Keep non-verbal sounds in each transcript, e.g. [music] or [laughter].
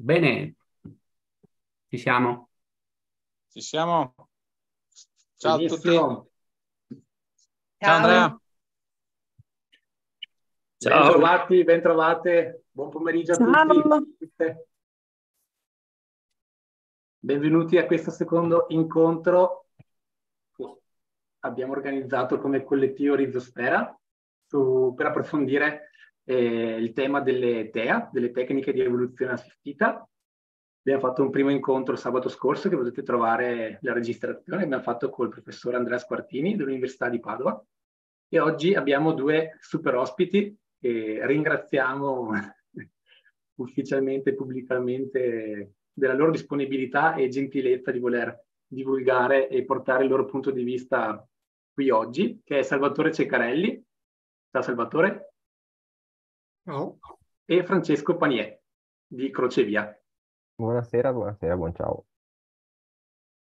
Bene, ci siamo. Ci siamo. Ciao Benissimo. a tutti. Ciao, Andrea. Ciao. Bentrovati, bentrovate. Buon pomeriggio a Ciao. tutti. Benvenuti a questo secondo incontro che abbiamo organizzato come collettivo Rizosfera su, per approfondire eh, il tema delle TEA, delle tecniche di evoluzione assistita. Abbiamo fatto un primo incontro sabato scorso che potete trovare la registrazione, abbiamo fatto col professor Andrea Squartini dell'Università di Padova e oggi abbiamo due super ospiti che ringraziamo [laughs] ufficialmente e pubblicamente della loro disponibilità e gentilezza di voler divulgare e portare il loro punto di vista qui oggi, che è Salvatore Ceccarelli. Ciao Salvatore. Ciao. E Francesco Panier di Crocevia. Buonasera, buonasera, buon ciao.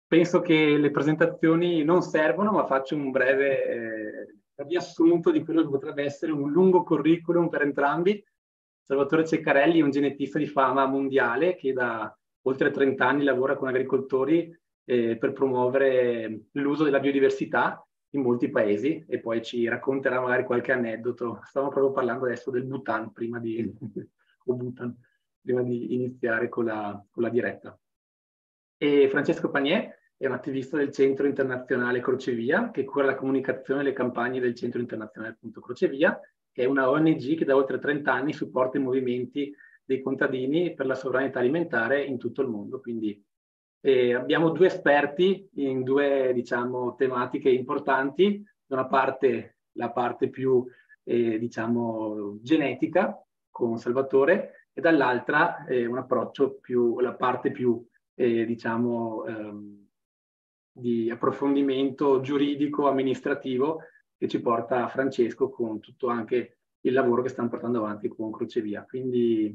Penso che le presentazioni non servono, ma faccio un breve eh, riassunto di quello che potrebbe essere un lungo curriculum per entrambi. Salvatore Ceccarelli è un genetista di fama mondiale che da oltre 30 anni lavora con agricoltori eh, per promuovere l'uso della biodiversità in molti paesi e poi ci racconterà magari qualche aneddoto. Stavamo proprio parlando adesso del Bhutan prima di, [laughs] Bhutan, prima di iniziare con la, con la, diretta. E Francesco Pagnè è un attivista del Centro Internazionale Crocevia che cura la comunicazione e le campagne del Centro Internazionale Crocevia, che è una ONG che da oltre 30 anni supporta i movimenti dei contadini per la sovranità alimentare in tutto il mondo. Quindi e abbiamo due esperti in due diciamo, tematiche importanti, da una parte la parte più eh, diciamo, genetica con Salvatore e dall'altra eh, un approccio più, la parte più eh, diciamo, ehm, di approfondimento giuridico, amministrativo che ci porta Francesco con tutto anche il lavoro che stanno portando avanti con Crocevia. Quindi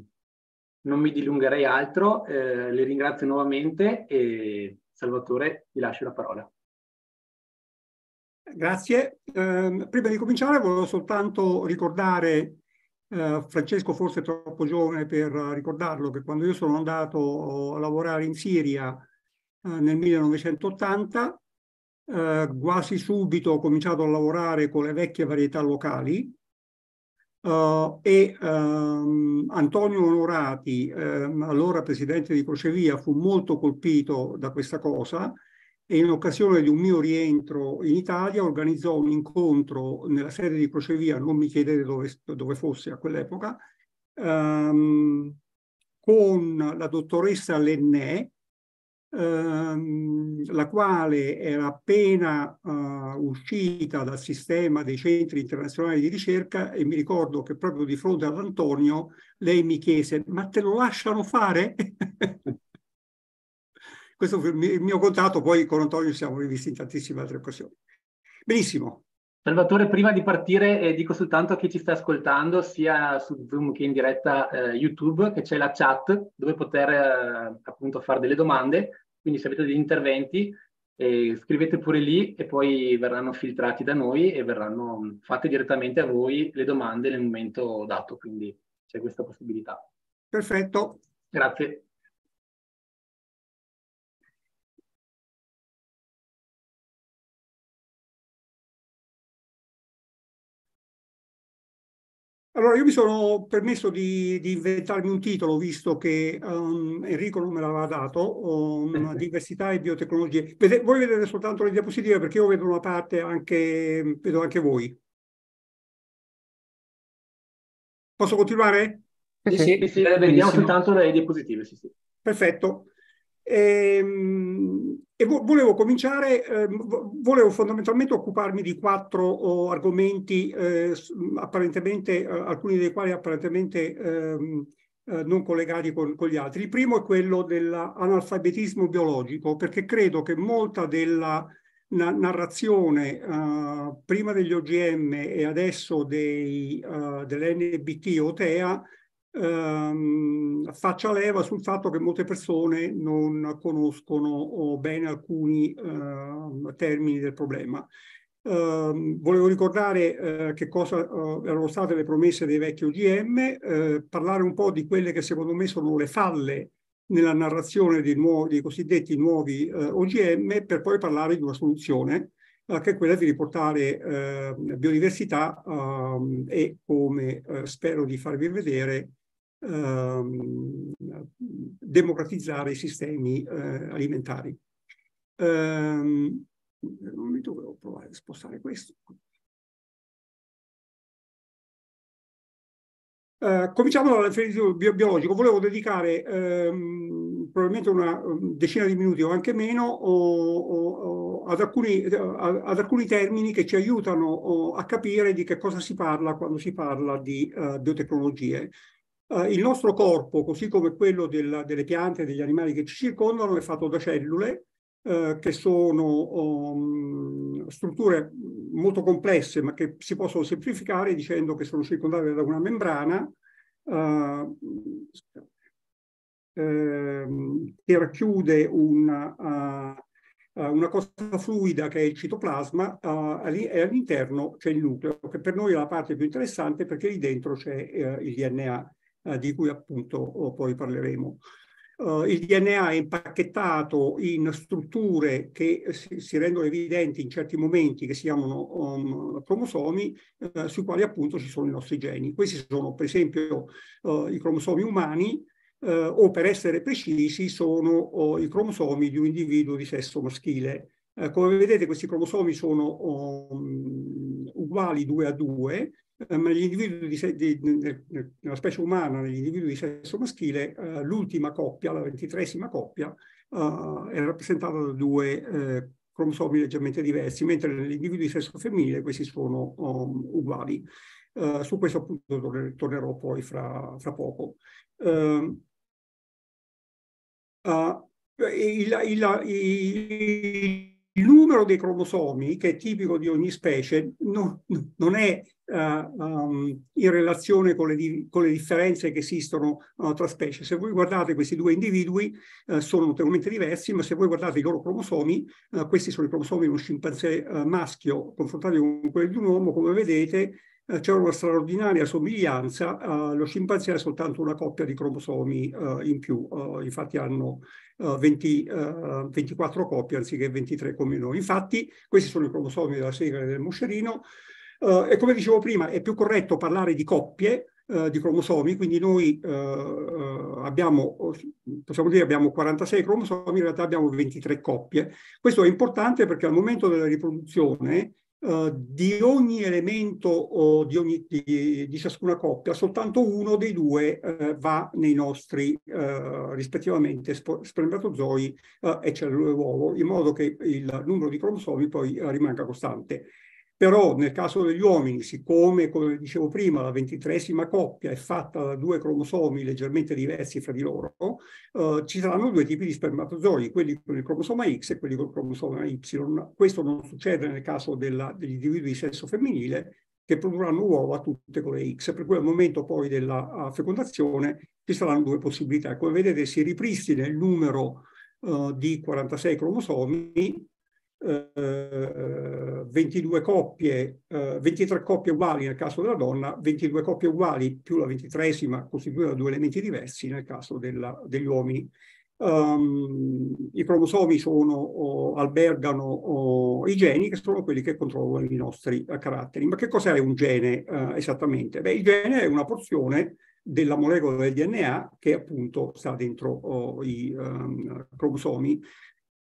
non mi dilungherei altro, eh, le ringrazio nuovamente e Salvatore ti lascio la parola. Grazie. Eh, prima di cominciare volevo soltanto ricordare, eh, Francesco forse è troppo giovane per ricordarlo, che quando io sono andato a lavorare in Siria eh, nel 1980, eh, quasi subito ho cominciato a lavorare con le vecchie varietà locali, Uh, e um, Antonio Onorati, um, allora presidente di Crocevia, fu molto colpito da questa cosa e in occasione di un mio rientro in Italia organizzò un incontro nella sede di Crocevia, non mi chiedete dove, dove fosse a quell'epoca, um, con la dottoressa Lenné, ehm, la quale era appena eh, uscita dal sistema dei centri internazionali di ricerca e mi ricordo che proprio di fronte ad Antonio lei mi chiese ma te lo lasciano fare? [laughs] Questo fu il mio contatto, poi con Antonio siamo rivisti in tantissime altre occasioni. Benissimo, Salvatore, prima di partire eh, dico soltanto a chi ci sta ascoltando, sia su Zoom che in diretta eh, YouTube, che c'è la chat dove poter eh, appunto fare delle domande, quindi se avete degli interventi eh, scrivete pure lì e poi verranno filtrati da noi e verranno mm, fatte direttamente a voi le domande nel momento dato, quindi c'è questa possibilità. Perfetto. Grazie. Allora, io mi sono permesso di, di inventarmi un titolo, visto che um, Enrico non me l'aveva dato, um, [laughs] diversità e biotecnologie. Vede, voi vedete soltanto le diapositive perché io vedo una parte anche, vedo anche voi. Posso continuare? Sì, sì, sì, sì vediamo soltanto le diapositive. Sì, sì. Perfetto. E, ehm, e vo- volevo cominciare, eh, volevo fondamentalmente occuparmi di quattro oh, argomenti, eh, apparentemente, eh, alcuni dei quali apparentemente ehm, eh, non collegati con, con, gli altri. Il primo è quello dell'analfabetismo biologico, perché credo che molta della na- narrazione eh, prima degli OGM e adesso dei, eh, dell'NBT o TEA ehm, faccia leva sul fatto che molte persone non conoscono bene alcuni eh, termini del problema. Eh, volevo ricordare eh, che cosa eh, erano state le promesse dei vecchi OGM, eh, parlare un po' di quelle che secondo me sono le falle nella narrazione dei, nuovi, dei cosiddetti nuovi eh, OGM per poi parlare di una soluzione che è quella di riportare eh, biodiversità eh, e, come eh, spero di farvi vedere, ehm, democratizzare i sistemi eh, alimentari. Ehm, per momento volevo provare a spostare questo. Uh, cominciamo dal riferimento bio biologico. Volevo dedicare ehm, probabilmente una decina di minuti o anche meno o, o, o ad, alcuni, ad, alcuni, termini che ci aiutano a capire di che cosa si parla quando si parla di uh, biotecnologie. Uh, il nostro corpo, così come quello della, delle piante e degli animali che ci circondano, è fatto da cellule uh, che sono um, strutture molto complesse, ma che si possono semplificare dicendo che sono circondate da una membrana uh, che racchiude una, ah, ah, una, cosa fluida che è il citoplasma e all'interno c'è il nucleo, che per noi è la parte più interessante perché lì dentro c'è eh, il DNA eh, di cui appunto oh, poi parleremo. Uh, il DNA è impacchettato in strutture che si, si, rendono evidenti in certi momenti, che si chiamano um, cromosomi, uh, sui quali appunto ci sono i nostri geni. Questi sono per esempio uh, i cromosomi umani o per essere precisi sono oh, i cromosomi di un individuo di sesso maschile. come vedete questi cromosomi sono um, uguali due a due, eh, ma negli individui di, di, nella specie umana, negli individui di sesso maschile, eh, l'ultima coppia, la ventitresima coppia, eh, è rappresentata da due eh, cromosomi leggermente diversi, mentre nell'individuo di sesso femminile questi sono um, uguali. Uh, su questo appunto tornerò poi fra, fra poco. Uh, uh, il, il, il, il numero dei cromosomi, che è tipico di ogni specie, no, non è uh, um, in relazione con le, di, con le, differenze che esistono uh, tra specie. Se voi guardate questi due individui, uh, sono notevolmente diversi, ma se voi guardate i loro cromosomi, eh, questi sono i cromosomi di uno scimpanzé maschio confrontati con quelli di un uomo, come vedete, eh, c'è una straordinaria somiglianza, eh, lo scimpanzé ha soltanto una coppia di cromosomi eh, in più, infatti hanno 20, 24 coppie anziché 23 come noi. Infatti questi sono i cromosomi della segre del moscerino e come dicevo prima è più corretto parlare di coppie di cromosomi, quindi noi eh, abbiamo, possiamo dire abbiamo 46 cromosomi, in realtà abbiamo 23 coppie. Questo è importante perché al momento della riproduzione eh, di ogni elemento o di, ogni, di, di, ciascuna coppia, soltanto uno dei due eh, va nei nostri eh, rispettivamente spermatozoi eh, e cellule uovo, in modo che il numero di cromosomi poi rimanga costante. Però nel caso degli uomini, siccome, come dicevo prima, la ventitresima coppia è fatta da due cromosomi leggermente diversi fra di loro, eh, ci saranno due tipi di spermatozoi, quelli con il cromosoma X e quelli con il cromosoma Y. Questo non succede nel caso della, degli individui di sesso femminile, che produrranno uova tutte con le X, per cui al momento poi della fecondazione ci saranno due possibilità. Come vedete si ripristina il numero uh, di 46 cromosomi 22 eh, coppie, 23 eh, coppie uguali nel caso della donna, 22 coppie uguali più la ventitresima costituita da due elementi diversi nel caso della, degli uomini. Um, I cromosomi sono, o, albergano o, i geni che sono quelli che controllano i nostri eh, caratteri. Ma che cos'è un gene uh, esattamente? Beh, il gene è una porzione della molecola del DNA che appunto sta dentro oh, i um, cromosomi.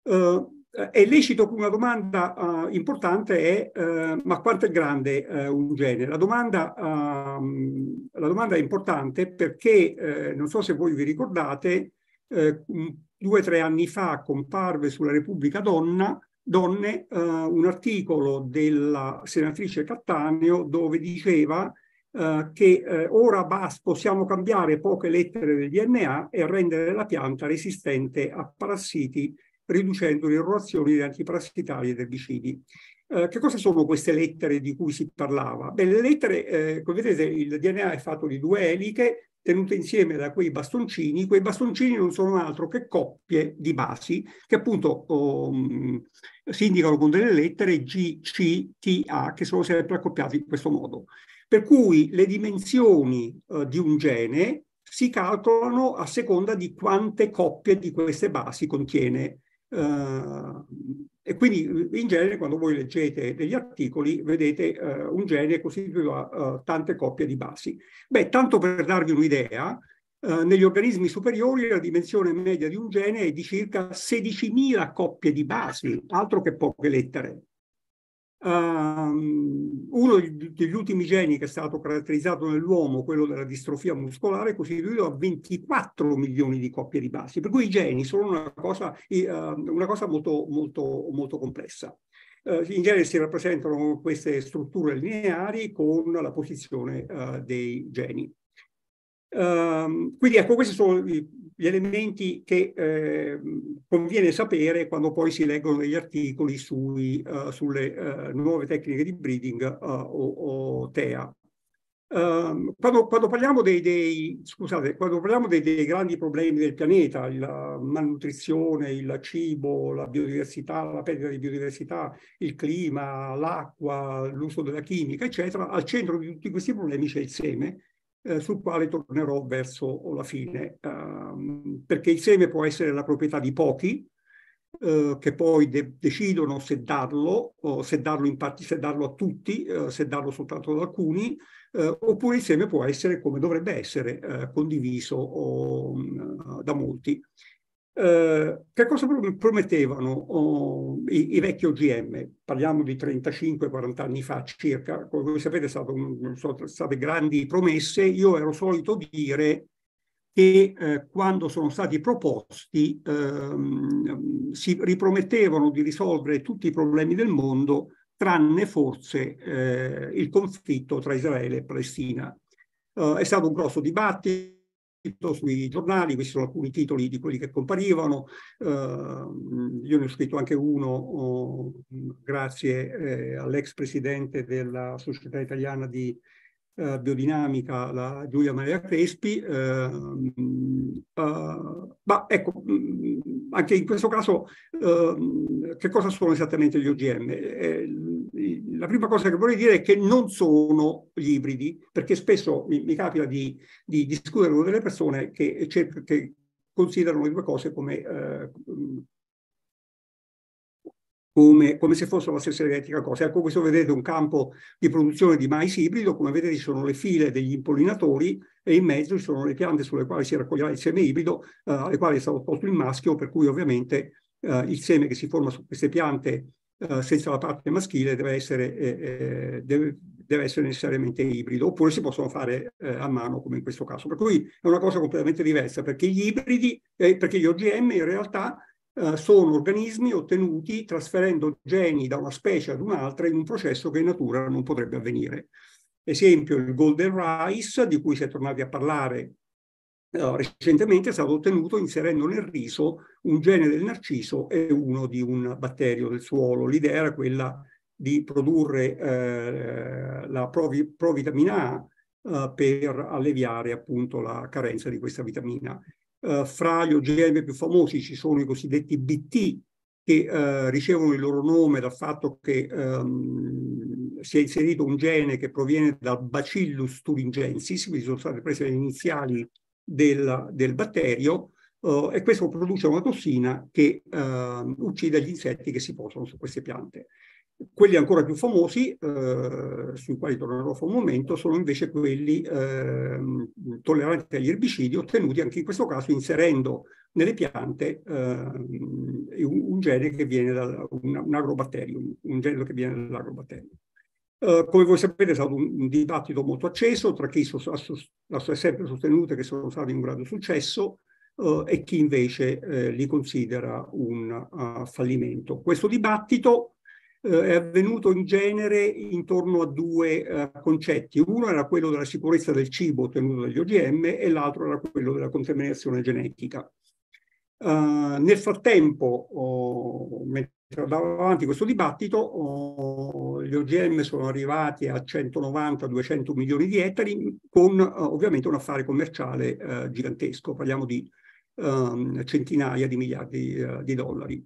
Uh, eh, è lecito una domanda uh, importante è uh, ma quanto è grande uh, un gene? La domanda, ehm, la domanda, è importante perché, non so se voi vi ricordate, due o tre anni fa comparve sulla Repubblica Donna, Donne un articolo della senatrice Cattaneo dove diceva che ora bas- possiamo cambiare poche lettere del DNA e rendere la pianta resistente a parassiti riducendo le irrorazioni di antiprassitari ed erbicidi. Eh, che cosa sono queste lettere di cui si parlava? Beh, le lettere, eh, come vedete, il DNA è fatto di due eliche tenute insieme da quei bastoncini, quei bastoncini non sono altro che coppie di basi che appunto um, si indicano con delle lettere G, C, T, A che sono sempre accoppiate in questo modo. Per cui le dimensioni uh, di un gene si calcolano a seconda di quante coppie di queste basi contiene eh, e quindi eh, in genere quando voi leggete degli articoli vedete eh, un gene costituito da tante coppie di basi. Beh, tanto per darvi un'idea, negli organismi superiori la dimensione media di un gene è di circa 16.000 coppie di basi, altro che poche lettere. Um, uno degli ultimi geni che è stato caratterizzato nell'uomo, quello della distrofia muscolare, è costituito da 24 milioni di coppie di basi, per cui i geni sono una cosa, ehm, una cosa molto, molto, molto complessa eh, in genere si rappresentano queste strutture lineari con la posizione uh, dei geni. Um, quindi ecco, questi sono i, gli elementi che eh, conviene sapere quando poi si leggono degli articoli sui, uh, sulle uh, nuove tecniche di breeding uh, o, o, TEA. Um, quando, quando, parliamo dei, dei, scusate, quando parliamo dei, dei grandi problemi del pianeta, la malnutrizione, il cibo, la biodiversità, la perdita di biodiversità, il clima, l'acqua, l'uso della chimica, eccetera, al centro di tutti questi problemi c'è il seme, eh, sul quale tornerò verso la fine, ehm, perché il seme può essere la proprietà di pochi, eh, che poi de- decidono se darlo, se darlo in parti, se darlo a tutti, eh, se darlo soltanto ad alcuni, eh, oppure il seme può essere, come dovrebbe essere, eh, condiviso mm, da molti. Eh, che cosa promettevano oh, i, i, vecchi OGM? Parliamo di 35-40 anni fa circa, come voi sapete sono state grandi promesse, io ero solito dire che eh, quando sono stati proposti ehm, si ripromettevano di risolvere tutti i problemi del mondo tranne forse eh, il conflitto tra Israele e Palestina. Eh, è stato un grosso dibattito sui giornali, questi sono alcuni titoli di quelli che comparivano, eh, io ne ho scritto anche uno oh, grazie eh, all'ex presidente della Società Italiana di eh, biodinamica la Giulia Maria Crespi, eh, mh, mm, eh, ma ecco, mm, mm, anche in questo caso eh, che cosa sono esattamente gli OGM? Eh, la prima cosa che vorrei dire è che non sono gli ibridi, perché spesso mi, mi capita di, di, discutere con delle persone che, che considerano le due cose come eh, come, come, se fossero la stessa identica cosa. Ecco, questo vedete un campo di produzione di mais ibrido, come vedete ci sono le file degli impollinatori e in mezzo ci sono le piante sulle quali si raccoglierà il seme ibrido, eh, alle quali è stato posto il maschio, per cui ovviamente eh, il seme che si forma su queste piante eh, senza la parte maschile deve essere, eh, eh, deve, deve essere, necessariamente ibrido, oppure si possono fare eh, a mano come in questo caso. Per cui è una cosa completamente diversa, perché gli ibridi, perché gli OGM in realtà eh, sono organismi ottenuti trasferendo geni da una specie ad un'altra in un processo che in natura non potrebbe avvenire. Esempio, il golden rice, di cui si è tornati a parlare eh, recentemente, è stato ottenuto inserendo nel riso un gene del narciso e uno di un batterio del suolo. L'idea era quella di produrre eh, la provi- provitamina A eh, per alleviare appunto la carenza di questa vitamina eh, fra gli OGM più famosi ci sono i cosiddetti BT, che eh, ricevono il loro nome dal fatto che ehm, si è inserito un gene che proviene dal Bacillus thuringiensis, quindi sono state prese le iniziali del, del batterio, Uh, e questo produce una tossina che uh, uccide gli insetti che si posano su queste piante. Quelli ancora più famosi, eh, sui quali tornerò fra un momento, sono invece quelli eh, tolleranti agli erbicidi, ottenuti anche in questo caso inserendo nelle piante eh, un, un, gene che viene da un, un agrobatterium, un gene che viene dall'agrobatterium. Uh, eh, come voi sapete è stato un, un, dibattito molto acceso tra chi so, ha, so, ha, sempre sostenuto che sono stati un grande successo uh, e chi invece uh, li considera un fallimento. Questo dibattito eh, è avvenuto in genere intorno a due eh, concetti. Uno era quello della sicurezza del cibo ottenuto dagli OGM e l'altro era quello della contaminazione genetica. Uh, nel frattempo, oh, mentre andava avanti questo dibattito, oh, gli OGM sono arrivati a 190-200 milioni di ettari con oh, ovviamente un affare commerciale eh, gigantesco, parliamo di um, centinaia di miliardi eh, di dollari.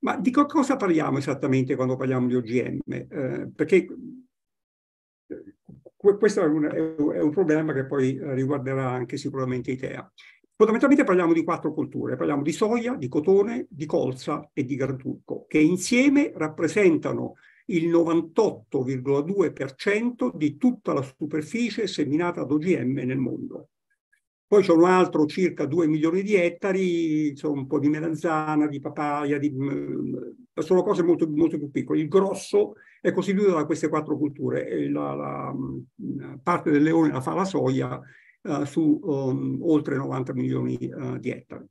Ma di cosa parliamo esattamente quando parliamo di OGM? Eh, perché eh, questo è un, è un, problema che poi riguarderà anche sicuramente ITEA. Fondamentalmente parliamo di quattro colture, parliamo di soia, di cotone, di colza e di granturco, che insieme rappresentano il 98,2% di tutta la superficie seminata ad OGM nel mondo. Poi c'è un altro circa 2 milioni di ettari, insomma, un po' di melanzana, di papaya, di, mm, mm, sono cose molto, molto, più piccole. Il grosso è costituito da queste quattro culture. Eh, la, la, mm, parte del leone la fa la soia uh, su um, oltre 90 milioni uh, di ettari.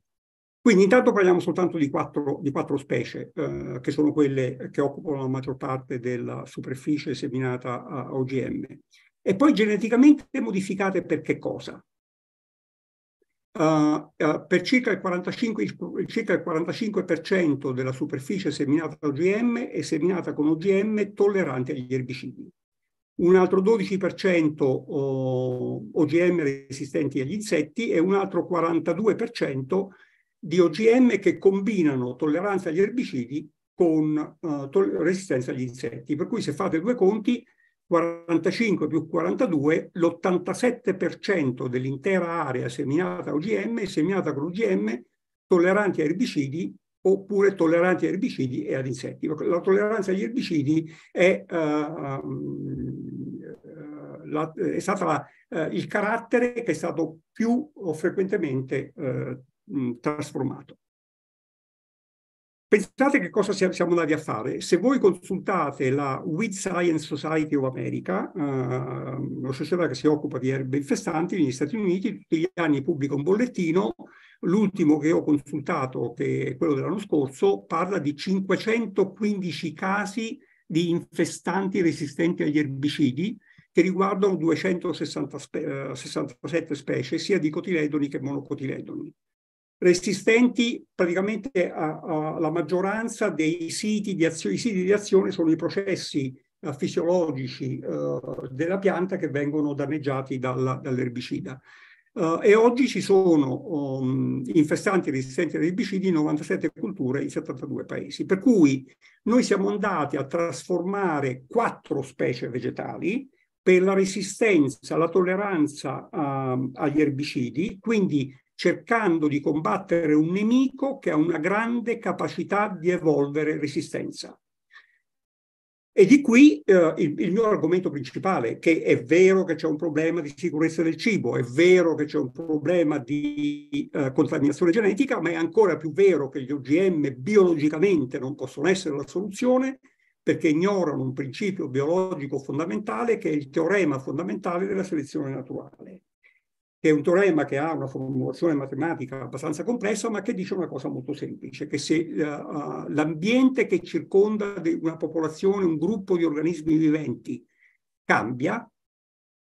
Quindi intanto parliamo soltanto di quattro, di quattro specie, uh, che sono quelle che occupano la maggior parte della superficie seminata a OGM. E poi geneticamente modificate per che cosa? Uh, per circa il, 45, circa il 45% della superficie seminata OGM è seminata con OGM tollerante agli erbicidi. Un altro 12% OGM resistenti agli insetti e un altro 42% di OGM che combinano tolleranza agli erbicidi con eh, resistenza agli insetti. Per cui se fate due conti, 45 più 42, l'87% dell'intera area seminata OGM è seminata con OGM tolleranti a erbicidi oppure tolleranti a erbicidi e ad insetti. La tolleranza agli erbicidi è, uh, la, è stata uh, il carattere che è stato più frequentemente uh, trasformato. Pensate che cosa siamo andati a fare. Se voi consultate la Weed Science Society of America, eh, una società che si occupa di erbe infestanti negli Stati Uniti, tutti gli anni pubblica un bollettino. L'ultimo che ho consultato, che è quello dell'anno scorso, parla di 515 casi di infestanti resistenti agli erbicidi che riguardano 267 eh, specie, sia di cotiledoni che monocotiledoni resistenti praticamente alla maggioranza dei siti di azione. I siti di azione sono i processi eh, fisiologici eh, della pianta che vengono danneggiati dall'erbicida. Eh, e oggi ci sono um, infestanti resistenti agli erbicidi in 97 culture in 72 paesi. Per cui noi siamo andati a trasformare quattro specie vegetali per la resistenza, la tolleranza uh, agli erbicidi, quindi cercando di combattere un nemico che ha una grande capacità di evolvere resistenza. E di qui eh, il, il, mio argomento principale, che è vero che c'è un problema di sicurezza del cibo, è vero che c'è un problema di eh, contaminazione genetica, ma è ancora più vero che gli OGM biologicamente non possono essere la soluzione perché ignorano un principio biologico fondamentale che è il teorema fondamentale della selezione naturale che è un teorema che ha una formulazione matematica abbastanza complessa, ma che dice una cosa molto semplice, che se uh, l'ambiente che circonda una popolazione, un gruppo di organismi viventi cambia,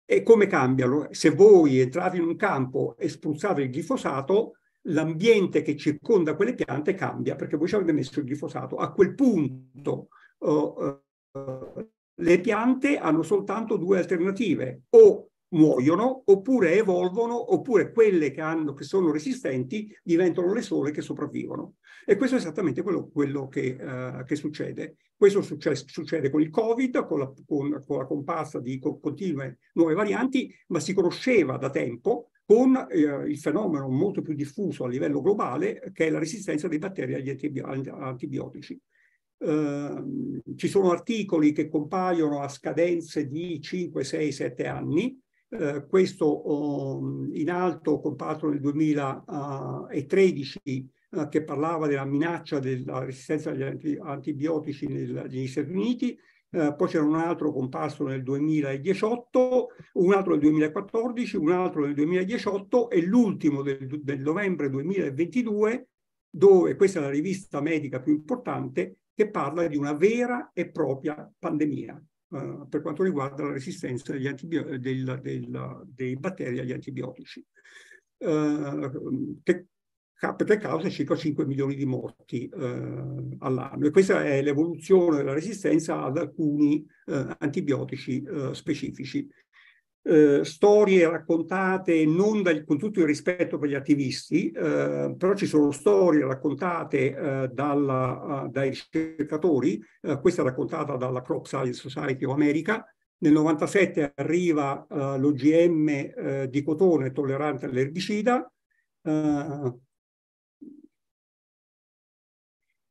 e come cambia? Se voi entrate in un campo e spruzzate il glifosato, l'ambiente che circonda quelle piante cambia, perché voi ci avete messo il glifosato. A quel punto uh, uh, le piante hanno soltanto due alternative, o muoiono oppure evolvono oppure quelle che, hanno, che, sono resistenti diventano le sole che sopravvivono. E questo è esattamente quello, quello che, uh, che, succede. Questo succe succede con il Covid, con la, con, con la comparsa di co continue nuove varianti, ma si conosceva da tempo con eh, il fenomeno molto più diffuso a livello globale che è la resistenza dei batteri agli antibi antibiotici. Uh, ci sono articoli che compaiono a scadenze di 5, 6, 7 anni, eh, questo oh, in alto compatto nel 2013 eh, che parlava della minaccia della resistenza agli anti antibiotici negli Stati Uniti, eh, poi c'era un altro comparso nel 2018, un altro nel 2014, un altro nel 2018 e l'ultimo del, del, novembre 2022, dove questa è la rivista medica più importante che parla di una vera e propria pandemia. Eh, per quanto riguarda la resistenza del, del, dei batteri agli antibiotici, eh, che per causa circa 5 milioni di morti eh, all'anno. E questa è l'evoluzione della resistenza ad alcuni eh, antibiotici eh, specifici eh, storie raccontate non dal, con tutto il rispetto per gli attivisti, eh, però ci sono storie raccontate eh, dalla, eh, dai ricercatori, eh, questa è raccontata dalla Crop Science Society of America, nel 97 arriva eh, l'OGM di cotone tollerante all'erbicida, Uh,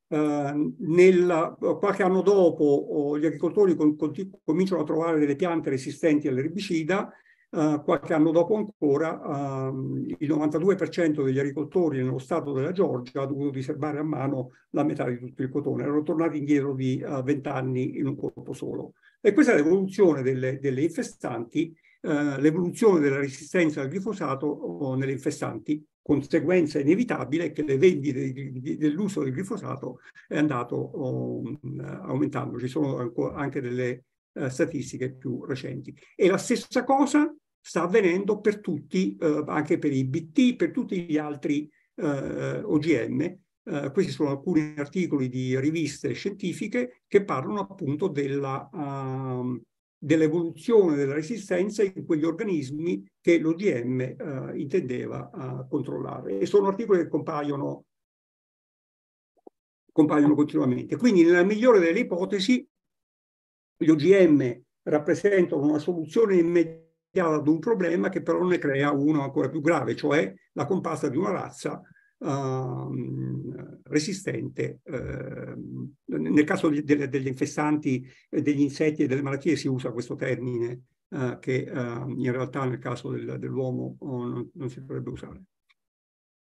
Ehm, nel, eh, qualche anno dopo oh, gli agricoltori con, con, cominciano a trovare delle piante resistenti all'erbicida, uh, qualche anno dopo ancora uh, il 92% degli agricoltori nello stato della Georgia ha dovuto diserbare a mano la metà di tutto il cotone, erano tornati indietro di uh, eh, 20 anni in un colpo solo. E questa è l'evoluzione delle, delle infestanti, l'evoluzione della resistenza al glifosato oh, nelle infestanti conseguenza inevitabile è che le vendite dell'uso del glifosato è andato oh, aumentando, ci sono anche delle eh, statistiche più recenti. E la stessa cosa sta avvenendo per tutti, eh, anche per i BT, per tutti gli altri eh, OGM. Eh, questi sono alcuni articoli di riviste scientifiche che parlano appunto della... Uh, dell'evoluzione della resistenza in quegli organismi che l'ODM eh, intendeva eh, controllare. E sono articoli che compaiono, compaiono continuamente. Quindi nella migliore delle ipotesi gli OGM rappresentano una soluzione immediata ad un problema che però ne crea uno ancora più grave, cioè la comparsa di una razza uh, resistente. Uh, nel caso delle, degli infestanti, degli insetti e delle malattie si usa questo termine uh, che ehm, in realtà nel caso del, dell'uomo oh, non, non, si dovrebbe usare.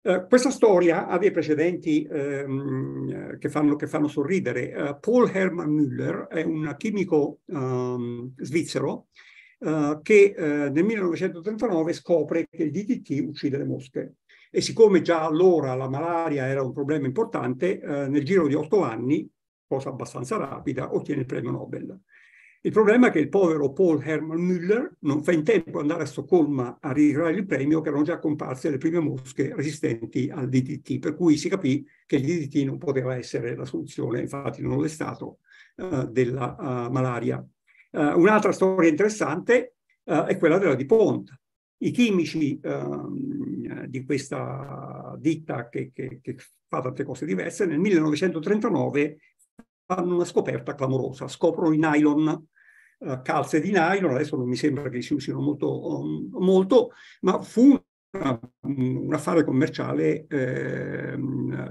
Eh, questa storia ha dei precedenti um, che, fanno, che, fanno, sorridere. Eh, Paul Hermann Müller è un chimico um, svizzero Uh, che uh, nel 1939 scopre che il DDT uccide le mosche. E siccome già allora la malaria era un problema importante, eh, nel giro di otto anni, cosa abbastanza rapida, ottiene il premio Nobel. Il problema è che il povero Paul Hermann Müller non fa in tempo ad andare a Stoccolma a ritirare il premio, che erano già comparse le prime mosche resistenti al DDT, per cui si capì che il DDT non poteva essere la soluzione, infatti non lo è stato, uh, della uh, malaria. Uh, un'altra storia interessante è quella della Dipont. I chimici ehm, di questa ditta che, che, che, fa tante cose diverse, nel 1939 fanno una scoperta clamorosa, scoprono i nylon, eh, calze di nylon, adesso non mi sembra che si usino molto, um, molto ma fu un affare commerciale eh,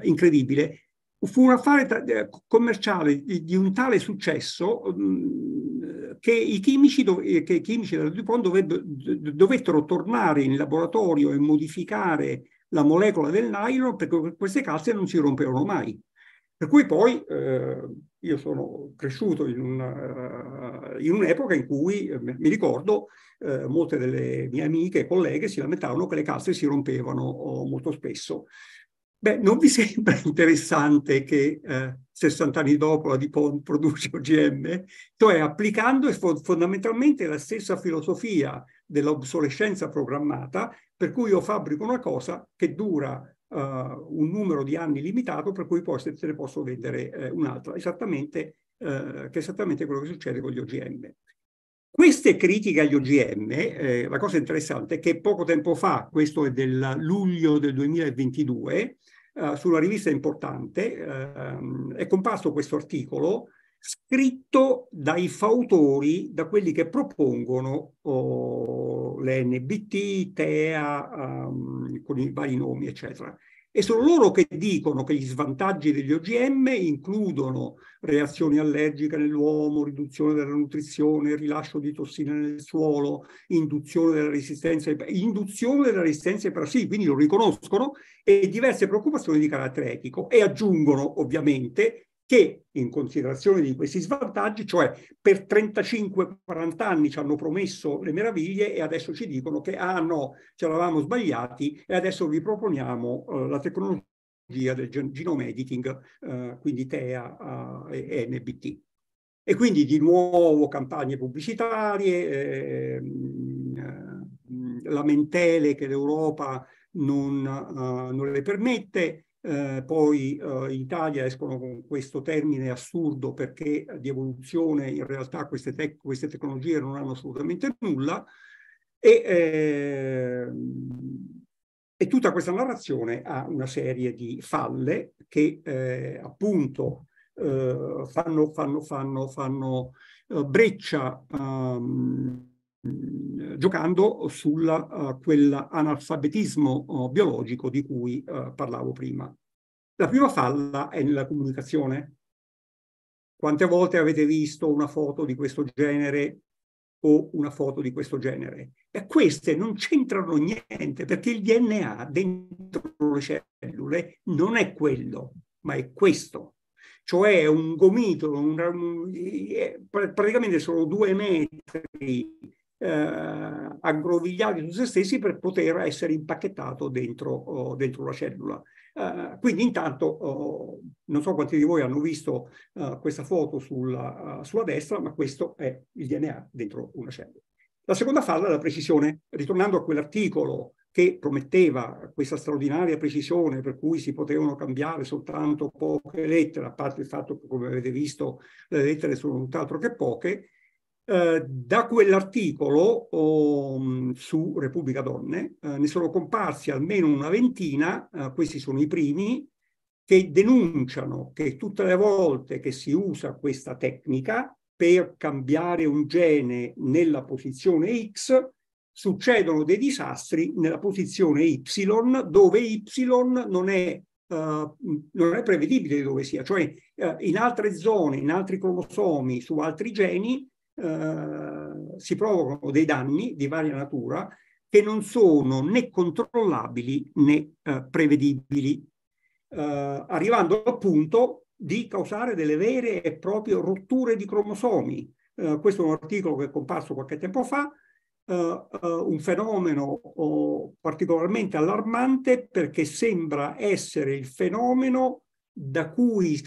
incredibile Fu un affare eh, commerciale di un tale successo mm, che i chimici, eh, che i chimici della DuPont dovettero tornare in laboratorio e modificare la molecola del nylon perché queste calze non si rompevano mai. Per cui poi eh, io sono cresciuto in, una, eh, in un'epoca in cui, mi ricordo, eh, molte delle mie amiche e colleghe si lamentavano che le calze si rompevano oh, molto spesso. Beh, non vi [laughs] sembra interessante che eh, 60 anni dopo la Dipon produce OGM? Cioè applicando fondamentalmente la stessa filosofia dell'obsolescenza programmata, per cui io fabbrico una cosa che dura eh, un numero di anni limitato, per cui poi se, ne posso vendere eh, un'altra, esattamente, eh, che è esattamente quello che succede con gli OGM. Queste critiche agli OGM, eh, la cosa interessante è che poco tempo fa, questo è del luglio del 2022, eh, sulla rivista importante, uh, è comparso questo articolo scritto dai fautori, da quelli che propongono oh, NBT, TEA, um, ehm, con i vari nomi, eccetera e sono loro che dicono che gli svantaggi degli OGM includono reazioni allergiche nell'uomo, riduzione della nutrizione, rilascio di tossine nel suolo, induzione della resistenza, induzione della resistenza ai parassiti, quindi lo riconoscono, e diverse preoccupazioni di carattere etico. E aggiungono ovviamente che in considerazione di questi svantaggi, cioè per 35-40 anni ci hanno promesso le meraviglie e adesso ci dicono che ah no, ce l'avevamo sbagliati e adesso vi proponiamo eh, la tecnologia del genome editing, eh, quindi TEA eh, e NBT. E quindi di nuovo campagne pubblicitarie, ehm, eh, lamentele che l'Europa non, eh, non le permette, eh, poi eh, in Italia escono con questo termine assurdo perché di evoluzione in realtà queste, tec queste tecnologie non hanno assolutamente nulla e, eh, e, tutta questa narrazione ha una serie di falle che eh, appunto eh, fanno, fanno, fanno, fanno eh, breccia um, giocando su uh, eh, quell'analfabetismo uh, oh, biologico di cui uh, parlavo prima. La prima falla è nella comunicazione. Quante volte avete visto una foto di questo genere o una foto di questo genere? E queste non c'entrano niente perché il DNA dentro le cellule non è quello, ma è questo cioè un gomitolo, un, praticamente sono due metri eh, aggrovigliati su se stessi per poter essere impacchettato dentro, oh, dentro la cellula. Uh, quindi intanto oh, non so quanti di voi hanno visto uh, questa foto sulla, uh, sulla, destra, ma questo è il DNA dentro una cellula. La seconda falla è la precisione. Ritornando a quell'articolo che prometteva questa straordinaria precisione per cui si potevano cambiare soltanto poche lettere, a parte il fatto che come avete visto le lettere sono tutt'altro che poche, eh, da quell'articolo oh, mm, su Repubblica Donne eh, ne sono comparsi almeno una ventina, eh, questi sono i primi, che denunciano che tutte le volte che si usa questa tecnica per cambiare un gene nella posizione X, succedono dei disastri nella posizione Y, dove Y non è, uh, non è prevedibile dove sia, cioè uh, in altre zone, in altri cromosomi, su altri geni, eh, si provocano dei danni di varia natura che non sono né controllabili né eh, prevedibili, eh, arrivando al punto di causare delle vere e proprie rotture di cromosomi. Eh, questo è un articolo che è comparso qualche tempo fa, eh, un fenomeno oh, particolarmente allarmante perché sembra essere il fenomeno da cui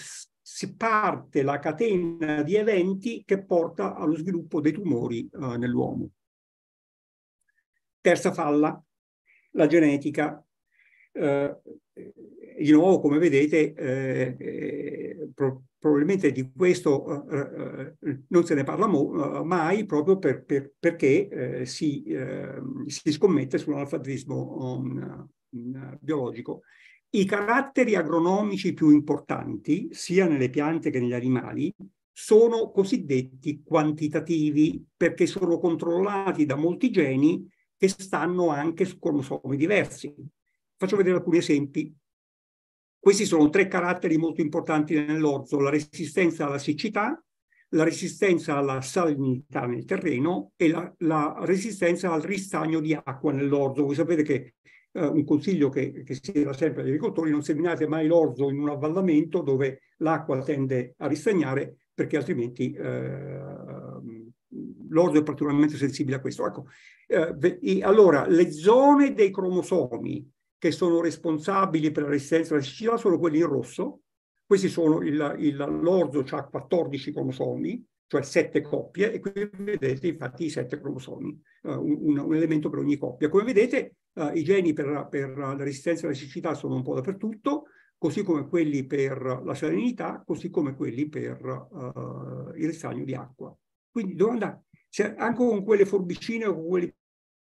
si parte la catena di eventi che porta allo sviluppo dei tumori eh, nell'uomo. Terza falla, la genetica. Eh, di nuovo, come vedete, eh, pro probabilmente di questo eh, eh, non se ne parla eh, mai proprio per, per, perché si, si, scommette sull'analfabetismo biologico i caratteri agronomici più importanti, sia nelle piante che negli animali, sono cosiddetti quantitativi perché sono controllati da molti geni che stanno anche su cromosomi diversi. Faccio vedere alcuni esempi. Questi sono tre caratteri molto importanti nell'orzo, la resistenza alla siccità, la resistenza alla salinità nel terreno e la, la resistenza al ristagno di acqua nell'orzo. Voi sapete che eh, un consiglio che, che si era sempre agli agricoltori, non seminate mai l'orzo in un avvallamento dove l'acqua tende a ristagnare perché altrimenti eh, l'orzo è particolarmente sensibile a questo. Ecco, eh, allora, le zone dei cromosomi che sono responsabili per la resistenza alla siccità sono quelle in rosso. Questi sono il, il, l'orzo ha 14 cromosomi, cioè 7 coppie, e qui vedete infatti i 7 cromosomi, eh, un, un, elemento per ogni coppia. Come vedete, Uh, I geni per, per, la resistenza alla siccità sono un po' dappertutto, così come quelli per la salinità, così come quelli per uh, il ristagno di acqua. Quindi dove andate? Cioè, anche con quelle forbicine o con quelle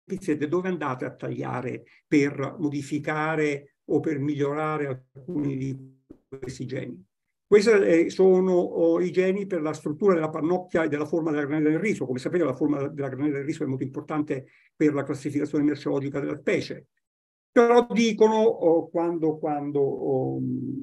pizzette, dove andate a tagliare per modificare o per migliorare alcuni di questi geni? Questi eh, sono oh, i geni per la struttura della pannocchia e della forma della granella del riso. Come sapete la forma della granella del riso è molto importante per la classificazione merceologica della specie. Però dicono, oh, quando, quando oh,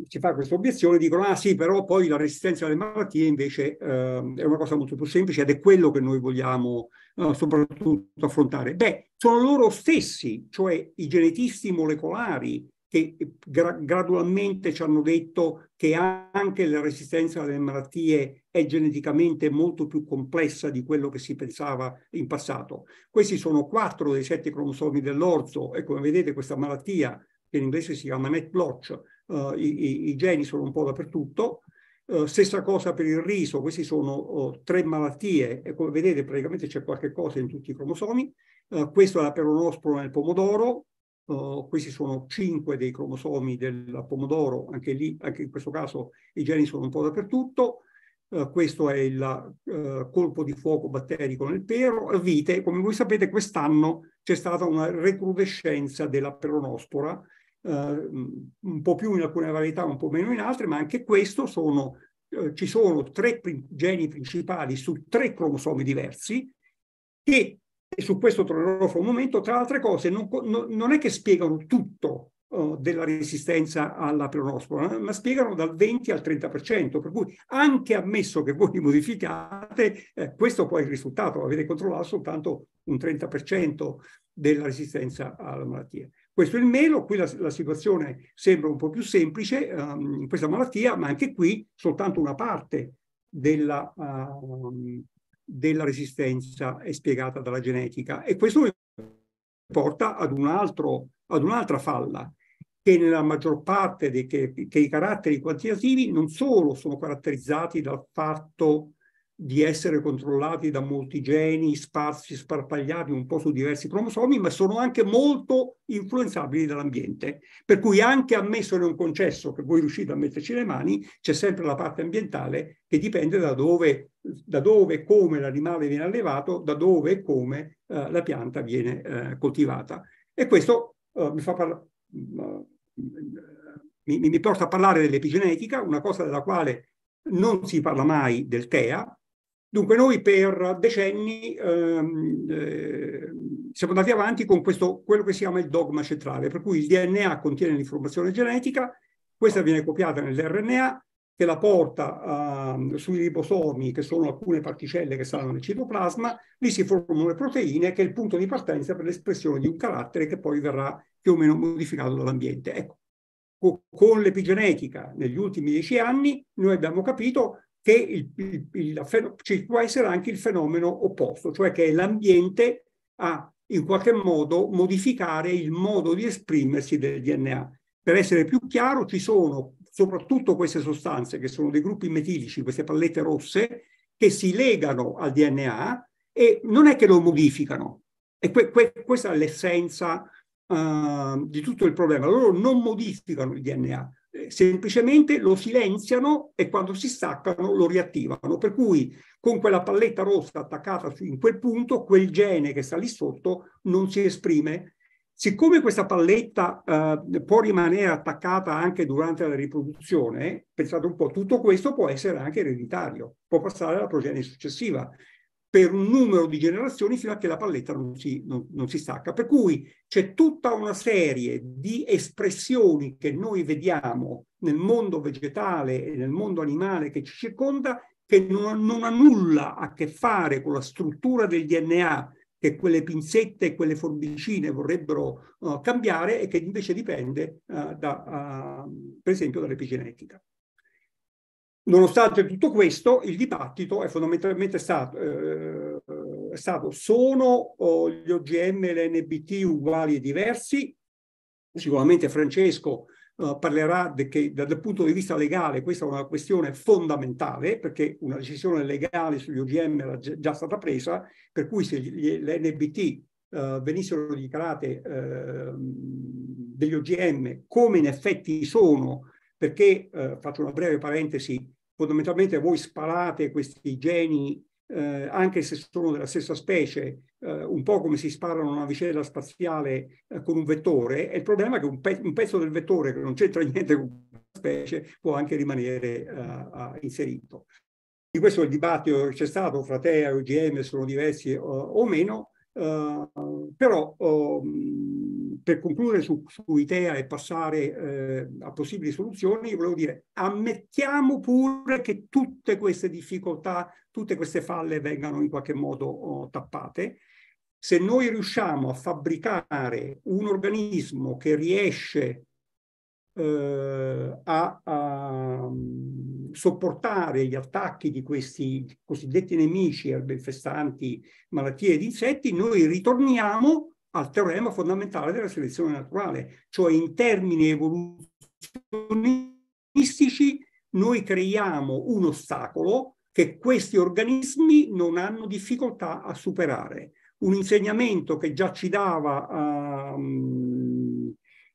si fa questa obiezione, dicono, ah sì, però poi la resistenza alle malattie invece eh, è una cosa molto più semplice ed è quello che noi vogliamo eh, soprattutto affrontare. Beh, sono loro stessi, cioè i genetisti molecolari, che eh, gra gradualmente ci hanno detto che anche la resistenza alle malattie è geneticamente molto più complessa di quello che si pensava in passato. Questi sono quattro dei sette cromosomi dell'orzo e come vedete questa malattia, che in inglese si chiama net blotch, eh, uh, i, i, i, geni sono un po' dappertutto. Uh, stessa cosa per il riso, queste sono uh, tre malattie e come vedete praticamente c'è qualche cosa in tutti i cromosomi. Uh, questa è la peronospora nel pomodoro, Oh, questi sono cinque dei cromosomi del pomodoro, anche lì, anche in questo caso i geni sono un po' dappertutto. Uh, questo è il uh, colpo di fuoco batterico nel pero. Eh, vite, come voi sapete, quest'anno c'è stata una recrudescenza della peronospora, un po' più in alcune varietà, un po' meno in altre, ma anche questo sono, ci sono tre prim- geni principali su tre cromosomi diversi che e su questo tornerò fra un momento, tra altre cose, non, non è che spiegano tutto oh, della resistenza alla peronospora, eh, ma spiegano dal 20 al 30%, per cui anche ammesso che voi li modificate, eh, questo poi è il risultato, avete controllato soltanto un 30% della resistenza alla malattia. Questo è il melo, qui la, la situazione sembra un po' più semplice, um, questa malattia, ma anche qui soltanto una parte della, uh, della resistenza è spiegata dalla genetica e questo porta ad, un altro, ad un'altra falla, che nella maggior parte dei che, che i caratteri quantitativi non solo sono caratterizzati dal fatto di essere controllati da molti geni sparsi, sparpagliati un po' su diversi cromosomi, ma sono anche molto influenzabili dall'ambiente. Per cui anche ammesso in un concesso che voi riuscite a metterci le mani, c'è sempre la parte ambientale che dipende da dove, da dove e come l'animale viene allevato, da dove e come eh, la pianta viene eh, coltivata. E questo eh, mi fa parlare... Mi, mi porta a parlare dell'epigenetica, una cosa della quale non si parla mai del TEA, Dunque noi per decenni ehm, eh, siamo andati avanti con questo, quello che si chiama il dogma centrale, per cui il DNA contiene l'informazione genetica, questa viene copiata nell'RNA che la porta eh, sui ribosomi, che sono alcune particelle che saranno nel citoplasma, lì si formano le proteine, che è il punto di partenza per l'espressione di un carattere che poi verrà più o meno modificato dall'ambiente. Ecco, con l'epigenetica negli ultimi dieci anni noi abbiamo capito che il, il, il, ci può essere anche il fenomeno opposto, cioè che è l'ambiente a in qualche modo modificare il modo di esprimersi del DNA. Per essere più chiaro, ci sono soprattutto queste sostanze che sono dei gruppi metilici, queste pallette rosse, che si legano al DNA e non è che lo modificano. E que- que- questa è l'essenza uh, di tutto il problema. Loro non modificano il DNA, semplicemente lo silenziano e quando si staccano lo riattivano. Per cui con quella palletta rossa attaccata in quel punto, quel gene che sta lì sotto non si esprime. Siccome questa palletta eh, può rimanere attaccata anche durante la riproduzione, pensate un po', tutto questo può essere anche ereditario, può passare alla progenie successiva per un numero di generazioni fino a che la palletta non si, non, non si stacca. Per cui c'è tutta una serie di espressioni che noi vediamo nel mondo vegetale e nel mondo animale che ci circonda che non, non ha nulla a che fare con la struttura del DNA che quelle pinzette e quelle forbicine vorrebbero uh, cambiare e che invece dipende uh, da, uh, per esempio dall'epigenetica. Nonostante tutto questo, il dibattito è fondamentalmente stato, eh, è stato sono gli OGM e le NBT uguali e diversi? Sicuramente Francesco eh, parlerà che dal punto di vista legale questa è una questione fondamentale perché una decisione legale sugli OGM era già stata presa, per cui se gli, le NBT eh, venissero dichiarate ehm, degli OGM come in effetti sono, perché eh, faccio una breve parentesi, fondamentalmente voi sparate questi geni, eh, anche se sono della stessa specie, eh, un po' come si sparano una vicenda spaziale eh, con un vettore, e il problema è che un, pe un, pezzo del vettore che non c'entra [laughs] niente con la specie può anche rimanere eh, inserito. Di questo il dibattito c'è stato fra TEA e OGM sono diversi eh, o meno, eh, però... Oh, per concludere su, su ITEA e passare eh, a possibili soluzioni, volevo dire, ammettiamo pure che tutte queste difficoltà, tutte queste falle vengano in qualche modo oh, tappate. Se noi riusciamo a fabbricare un organismo che riesce eh, a, a mm, sopportare gli attacchi di questi cosiddetti nemici, erbeinfestanti, malattie di insetti, noi ritorniamo al teorema fondamentale della selezione naturale, cioè in termini evoluzionistici noi creiamo un ostacolo che questi organismi non hanno difficoltà a superare. Un insegnamento che già ci dava um,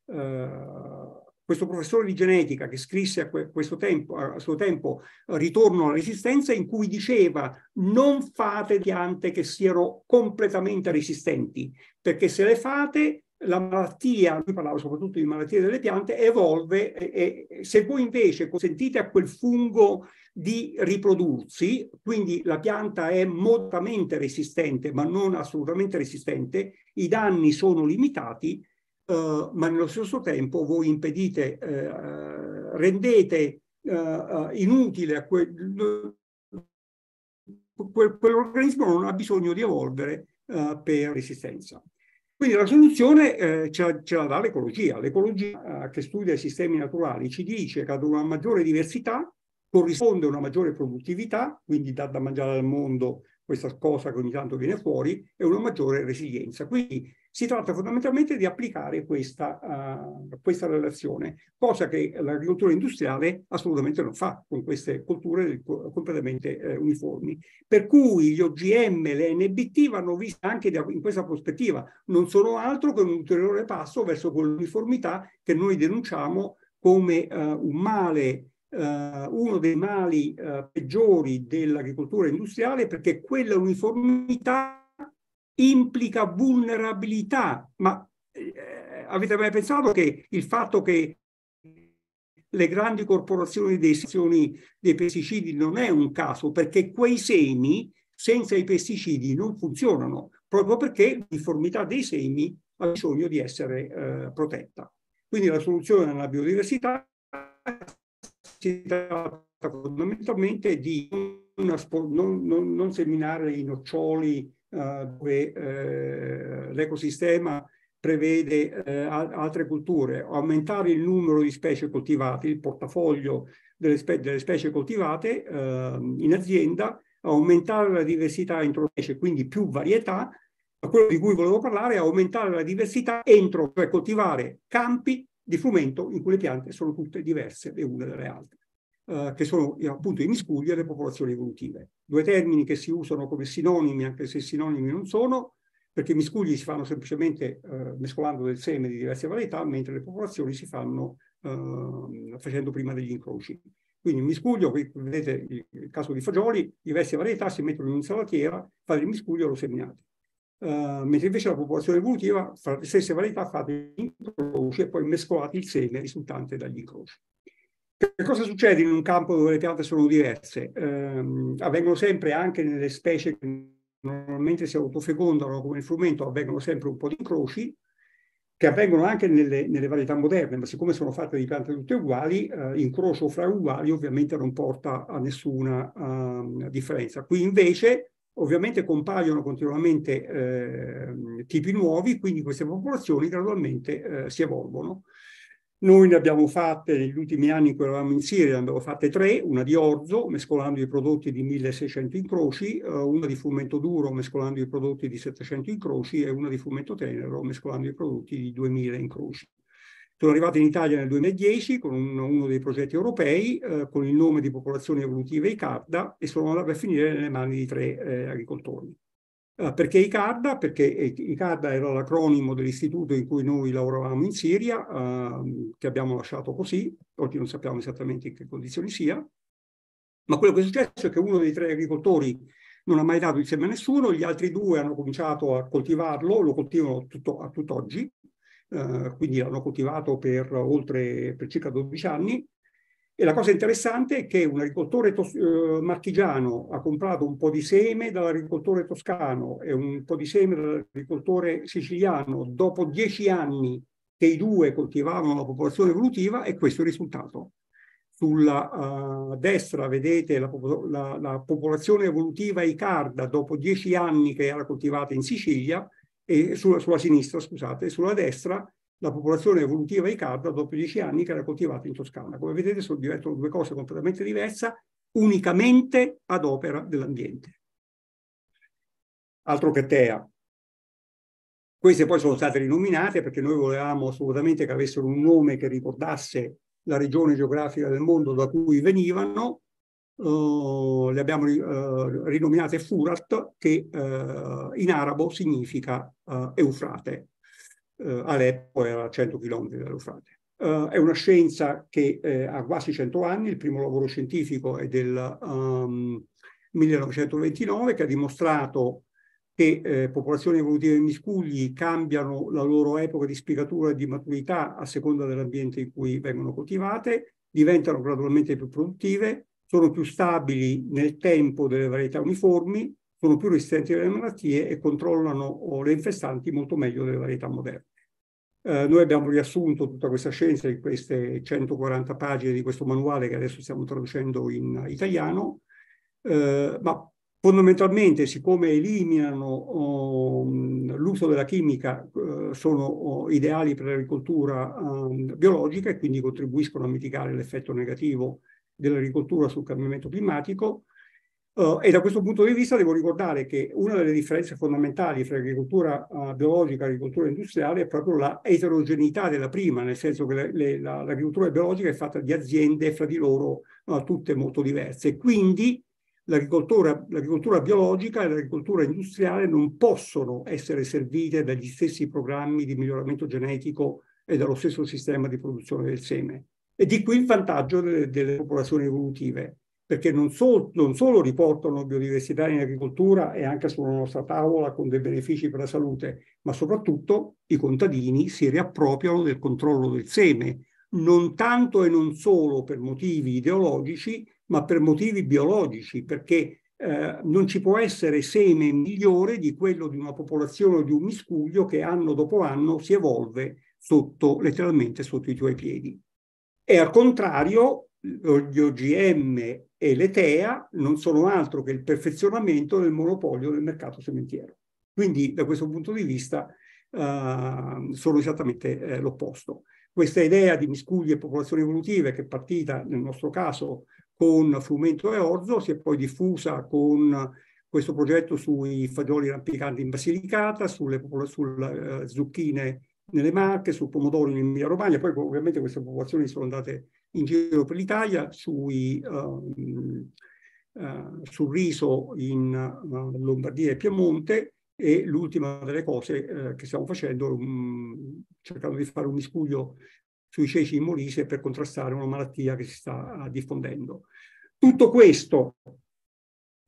uh, questo professore di genetica che scrisse a, tempo, a suo tempo eh, Ritorno alla resistenza, in cui diceva non fate piante che siano completamente resistenti, perché se le fate la malattia, lui parlava soprattutto di malattie delle piante, evolve e, e, se voi invece consentite a quel fungo di riprodursi, quindi la pianta è modamente resistente ma non assolutamente resistente, i danni sono limitati, Uhm, ma nello stesso tempo voi impedite, eh, rendete eh, inutile a quel, quel, quell'organismo non ha bisogno di evolvere per resistenza. Quindi la soluzione eh, ce, la, ce, la, dà l'ecologia. L'ecologia eh, che studia i sistemi naturali ci dice che ad una maggiore diversità corrisponde una maggiore produttività, quindi dà da mangiare al mondo questa cosa che ogni tanto viene fuori, e una maggiore resilienza. Quindi si tratta fondamentalmente di applicare questa, uh, questa relazione, cosa che l'agricoltura industriale assolutamente non fa con queste colture completamente eh, uniformi. Per cui gli OGM, le NBT vanno viste anche da, in questa prospettiva, non sono altro che un ulteriore passo verso quell'uniformità che noi denunciamo come uh, un male Uh, uno dei mali uh, peggiori dell'agricoltura industriale perché quella uniformità implica vulnerabilità, ma eh, avete mai pensato che il fatto che le grandi corporazioni dei, dei pesticidi non è un caso, perché quei semi senza i pesticidi non funzionano, proprio perché l'uniformità dei semi ha bisogno di essere eh, protetta. Quindi la soluzione alla biodiversità si tratta fondamentalmente di non, non, non seminare i noccioli eh, dove eh, l'ecosistema prevede eh, altre culture, aumentare il numero di specie coltivate, il portafoglio delle, spe delle specie coltivate ehm, in azienda, aumentare la diversità entro specie, quindi più varietà. Quello di cui volevo parlare è aumentare la diversità entro, cioè coltivare campi di frumento in cui le piante sono tutte diverse le une dalle altre. Eh, che sono eh, appunto i miscugli e le popolazioni evolutive. Due termini che si usano come sinonimi, anche se sinonimi non sono, perché i miscugli si fanno semplicemente eh, mescolando del seme di diverse varietà, mentre le popolazioni si fanno eh, facendo prima degli incroci. Quindi il miscuglio, qui vedete il caso di fagioli, diverse varietà si mettono in un'insalatiera, fate il miscuglio e lo seminate. Uh, mentre invece la popolazione evolutiva, fra le stesse varietà, fate gli incroci e poi mescolate il seme risultante dagli incroci. Che cosa succede in un campo dove le piante sono diverse? Eh, avvengono sempre anche nelle specie che normalmente si autofecondano come il frumento, avvengono sempre un po' di croci, che avvengono anche nelle, nelle, varietà moderne, ma siccome sono fatte di piante tutte uguali, eh, incrocio fra uguali ovviamente non porta a nessuna uh, differenza. Qui invece ovviamente compaiono continuamente eh, tipi nuovi, quindi queste popolazioni gradualmente eh, si evolvono. Noi ne abbiamo fatte negli ultimi anni in cui eravamo in Siria, ne abbiamo fatte tre, una di orzo mescolando i prodotti di 1600 incroci, eh, una di frumento duro mescolando i prodotti di 700 incroci e una di frumento tenero mescolando i prodotti di 2000 incroci. Sono arrivato in Italia nel 2010 con un, uno dei progetti europei eh, con il nome di Popolazioni Evolutive Icarda e sono andato a finire nelle mani di tre eh, agricoltori. Ah, perché ICARDA? Perché ICARDA era l'acronimo dell'istituto in cui noi lavoravamo in Siria, ehm, che abbiamo lasciato così, oggi non sappiamo esattamente in che condizioni sia, ma quello che è successo è che uno dei tre agricoltori non ha mai dato insieme a nessuno, gli altri due hanno cominciato a coltivarlo, lo coltivano tutto, a tutt'oggi, eh, quindi l'hanno coltivato per, oltre, per circa 12 anni, e la cosa interessante è che un agricoltore tos- eh, marchigiano ha comprato un po' di seme dall'agricoltore toscano e un po' di seme dall'agricoltore siciliano dopo dieci anni che i due coltivavano la popolazione evolutiva e questo è il risultato. Sulla uh, destra vedete la, popol- la, la popolazione evolutiva icarda dopo dieci anni che era coltivata in Sicilia e sulla, sulla sinistra, scusate, sulla destra la popolazione evolutiva di capra dopo dieci anni che era coltivata in Toscana. Come vedete sono diventate due cose completamente diverse, unicamente ad opera dell'ambiente. Altro che TEA. Queste poi sono state rinominate perché noi volevamo assolutamente che avessero un nome che ricordasse la regione geografica del mondo da cui venivano, Uh, le abbiamo uh, rinominate Furat, che uh, in arabo significa Eufrate eh, Aleppo era a 100 km dall'Eufrate. Uh, eh, è una scienza che eh, ha quasi 100 anni, il primo lavoro scientifico è del um, ehm, 1929 che ha dimostrato che eh, popolazioni evolutive di miscugli cambiano la loro epoca di spiegatura e di maturità a seconda dell'ambiente in cui vengono coltivate, diventano gradualmente più produttive, sono più stabili nel tempo delle varietà uniformi, sono più resistenti alle malattie e controllano le infestanti molto meglio delle varietà moderne. Eh, noi abbiamo riassunto tutta questa scienza in queste 140 pagine di questo manuale che adesso stiamo traducendo in italiano, eh, ma fondamentalmente siccome eliminano oh, l'uso della chimica eh, sono oh, ideali per l'agricoltura ehm, biologica e quindi contribuiscono a mitigare l'effetto negativo dell'agricoltura sul cambiamento climatico, Uh, e da questo punto di vista devo ricordare che una delle differenze fondamentali fra agricoltura uh, biologica e agricoltura industriale è proprio la eterogeneità della prima, nel senso che le, le, la, l'agricoltura biologica è fatta di aziende fra di loro uh, tutte molto diverse. Quindi l'agricoltura, l'agricoltura biologica e l'agricoltura industriale non possono essere servite dagli stessi programmi di miglioramento genetico e dallo stesso sistema di produzione del seme. E di qui il vantaggio delle, delle popolazioni evolutive perché non, so, non solo riportano biodiversità in agricoltura e anche sulla nostra tavola con dei benefici per la salute, ma soprattutto i contadini si riappropriano del controllo del seme, non tanto e non solo per motivi ideologici, ma per motivi biologici, perché eh, non ci può essere seme migliore di quello di una popolazione o di un miscuglio che anno dopo anno si evolve sotto, letteralmente sotto i tuoi piedi. E al contrario, gli OGM e l'ETEA non sono altro che il perfezionamento del monopolio del mercato sementiero. Quindi da questo punto di vista eh, sono esattamente eh, l'opposto. Questa idea di miscuglie e popolazioni evolutive che è partita nel nostro caso con frumento e orzo si è poi diffusa con questo progetto sui fagioli rampicanti in Basilicata, sulle, sulle uh, zucchine nelle Marche, sul pomodoro in Emilia Romagna, poi ovviamente queste popolazioni sono andate in giro per l'Italia sui, um, uh, sul riso in uh, Lombardia e Piemonte e l'ultima delle cose uh, che stiamo facendo, um, cercando di fare un miscuglio sui ceci in Molise per contrastare una malattia che si sta diffondendo. Tutto questo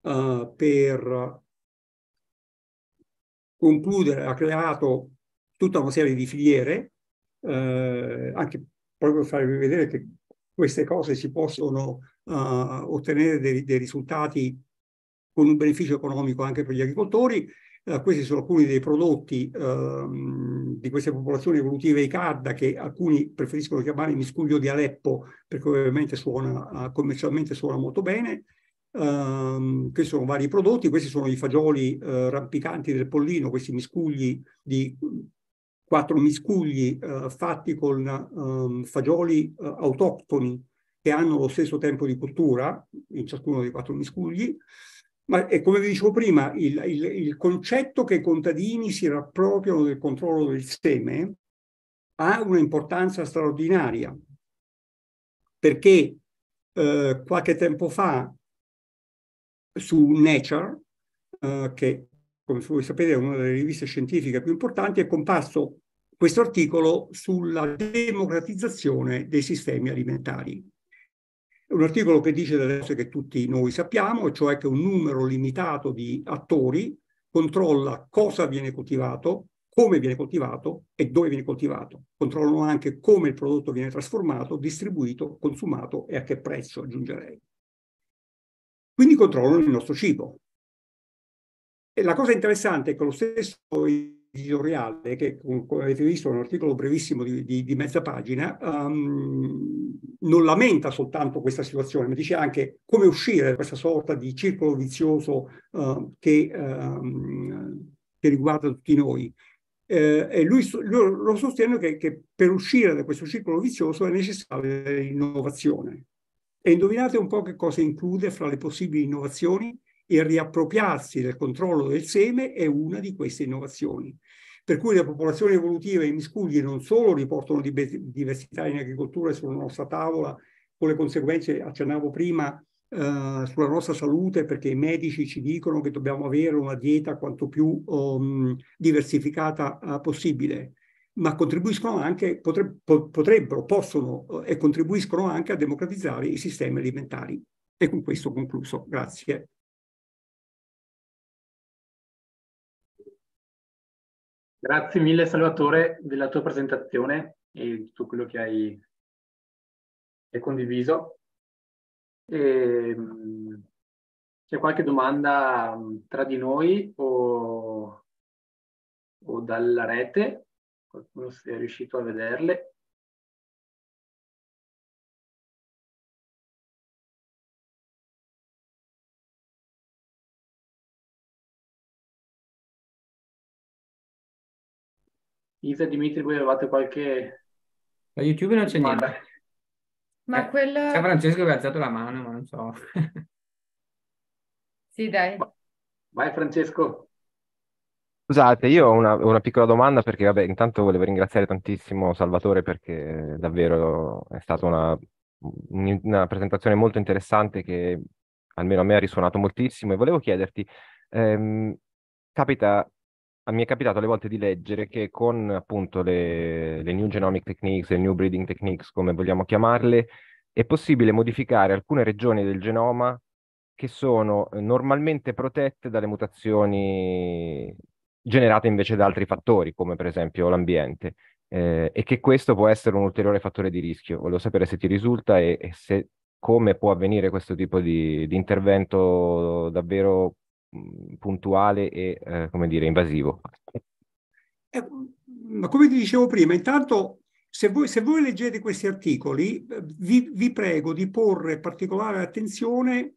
per concludere ha creato tutta una serie di filiere, anche proprio per farvi vedere che queste cose si possono uh, ottenere dei, dei, risultati con un beneficio economico anche per gli agricoltori. Uh, questi sono alcuni dei prodotti uh, di queste popolazioni evolutive Icarda che alcuni preferiscono chiamare miscuglio di Aleppo perché ovviamente suona, eh, commercialmente suona molto bene. Um, ehm, questi sono vari prodotti, questi sono i fagioli uh, rampicanti del pollino, questi miscugli di quattro miscugli eh, fatti con um, fagioli eh, autoctoni che hanno lo stesso tempo di cottura in ciascuno dei quattro miscugli. Ma è come vi dicevo prima, il, il, il concetto che i contadini si rappropriano del controllo del seme ha un'importanza straordinaria, perché eh, qualche tempo fa su Nature, eh, che come voi sapete è una delle riviste scientifiche più importanti, è comparso questo articolo sulla democratizzazione dei sistemi alimentari. È un articolo che dice delle cose che tutti noi sappiamo, cioè che un numero limitato di attori controlla cosa viene coltivato, come viene coltivato e dove viene coltivato. Controllano anche come il prodotto viene trasformato, distribuito, consumato e a che prezzo, aggiungerei. Quindi controllano il nostro cibo. E la cosa interessante è che lo stesso editoriale, che come avete visto è un articolo brevissimo di, di, di mezza pagina, um, non lamenta soltanto questa situazione, ma dice anche come uscire da questa sorta di circolo vizioso uh, che, um, che, riguarda tutti noi. Eh, e lui, lui, lo sostiene che, che per uscire da questo circolo vizioso è necessaria l'innovazione. E indovinate un po' che cosa include fra le possibili innovazioni? Il riappropriarsi del controllo del seme è una di queste innovazioni. Per cui le popolazioni evolutive e i miscugli non solo riportano diversità in agricoltura e sulla nostra tavola, con le conseguenze, accennavo prima, Uh, sulla nostra salute perché i medici ci dicono che dobbiamo avere una dieta quanto più um, diversificata uh, possibile, ma contribuiscono anche, potre, potrebbero, possono uh, e contribuiscono anche a democratizzare i sistemi alimentari. E con questo concluso. Grazie. Grazie mille Salvatore della tua presentazione e tutto quello che hai, condiviso. condiviso. Ehm, c'è qualche domanda tra di noi o, o dalla rete? Qualcuno si è riuscito a vederle? Isa, Dimitri, voi avevate qualche... Da YouTube non c'è domanda. niente. Ma eh, quello... C'è Francesco che ha alzato la mano, ma non so. [laughs] sì, dai. Vai Francesco. Scusate, io ho una, una, piccola domanda perché, vabbè, intanto volevo ringraziare tantissimo Salvatore perché davvero è stata una, una presentazione molto interessante che almeno a me ha risuonato moltissimo e volevo chiederti, ehm, capita mi è capitato alle volte di leggere che con appunto le, le new genomic techniques, le new breeding techniques, come vogliamo chiamarle, è possibile modificare alcune regioni del genoma che sono eh, normalmente protette dalle mutazioni generate invece da altri fattori, come per esempio l'ambiente, eh, e che questo può essere un ulteriore fattore di rischio. Volevo sapere se ti risulta e, e se, come può avvenire questo tipo di, di intervento davvero Mm, puntuale e, eh, come dire, invasivo. Eh, mm, ma come ti dicevo prima, intanto se voi, se voi leggete questi articoli, eh, vi, vi, prego di porre particolare attenzione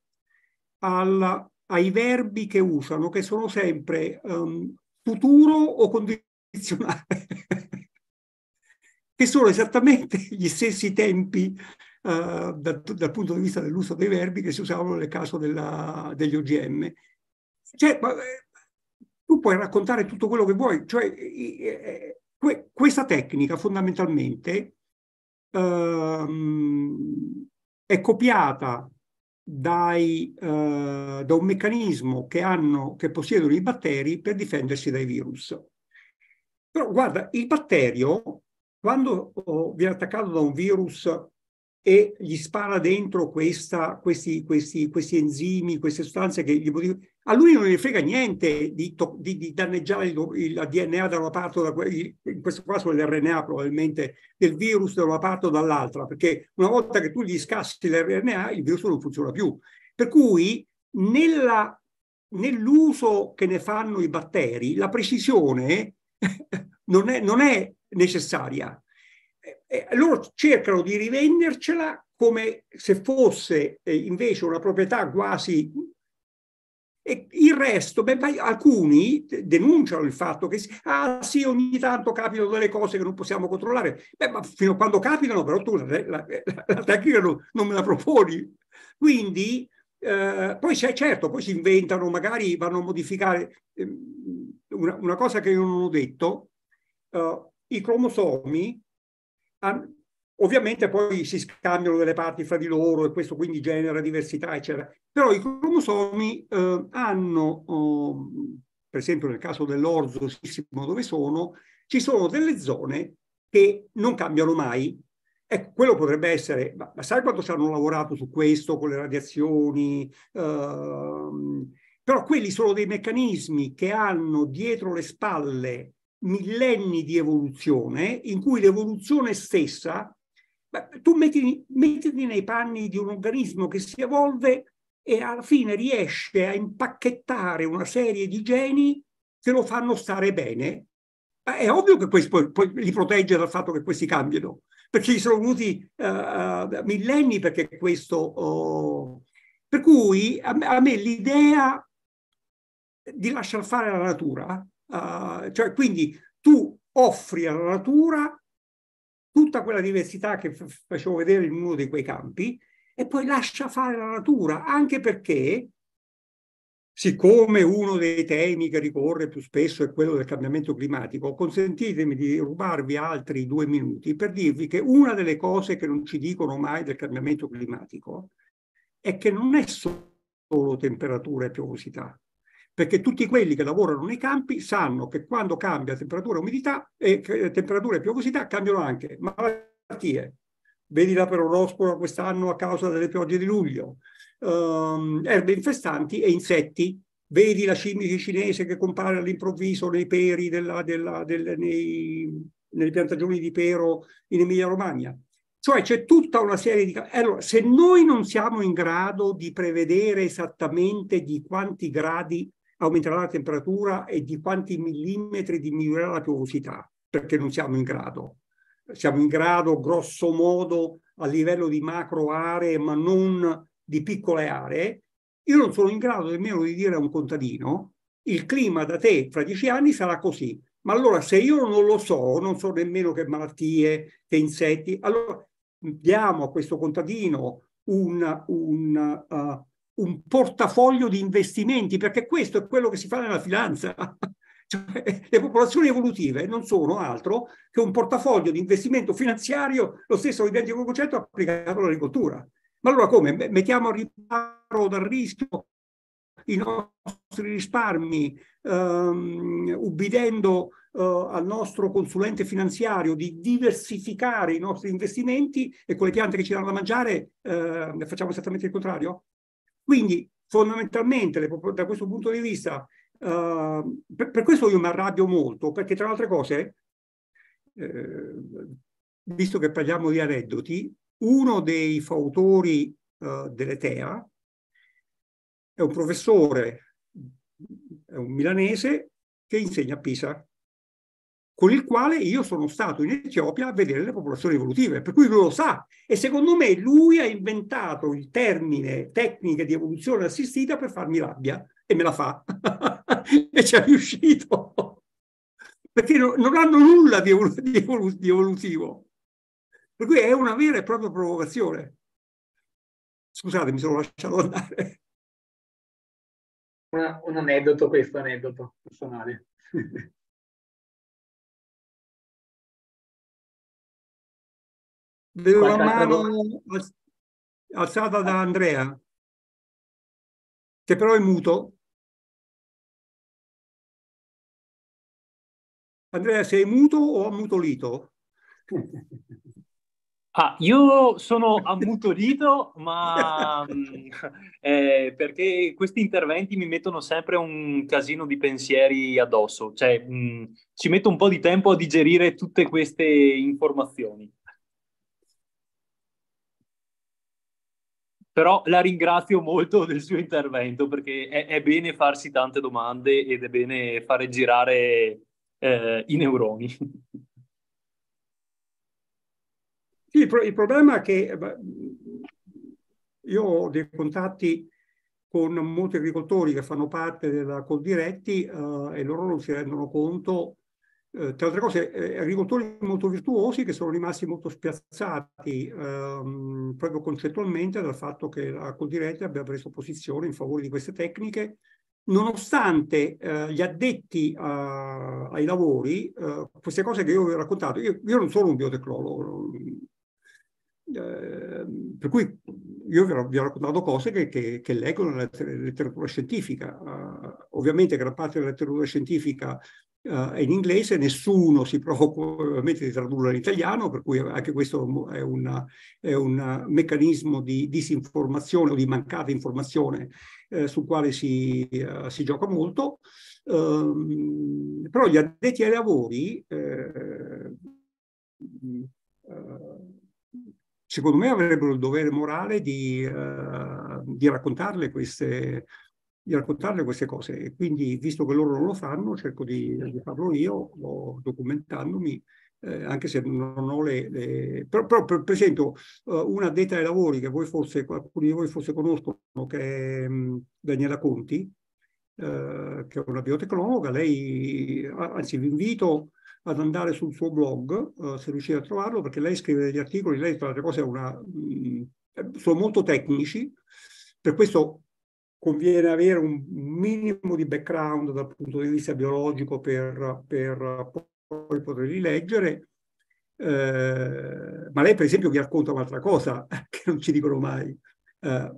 alla, ai verbi che usano, che sono sempre um, futuro o condizionale, [laughs] che sono esattamente gli stessi tempi uh, eh, da, dal punto di vista dell'uso dei verbi che si usavano nel caso della, degli OGM. Cioè, eh, tu puoi raccontare tutto quello che vuoi, cioè, eh, questa tecnica fondamentalmente ehm, è copiata dai, eh, da un meccanismo che, hanno, che possiedono i batteri per difendersi dai virus. Però guarda, il batterio, quando oh, viene attaccato da un virus e gli spara dentro questa, questi, questi, questi, enzimi, queste sostanze che gli, a lui non gli frega niente di, di, di danneggiare il, il, DNA da una parte, da que- in questo caso l'RNA probabilmente, del virus da una parte o dall'altra, perché una volta che tu gli scassi l'RNA il virus non funziona più. Per cui nella, nell'uso che ne fanno i batteri la precisione [laughs] non è, non è necessaria. E loro cercano di rivendercela come se fosse eh, invece una proprietà quasi e il resto, beh, alcuni denunciano il fatto che ah, sì, ogni tanto capitano delle cose che non possiamo controllare. Beh, ma fino a quando capitano, però tu la, la, la tecnica non, non, me la proponi. Quindi, eh, poi c'è certo, poi si inventano, magari vanno a modificare eh, una, una, cosa che io non ho detto. Eh, I cromosomi Ovviamente poi si scambiano delle parti fra di loro e questo quindi genera diversità, eccetera. Però i cromosomi eh, hanno, oh, per esempio nel caso dell'orzo, dove sono, ci sono delle zone che non cambiano mai. Ecco, quello potrebbe essere, ma, ma sai quanto ci hanno lavorato su questo, con le radiazioni? Ehm, però quelli sono dei meccanismi che hanno dietro le spalle millenni di evoluzione in cui l'evoluzione stessa tu metti, mettiti nei panni di un organismo che si evolve e alla fine riesce a impacchettare una serie di geni che lo fanno stare bene. È ovvio che questo poi, li protegge dal fatto che questi cambiano, perché ci sono venuti uh, millenni perché questo... Uh... Per cui a me, a me l'idea di lasciare fare la natura, uh, cioè quindi tu offri alla natura tutta quella diversità che facevo vedere in uno di quei campi e poi lascia fare la natura, anche perché siccome uno dei temi che ricorre più spesso è quello del cambiamento climatico, consentitemi di rubarvi altri due minuti per dirvi che una delle cose che non ci dicono mai del cambiamento climatico è che non è solo temperatura e piovosità, perché tutti quelli che lavorano nei campi sanno che quando cambia temperatura e umidità e eh, temperatura e piovosità cambiano anche malattie. Vedi la perorospora quest'anno a causa delle piogge di luglio, ehm, erbe infestanti e insetti. Vedi la cimice cinese che compare all'improvviso nei peri, della, della, delle, nei, nelle piantagioni di pero in Emilia-Romagna. Cioè c'è tutta una serie di... Allora, se noi non siamo in grado di prevedere esattamente di quanti gradi aumenterà la temperatura e di quanti millimetri diminuirà la piovosità, perché non siamo in grado. Siamo in grado, grosso modo, a livello di macro aree, ma non di piccole aree. Io non sono in grado nemmeno di dire a un contadino il clima da te fra dieci anni sarà così. Ma allora se io non lo so, non so nemmeno che malattie, che insetti, allora diamo a questo contadino un, un, uh, un portafoglio di investimenti, perché questo è quello che si fa nella finanza. [laughs] Cioè, le popolazioni evolutive non sono altro che un portafoglio di investimento finanziario, lo stesso identico concetto applicato all'agricoltura. Ma allora come? Mettiamo a riparo dal rischio i nostri risparmi, um, ubbidendo uh, al nostro consulente finanziario di diversificare i nostri investimenti e con le piante che ci danno da mangiare uh, facciamo esattamente il contrario? Quindi fondamentalmente da questo punto di vista, uh, per, per, questo io mi arrabbio molto, perché tra le altre cose, eh, visto che parliamo di aneddoti, uno dei fautori uh, dell'ETEA è un professore, è un milanese che insegna a Pisa con il quale io sono stato in Etiopia a vedere le popolazioni evolutive, per cui lui lo sa. E secondo me lui ha inventato il termine tecniche di evoluzione assistita per farmi rabbia e me la fa. [laughs] e ci è riuscito. Perché no, non hanno nulla di, evolu- di, evolu- di evolutivo. Per cui è una vera e propria provocazione. Scusate, mi sono lasciato andare. Una, un aneddoto, questo aneddoto personale. [laughs] Vedo la mano alz alzata da Andrea, che però è muto. Andrea, sei muto o ammutolito? Ah, io sono ammutolito, ma [laughs] eh, perché questi interventi mi mettono sempre un casino di pensieri addosso, cioè mh, mm, ci metto un po' di tempo a digerire tutte queste informazioni. però la ringrazio molto del suo intervento perché è, è bene farsi tante domande ed è bene fare girare eh, i neuroni. il, pro- il problema è che beh, io ho dei contatti con molti agricoltori che fanno parte della Coldiretti eh, e loro non si rendono conto eh, tra altre cose, eh, agricoltori molto virtuosi che sono rimasti molto spiazzati ehm, proprio concettualmente dal fatto che la Coldiretti abbia preso posizione in favore di queste tecniche, nonostante eh, gli addetti eh, ai lavori, eh, queste cose che io vi ho raccontato, io, io non sono un biotecnologo, Ehm, per cui io vi ho, vi ho raccontato cose che, che, che, leggo nella letteratura scientifica. Uh, ovviamente gran parte della letteratura scientifica uh, è in inglese, nessuno si preoccupa ovviamente di tradurla in italiano, per cui anche questo è, una, è un meccanismo di disinformazione o di mancata informazione eh, sul quale si, uh, si gioca molto. Um, però gli addetti ai lavori eh, mm, secondo me avrebbero il dovere morale di, uh, di, raccontarle, queste, di raccontarle queste cose. E quindi, visto che loro non lo fanno, cerco di, di farlo io, documentandomi, eh, anche se non ho le... le... Però, però, per, per esempio, uh, una detta ai lavori che voi forse, alcuni di voi forse conoscono, che è mh, mm, Daniela Conti, uh, che è una biotecnologa, lei, anzi vi invito ad andare sul suo blog, uh, se riuscite a trovarlo, perché lei scrive degli articoli, lei tra le altre cose una, mh, mm, sono molto tecnici, per questo conviene avere un minimo di background dal punto di vista biologico per, per poi poterli leggere. Eh, ma lei, per esempio, vi racconta un'altra cosa [laughs] che non ci dicono mai. Eh,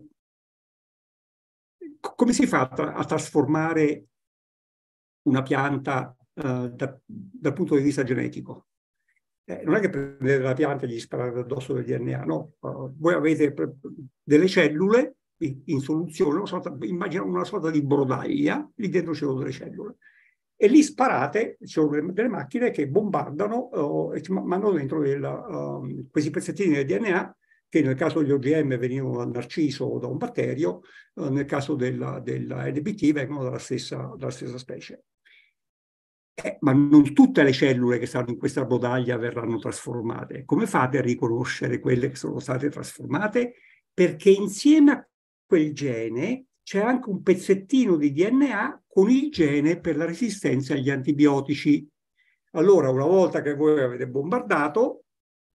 come si fa a, tra a trasformare una pianta eh, da, dal punto di vista genetico. Eh, non è che prendete la pianta e gli sparate addosso del DNA, no. Uh, voi avete delle cellule in soluzione, una sorta, immagina una sorta di brodaglia, lì dentro ci sono delle cellule. E lì sparate, ci sono delle macchine che bombardano uh, e ci mandano dentro del, uh, questi pezzettini del DNA che nel caso degli OGM venivano dal narciso o da un batterio, nel caso della, della, vengono dalla stessa, dalla stessa specie. Eh, ma non tutte le cellule che stanno in questa botaglia verranno trasformate. Come fate a riconoscere quelle che sono state trasformate? Perché insieme a quel gene c'è anche un pezzettino di DNA con il gene per la resistenza agli antibiotici. Allora, una volta che voi avete bombardato,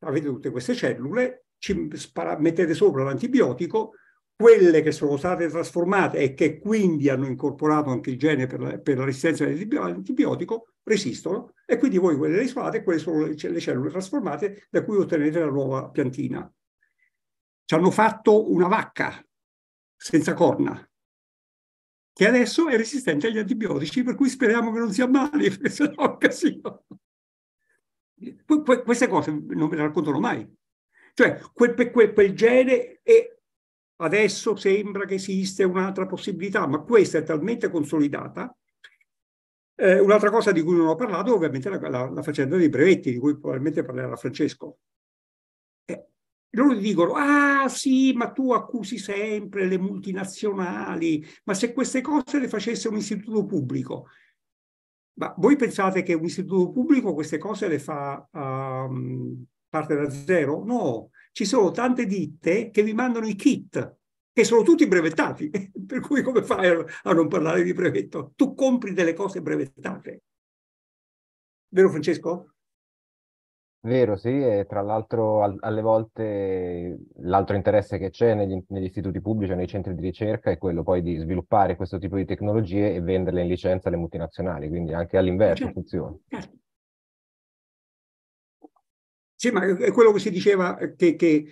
avete tutte queste cellule, ci spara- mettete sopra l'antibiotico, quelle che sono state trasformate e che quindi hanno incorporato anche il gene per la, per la resistenza all'antibiotico resistono e quindi voi quelle le isolate e quelle sono le, le cellule trasformate da cui ottenete la nuova piantina. Ci hanno fatto una vacca senza corna, che adesso è resistente agli antibiotici, per cui speriamo che non sia male, [laughs] perché se no casino. Qu- que- queste cose non ve le raccontano mai. Cioè, quel, quel, quel gene e adesso sembra che esiste un'altra possibilità, ma questa è talmente consolidata eh, un'altra cosa di cui non ho parlato è ovviamente la, la, la, faccenda dei brevetti, di cui probabilmente parlerà Francesco. Eh, loro dicono, ah sì, ma tu accusi sempre le multinazionali, ma se queste cose le facesse un istituto pubblico, ma voi pensate che un istituto pubblico queste cose le fa um, parte da zero? No, ci sono tante ditte che vi mandano i kit e sono tutti brevettati, [laughs] per cui come fai a non parlare di brevetto? Tu compri delle cose brevettate. Vero Francesco? Vero, sì, e tra l'altro al, alle volte l'altro interesse che c'è negli, negli, istituti pubblici e nei centri di ricerca è quello poi di sviluppare questo tipo di tecnologie e venderle in licenza alle multinazionali, quindi anche all'inverso certo, funziona. Certo. Sì, ma è quello che si diceva eh, che, che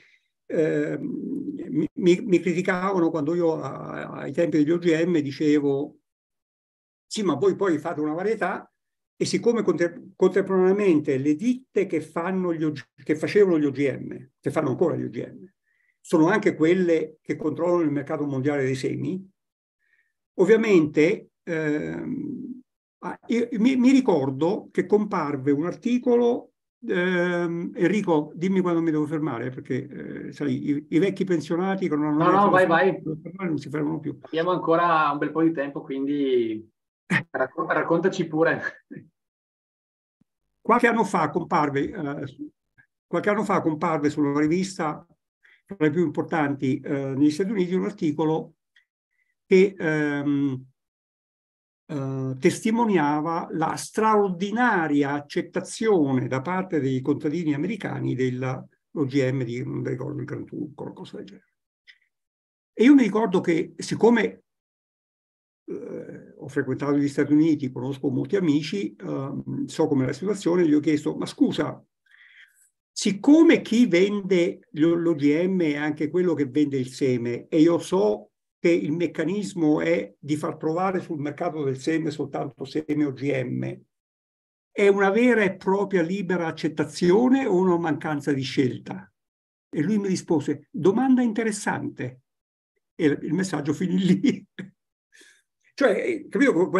Ehm, mi, mi, criticavano quando io a, ai tempi degli OGM dicevo sì ma voi poi fate una varietà e siccome contemporaneamente le ditte che, gli, che facevano gli OGM, che fanno ancora gli OGM, sono anche quelle che controllano il mercato mondiale dei semi, ovviamente eh, mi, mi ricordo che comparve un articolo eh, Enrico, dimmi quando mi devo fermare, perché eh, sai, i, i, vecchi pensionati che non hanno... No, no, vai, vai. Fermare, non si fermano più. Abbiamo ancora un bel po' di tempo, quindi [laughs] racc- raccontaci pure. Qualche anno fa comparve, eh, qualche anno fa comparve sulla rivista, tra le più importanti eh, negli Stati Uniti, un articolo che... Ehm, eh, testimoniava la straordinaria accettazione da parte dei contadini americani dell'OGM di, non ricordo, il Gran Turco, qualcosa del genere. E io mi ricordo che siccome eh, ho frequentato gli Stati Uniti, conosco molti amici, eh, so com'è la situazione, gli ho chiesto, ma scusa, siccome chi vende l'OGM è anche quello che vende il seme e io so che il meccanismo è di far trovare sul mercato del seme soltanto seme OGM, è una vera e propria libera accettazione o una mancanza di scelta? E lui mi rispose, domanda interessante. E il messaggio finì lì. [laughs] cioè, eh, capito?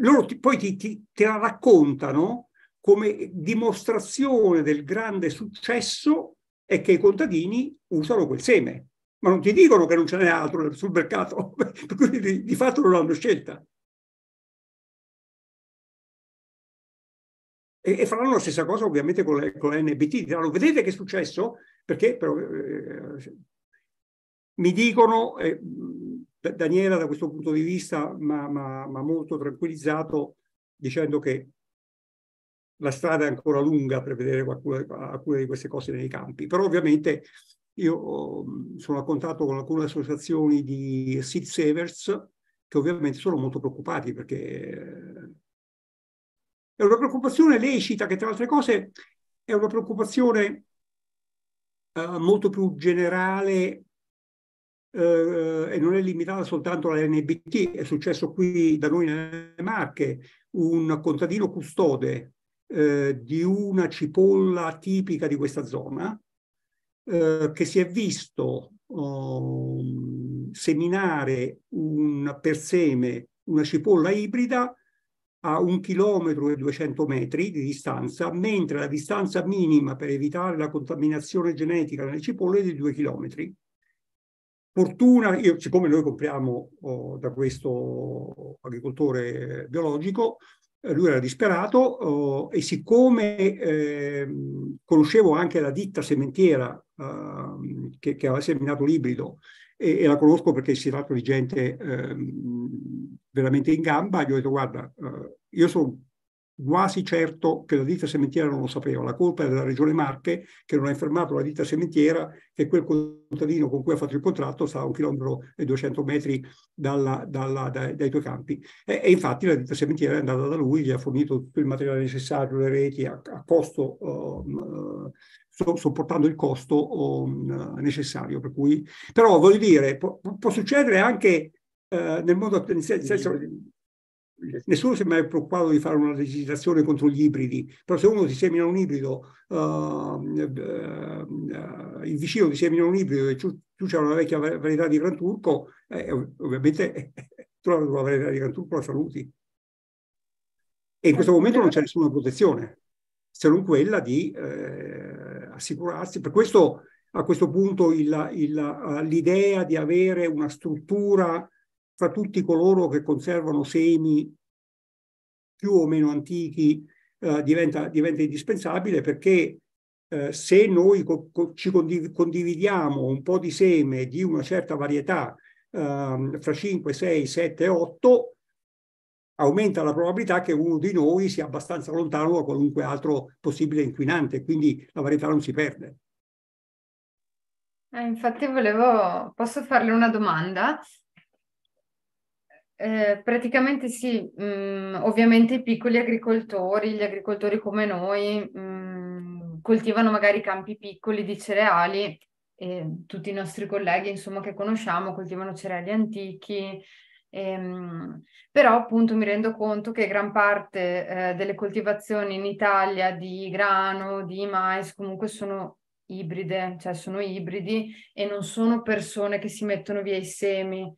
Loro ti, poi ti, ti, te la raccontano come dimostrazione del grande successo è che i contadini usano quel seme ma non ti dicono che non ce n'è altro sul mercato, quindi [laughs] di, di fatto non hanno scelta. E, e, faranno la stessa cosa ovviamente con, l'NBT, diranno vedete che è successo? Perché però, eh, mi dicono, eh, Daniela da questo punto di vista mi ha molto tranquillizzato dicendo che la strada è ancora lunga per vedere qualcuna, alcune di queste cose nei campi, però ovviamente io mm, sono a contatto con alcune associazioni di seed savers che ovviamente sono molto preoccupati perché eh, è una preoccupazione lecita che tra altre cose è una preoccupazione eh, molto più generale eh, e non è limitata soltanto all'NBT. È successo qui da noi nelle Marche un contadino custode eh, di una cipolla tipica di questa zona eh, che si è visto um, seminare un perseme, una cipolla ibrida a un chilometro e 200 metri di distanza, mentre la distanza minima per evitare la contaminazione genetica nelle cipolle è di 2 chilometri. Fortuna, io, siccome noi compriamo oh, da questo agricoltore biologico, eh, lui era disperato oh, e siccome eh, conoscevo anche la ditta sementiera eh, che, che, aveva seminato l'ibrido e, e, la conosco perché si tratta di gente eh, veramente in gamba, gli ho detto guarda, eh, io sono quasi certo che la ditta sementiera non lo sapeva, la colpa è della regione Marche che non ha informato la ditta sementiera che quel contadino con cui ha fatto il contratto sta a un chilometro e 200 metri dalla, dalla, dai, dai tuoi campi. E, e, infatti la ditta sementiera è andata da lui, gli ha fornito tutto il materiale necessario, le reti a, a costo, um, eh, sopportando il costo um, necessario. Per cui, però voglio dire, può, può succedere anche... Uh, nel mondo, nel senso, Nessuno si è mai preoccupato di fare una legislazione contro gli ibridi, però se uno ti semina un ibrido, uh, uh, il vicino ti semina un ibrido e tu, c'è una vecchia varietà di Gran Turco, eh, eh ovviamente eh, [laughs] trovi una varietà di Gran Turco, la saluti. E in questo momento non c'è nessuna protezione, se non quella di eh, assicurarsi. Per questo a questo punto l'idea di avere una struttura fra tutti coloro che conservano semi più o meno antichi eh, diventa, diventa, indispensabile perché eh, se noi co co ci condiv condividiamo un po' di seme di una certa varietà ehm, fra 5, 6, 7, 8, aumenta la probabilità che uno di noi sia abbastanza lontano da qualunque altro possibile inquinante, quindi la varietà non si perde. Eh, infatti volevo, posso farle una domanda? Eh, praticamente sì, mh, mm, ovviamente i piccoli agricoltori, gli agricoltori come noi, mh, mm, coltivano magari campi piccoli di cereali e tutti i nostri colleghi insomma che conosciamo coltivano cereali antichi, ehm, però appunto mi rendo conto che gran parte eh, delle coltivazioni in Italia di grano, di mais comunque sono ibride, cioè sono ibridi e non sono persone che si mettono via i semi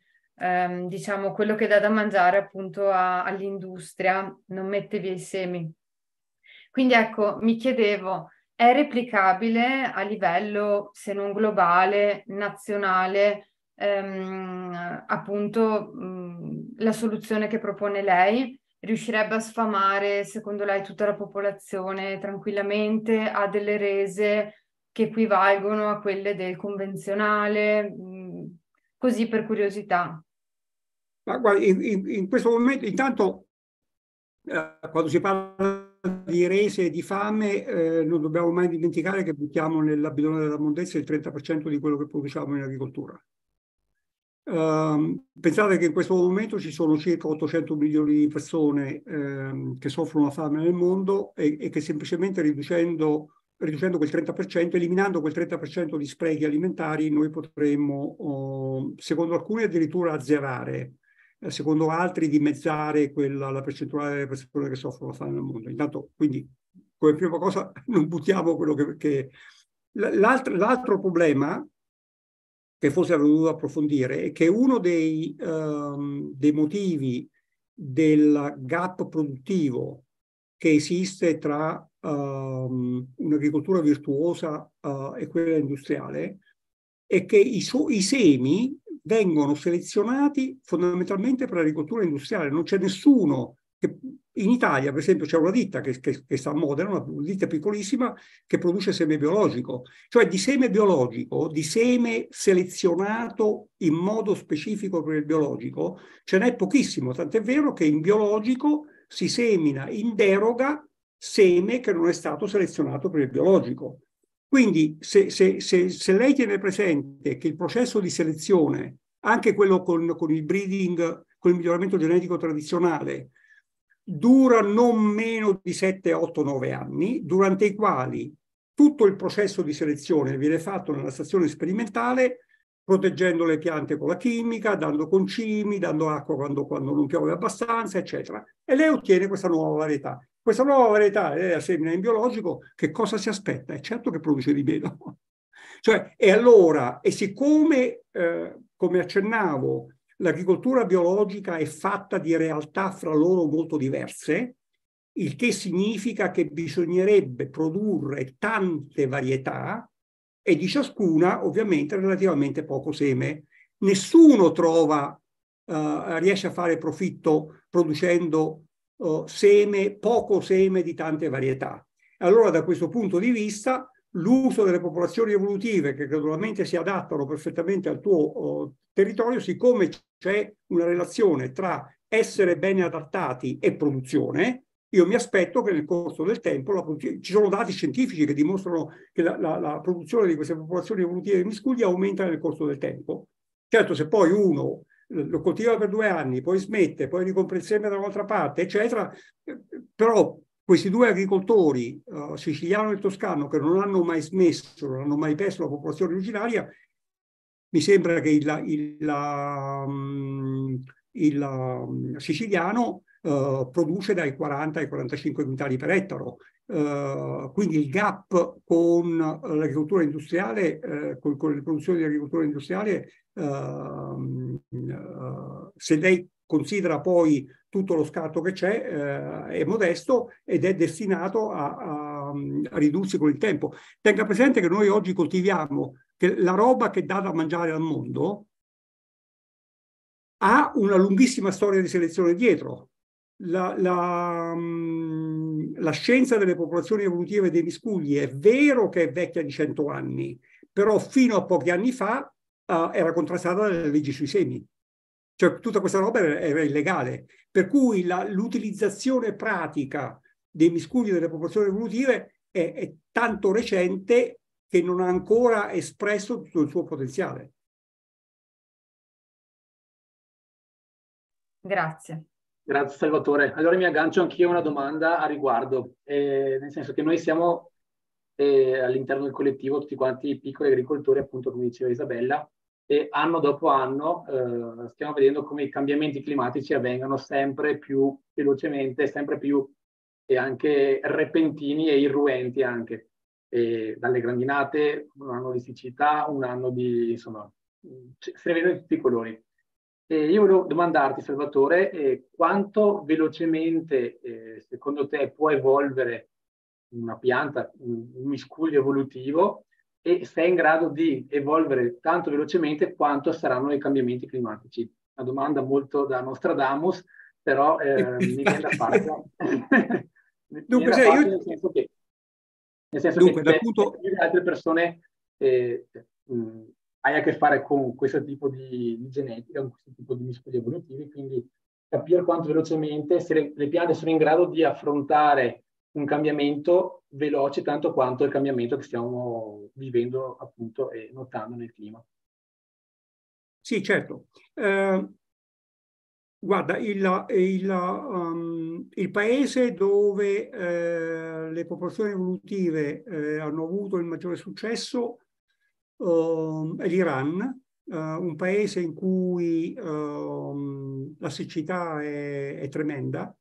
ehm, diciamo, quello che dà da mangiare appunto a, all'industria, non mette via i semi. Quindi ecco, mi chiedevo, è replicabile a livello, se non globale, nazionale, ehm, appunto mh, mm, la soluzione che propone lei? riuscirebbe a sfamare, secondo lei, tutta la popolazione tranquillamente a delle rese che equivalgono a quelle del convenzionale, mm, così per curiosità. Ma guarda, in, in, in questo momento, intanto, eh, quando si parla di rese e di fame, eh, non dobbiamo mai dimenticare che buttiamo nell'abitone della mondezza il 30% di quello che produciamo in agricoltura. Um, pensate che in questo momento ci sono circa 800 milioni di persone ehm, che soffrono la fame nel mondo e, e che semplicemente riducendo, riducendo, quel 30%, eliminando quel 30% di sprechi alimentari, noi potremmo, oh, secondo alcuni, addirittura azzerare secondo altri, dimezzare quella, la percentuale delle persone che soffrono la fame nel mondo. Intanto, quindi, come prima cosa, [laughs] non buttiamo quello che... che... L'altro, l'altro problema che forse avrei dovuto approfondire è che uno dei, um, dei motivi del gap produttivo che esiste tra um, un'agricoltura virtuosa uh, e quella industriale è che i, so- i semi vengono selezionati fondamentalmente per l'agricoltura industriale. Non c'è nessuno che in Italia, per esempio, c'è una ditta che, che, che sta a Modena, una, una ditta piccolissima, che produce seme biologico. Cioè di seme biologico, di seme selezionato in modo specifico per il biologico, ce n'è pochissimo, tant'è vero che in biologico si semina in deroga seme che non è stato selezionato per il biologico. Quindi se, se, se, se, lei tiene presente che il processo di selezione, anche quello con, con il breeding, con il miglioramento genetico tradizionale, dura non meno di 7, 8, 9 anni, durante i quali tutto il processo di selezione viene fatto nella stazione sperimentale proteggendo le piante con la chimica, dando concimi, dando acqua quando, quando non piove abbastanza, eccetera. E lei ottiene questa nuova varietà. Questa nuova varietà, lei la semina in biologico, che cosa si aspetta? È certo che produce di meno. [laughs] Cioè, e allora, e siccome, eh, come accennavo, l'agricoltura biologica è fatta di realtà fra loro molto diverse, il che significa che bisognerebbe produrre tante varietà e di ciascuna ovviamente relativamente poco seme. Nessuno trova, eh, riesce a fare profitto producendo eh, seme, poco seme di tante varietà. Allora da questo punto di vista l'uso delle popolazioni evolutive che gradualmente si adattano perfettamente al tuo eh, territorio, siccome c'è una relazione tra essere bene adattati e produzione, io mi aspetto che nel corso del tempo la, ci sono dati scientifici che dimostrano che la, la, la produzione di queste popolazioni evolutive di miscugli aumenta nel corso del tempo. Certo, se poi uno lo coltiva per due anni, poi smette, poi ricompra il da un'altra parte, eccetera, eh, però questi due agricoltori, uh, siciliano e toscano, che non hanno mai smesso, non hanno mai perso la popolazione originaria, mi sembra che il, il, mm, il, il mm, siciliano eh, produce dai 40 ai 45 quintali per ettaro. Eh, quindi il gap con l'agricoltura industriale, eh, con, con, le produzioni di agricoltura industriale, ehm, se lei considera poi tutto lo scarto che c'è, eh, è modesto ed è destinato a, a, a, ridursi con il tempo. Tenga presente che noi oggi coltiviamo che la roba che dà da mangiare al mondo ha una lunghissima storia di selezione dietro la, la, mm, la, scienza delle popolazioni evolutive dei miscugli è vero che è vecchia di 100 anni, però fino a pochi anni fa uh, era contrastata dalle leggi sui semi. Cioè tutta questa roba era, era illegale. Per cui la, l'utilizzazione pratica dei miscugli delle popolazioni evolutive è, è tanto recente che non ha ancora espresso tutto il suo potenziale. Grazie. Grazie Salvatore. Allora mi aggancio anch'io a una domanda a riguardo, eh, nel senso che noi siamo eh, all'interno del collettivo tutti quanti i piccoli agricoltori, appunto come diceva Isabella, e anno dopo anno eh, stiamo vedendo come i cambiamenti climatici avvengano sempre più velocemente, sempre più e anche repentini e irruenti anche, dalle grandinate, un anno di siccità, un anno di, insomma, cioè, se ne vedono tutti i colori. Eh, io volevo domandarti, Salvatore, eh, quanto velocemente eh, secondo te può evolvere una pianta, un, un miscuglio evolutivo e se è in grado di evolvere tanto velocemente quanto saranno i cambiamenti climatici? Una domanda molto da Nostradamus, però eh, [laughs] mi viene da fare. Dunque, [laughs] cioè, io... nel senso che, nel senso Dunque, che da le altre persone eh, mh, hai a che fare con questo tipo di, di genetica, con questo tipo di miscoli evolutivi, quindi capire quanto velocemente se le, le piante sono in grado di affrontare un cambiamento veloce tanto quanto il cambiamento che stiamo vivendo appunto e notando nel clima. Sì, certo. Eh, guarda, il, il, um, il, paese dove eh, le popolazioni evolutive eh, hanno avuto il maggiore successo è ehm, l'Iran, eh, un paese in cui ehm, la siccità è, è tremenda,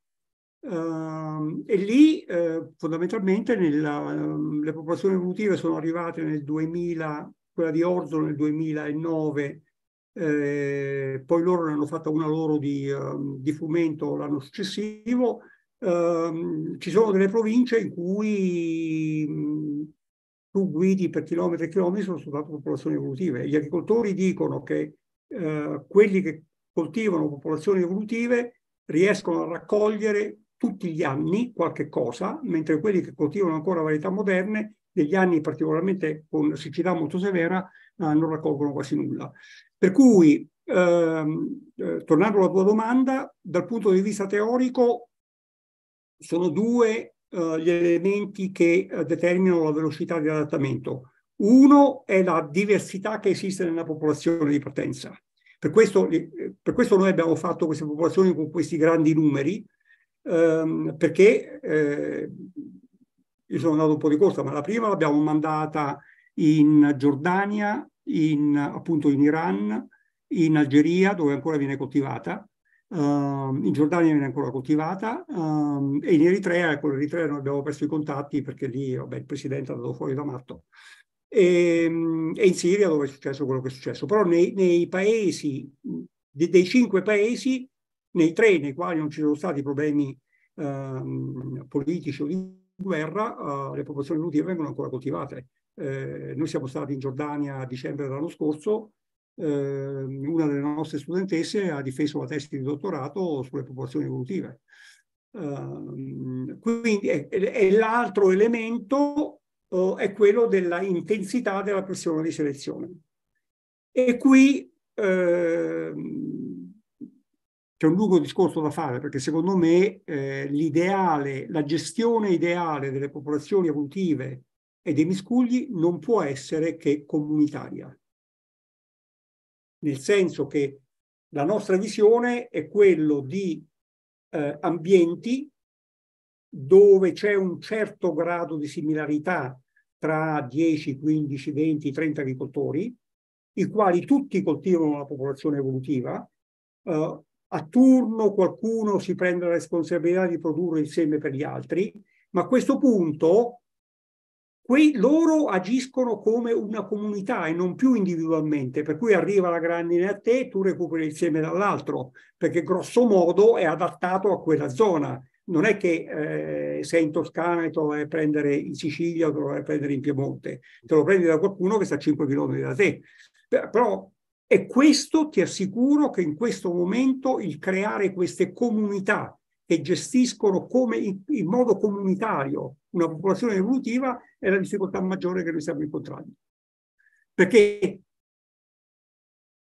Uh, e lì uh, fondamentalmente nella, um, le popolazioni evolutive sono arrivate nel 2000, quella di Orzo nel 2009, eh, poi loro ne hanno fatta una loro di, uh, di fumento l'anno successivo. ci sono delle province in cui tu guidi per chilometri e chilometri sono soltanto popolazioni evolutive. Gli agricoltori dicono che eh, quelli che coltivano popolazioni evolutive riescono a raccogliere tutti gli anni qualche cosa, mentre quelli che coltivano ancora varietà moderne, degli anni particolarmente con siccità molto severa, eh, non raccolgono quasi nulla. Per cui, ehm, eh, tornando alla tua domanda, dal punto di vista teorico sono due eh, gli elementi che eh, determinano la velocità di adattamento. Uno è la diversità che esiste nella popolazione di partenza. Per questo, eh, per questo noi abbiamo fatto queste popolazioni con questi grandi numeri, ehm, perché eh, io sono andato un po' di corsa, ma la prima l'abbiamo mandata in Giordania, in, appunto in Iran, in Algeria, dove ancora viene coltivata, Uh, in Giordania viene ancora coltivata um, e in Eritrea, con ecco, l'Eritrea non abbiamo perso i contatti perché lì vabbè, il presidente è andato fuori da matto. E, ehm, e, in Siria dove è successo quello che è successo. Però nei, nei paesi, de, dei cinque paesi, nei tre nei quali non ci sono stati problemi um, politici o di guerra, uh, le popolazioni nutrive vengono ancora coltivate. Eh, noi siamo stati in Giordania a dicembre dell'anno scorso, Ehm, una delle nostre studentesse ha difeso la tesi di dottorato sulle popolazioni evolutive. Ehm, quindi, e, l'altro elemento oh, è quello della intensità della pressione di selezione. E qui ehm, c'è un lungo discorso da fare perché secondo me eh, l'ideale, la gestione ideale delle popolazioni evolutive e dei miscugli non può essere che comunitaria nel senso che la nostra visione è quello di eh, ambienti dove c'è un certo grado di similarità tra 10, 15, 20, 30 agricoltori, i quali tutti coltivano la popolazione evolutiva, eh, a turno qualcuno si prende la responsabilità di produrre il seme per gli altri, ma a questo punto quei, loro agiscono come una comunità e non più individualmente, per cui arriva la grandine a te, e tu recuperi il seme dall'altro, perché grosso modo è adattato a quella zona. Non è che eh, sei in Toscana e te lo vai a prendere in Sicilia o te lo vai a prendere in Piemonte, te lo prendi da qualcuno che sta a 5 km da te. Però è questo ti assicuro che in questo momento il creare queste comunità che gestiscono come in, in modo comunitario una popolazione evolutiva è la difficoltà maggiore che noi stiamo incontrando. Perché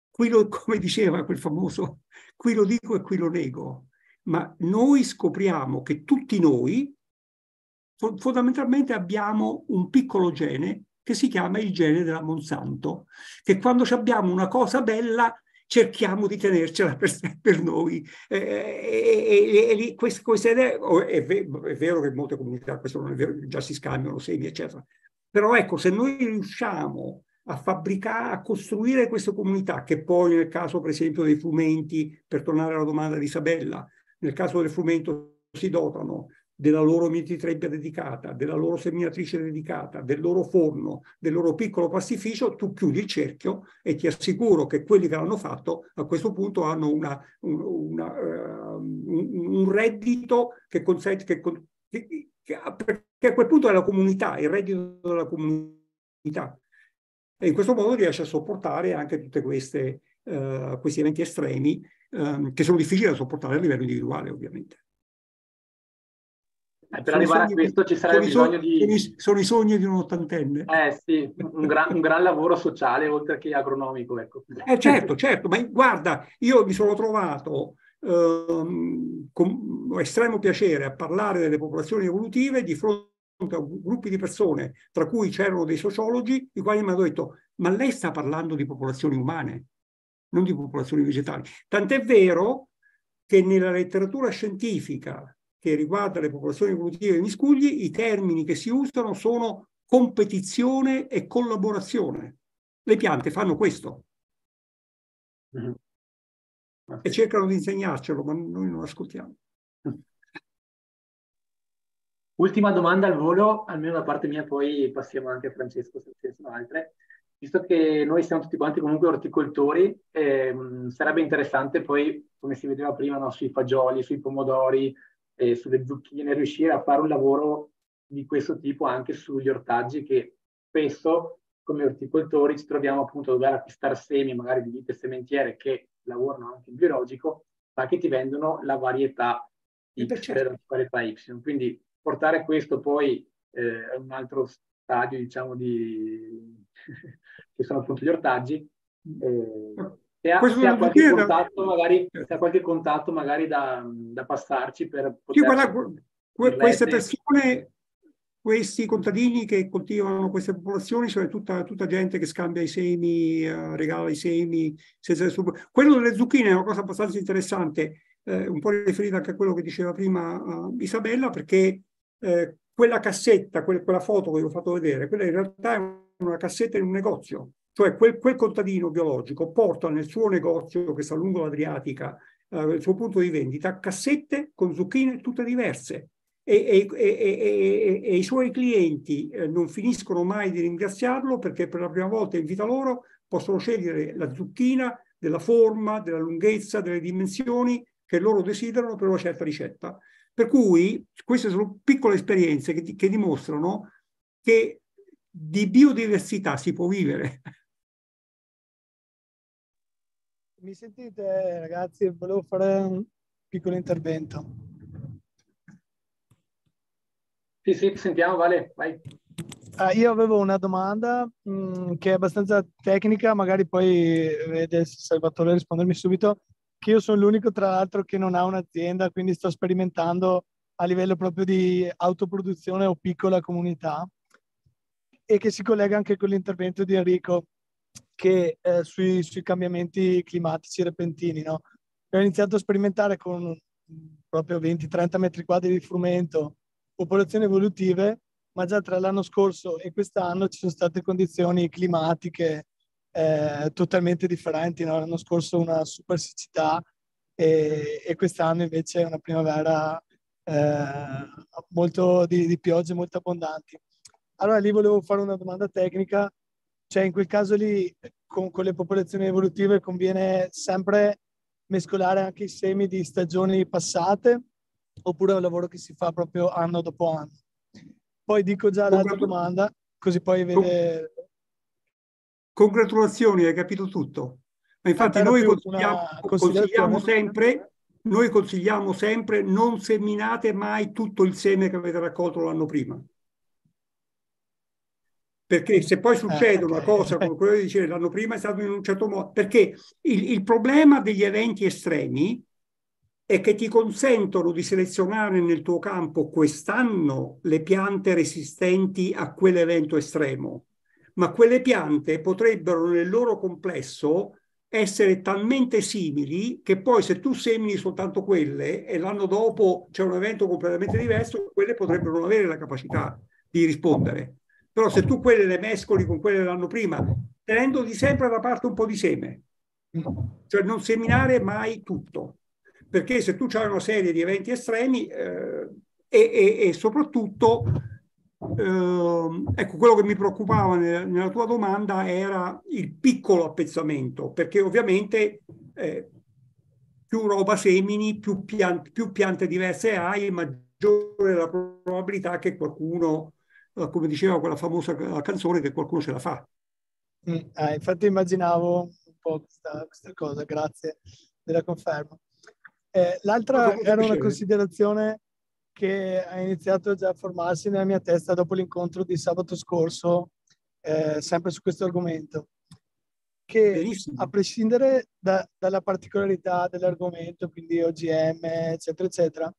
qui lo, come diceva quel famoso, qui lo dico e qui lo nego, ma noi scopriamo che tutti noi fondamentalmente abbiamo un piccolo gene che si chiama il gene della Monsanto, che quando abbiamo una cosa bella cerchiamo di tenercela per, [laughs] per noi. Eh, eh, e, lì queste, queste idee, è, vero che in molte comunità questo non è vero, già si scambiano semi, eccetera. Però ecco, se noi riusciamo a fabbricare, a costruire queste comunità, che poi nel caso per esempio dei frumenti, per tornare alla domanda di Isabella, nel caso del frumento si dotano della loro mitriterebbe dedicata, della loro seminatrice dedicata, del loro forno, del loro piccolo pastificio, tu chiudi il cerchio e ti assicuro che quelli che l'hanno fatto a questo punto hanno una, un, una, uh, un, reddito che consente, che, che, che, perché a quel punto è la comunità, il reddito della comunità. E in questo modo riesce a sopportare anche tutti uh, eh, questi eventi estremi um, che sono difficili da sopportare a livello individuale, ovviamente. Eh, per arrivare a questo ci sarebbe bisogno sogni, di... Sono i sogni di un ottantenne. Eh sì, un gran, un gran lavoro sociale oltre che agronomico. Ecco. Eh certo, certo, ma guarda, io mi sono trovato ehm, con estremo piacere a parlare delle popolazioni evolutive di fronte a gruppi di persone, tra cui c'erano dei sociologi, i quali mi hanno detto, ma lei sta parlando di popolazioni umane, non di popolazioni vegetali. Tant'è vero che nella letteratura scientifica che riguarda le popolazioni evolutive di miscugli, i termini che si usano sono competizione e collaborazione. Le piante fanno questo. Mm-hmm. E cercano di insegnarcelo, ma noi non ascoltiamo. Ultima domanda al volo, almeno da parte mia, poi passiamo anche a Francesco se ce ne sono altre. Visto che noi siamo tutti quanti comunque orticoltori, ehm, sarebbe interessante poi, come si vedeva prima, no, sui fagioli, sui pomodori, eh, sulle zucchine, riuscire a fare un lavoro di questo tipo anche sugli ortaggi che spesso come orticoltori ci troviamo appunto a dover acquistare semi magari di vite sementiere che lavorano anche in biologico ma che ti vendono la varietà Y, certo. la varietà Y. Quindi portare questo poi eh, a un altro stadio diciamo di... [laughs] che sono appunto gli ortaggi eh, mm. Se ha, se ha qualche dire, contatto, magari, se ha qualche contatto magari da, da passarci per poter... Guarda, queste persone, questi contadini che coltivano queste popolazioni, cioè tutta, tutta gente che scambia i semi, eh, regala i semi, sub... quello delle zucchine è una cosa abbastanza interessante, eh, un po' riferita anche a quello che diceva prima uh, Isabella, perché eh, quella cassetta, quel, quella foto che vi ho fatto vedere, quella in realtà è una cassetta in un negozio, cioè quel, quel contadino biologico porta nel suo negozio che sta lungo l'Adriatica, eh, il suo punto di vendita, cassette con zucchine tutte diverse. E, e, e, e, i suoi clienti eh, non finiscono mai di ringraziarlo perché per la prima volta in vita loro possono scegliere la zucchina della forma, della lunghezza, delle dimensioni che loro desiderano per una certa ricetta. Per cui queste sono piccole esperienze che, che dimostrano che di biodiversità si può vivere. Mi sentite ragazzi? Volevo fare un piccolo intervento. Sì, sì, sentiamo, Vale, vai. Ah, io avevo una domanda mh, mm, che è abbastanza tecnica, magari poi vede se Salvatore rispondermi subito, che io sono l'unico tra l'altro che non ha un'azienda, quindi sto sperimentando a livello proprio di autoproduzione o piccola comunità e che si collega anche con l'intervento di Enrico che, eh, sui, sui, cambiamenti climatici repentini. No? Abbiamo iniziato a sperimentare con proprio 20-30 metri quadri di frumento popolazioni evolutive, ma già tra l'anno scorso e quest'anno ci sono state condizioni climatiche eh, totalmente differenti. No? L'anno scorso una super siccità e, e quest'anno invece una primavera eh, molto di, di piogge molto abbondanti. Allora lì volevo fare una domanda tecnica cioè in quel caso lì con, con le popolazioni evolutive conviene sempre mescolare anche i semi di stagioni passate oppure un lavoro che si fa proprio anno dopo anno. Poi dico già l'altra domanda, così poi vede... Congratulazioni, hai capito tutto. Ma infatti noi consigliamo, consigliamo, sempre, noi consigliamo sempre non seminate mai tutto il seme che avete raccolto l'anno prima perché se poi ah, succede una cosa come quello di dire l'anno prima è stato in un certo modo, perché il, il problema degli eventi estremi è che ti consentono di selezionare nel tuo campo quest'anno le piante resistenti a quell'evento estremo, ma quelle piante potrebbero nel loro complesso essere talmente simili che poi se tu semini soltanto quelle e l'anno dopo c'è un evento completamente diverso, quelle potrebbero non avere la capacità di rispondere. Però se tu quelle le mescoli con quelle dell'anno prima, tenendoti sempre da parte un po' di seme, mm. cioè non seminare mai tutto, perché se tu hai una serie di eventi estremi eh, e, e, e, soprattutto, eh, ecco, quello che mi preoccupava nella, nella, tua domanda era il piccolo appezzamento, perché ovviamente... Eh, più roba semini, più, pian più piante diverse hai, maggiore la probabilità che qualcuno Ah, come diceva quella famosa canzone, che qualcuno ce la fa. Mm, eh, infatti immaginavo un po' questa, questa cosa, grazie della conferma. Eh, l'altra era una considerazione che ha iniziato già a formarsi nella mia testa dopo l'incontro di sabato scorso, eh, sempre su questo argomento, che Benissimo. a prescindere da, dalla particolarità dell'argomento, quindi OGM, eccetera, eccetera,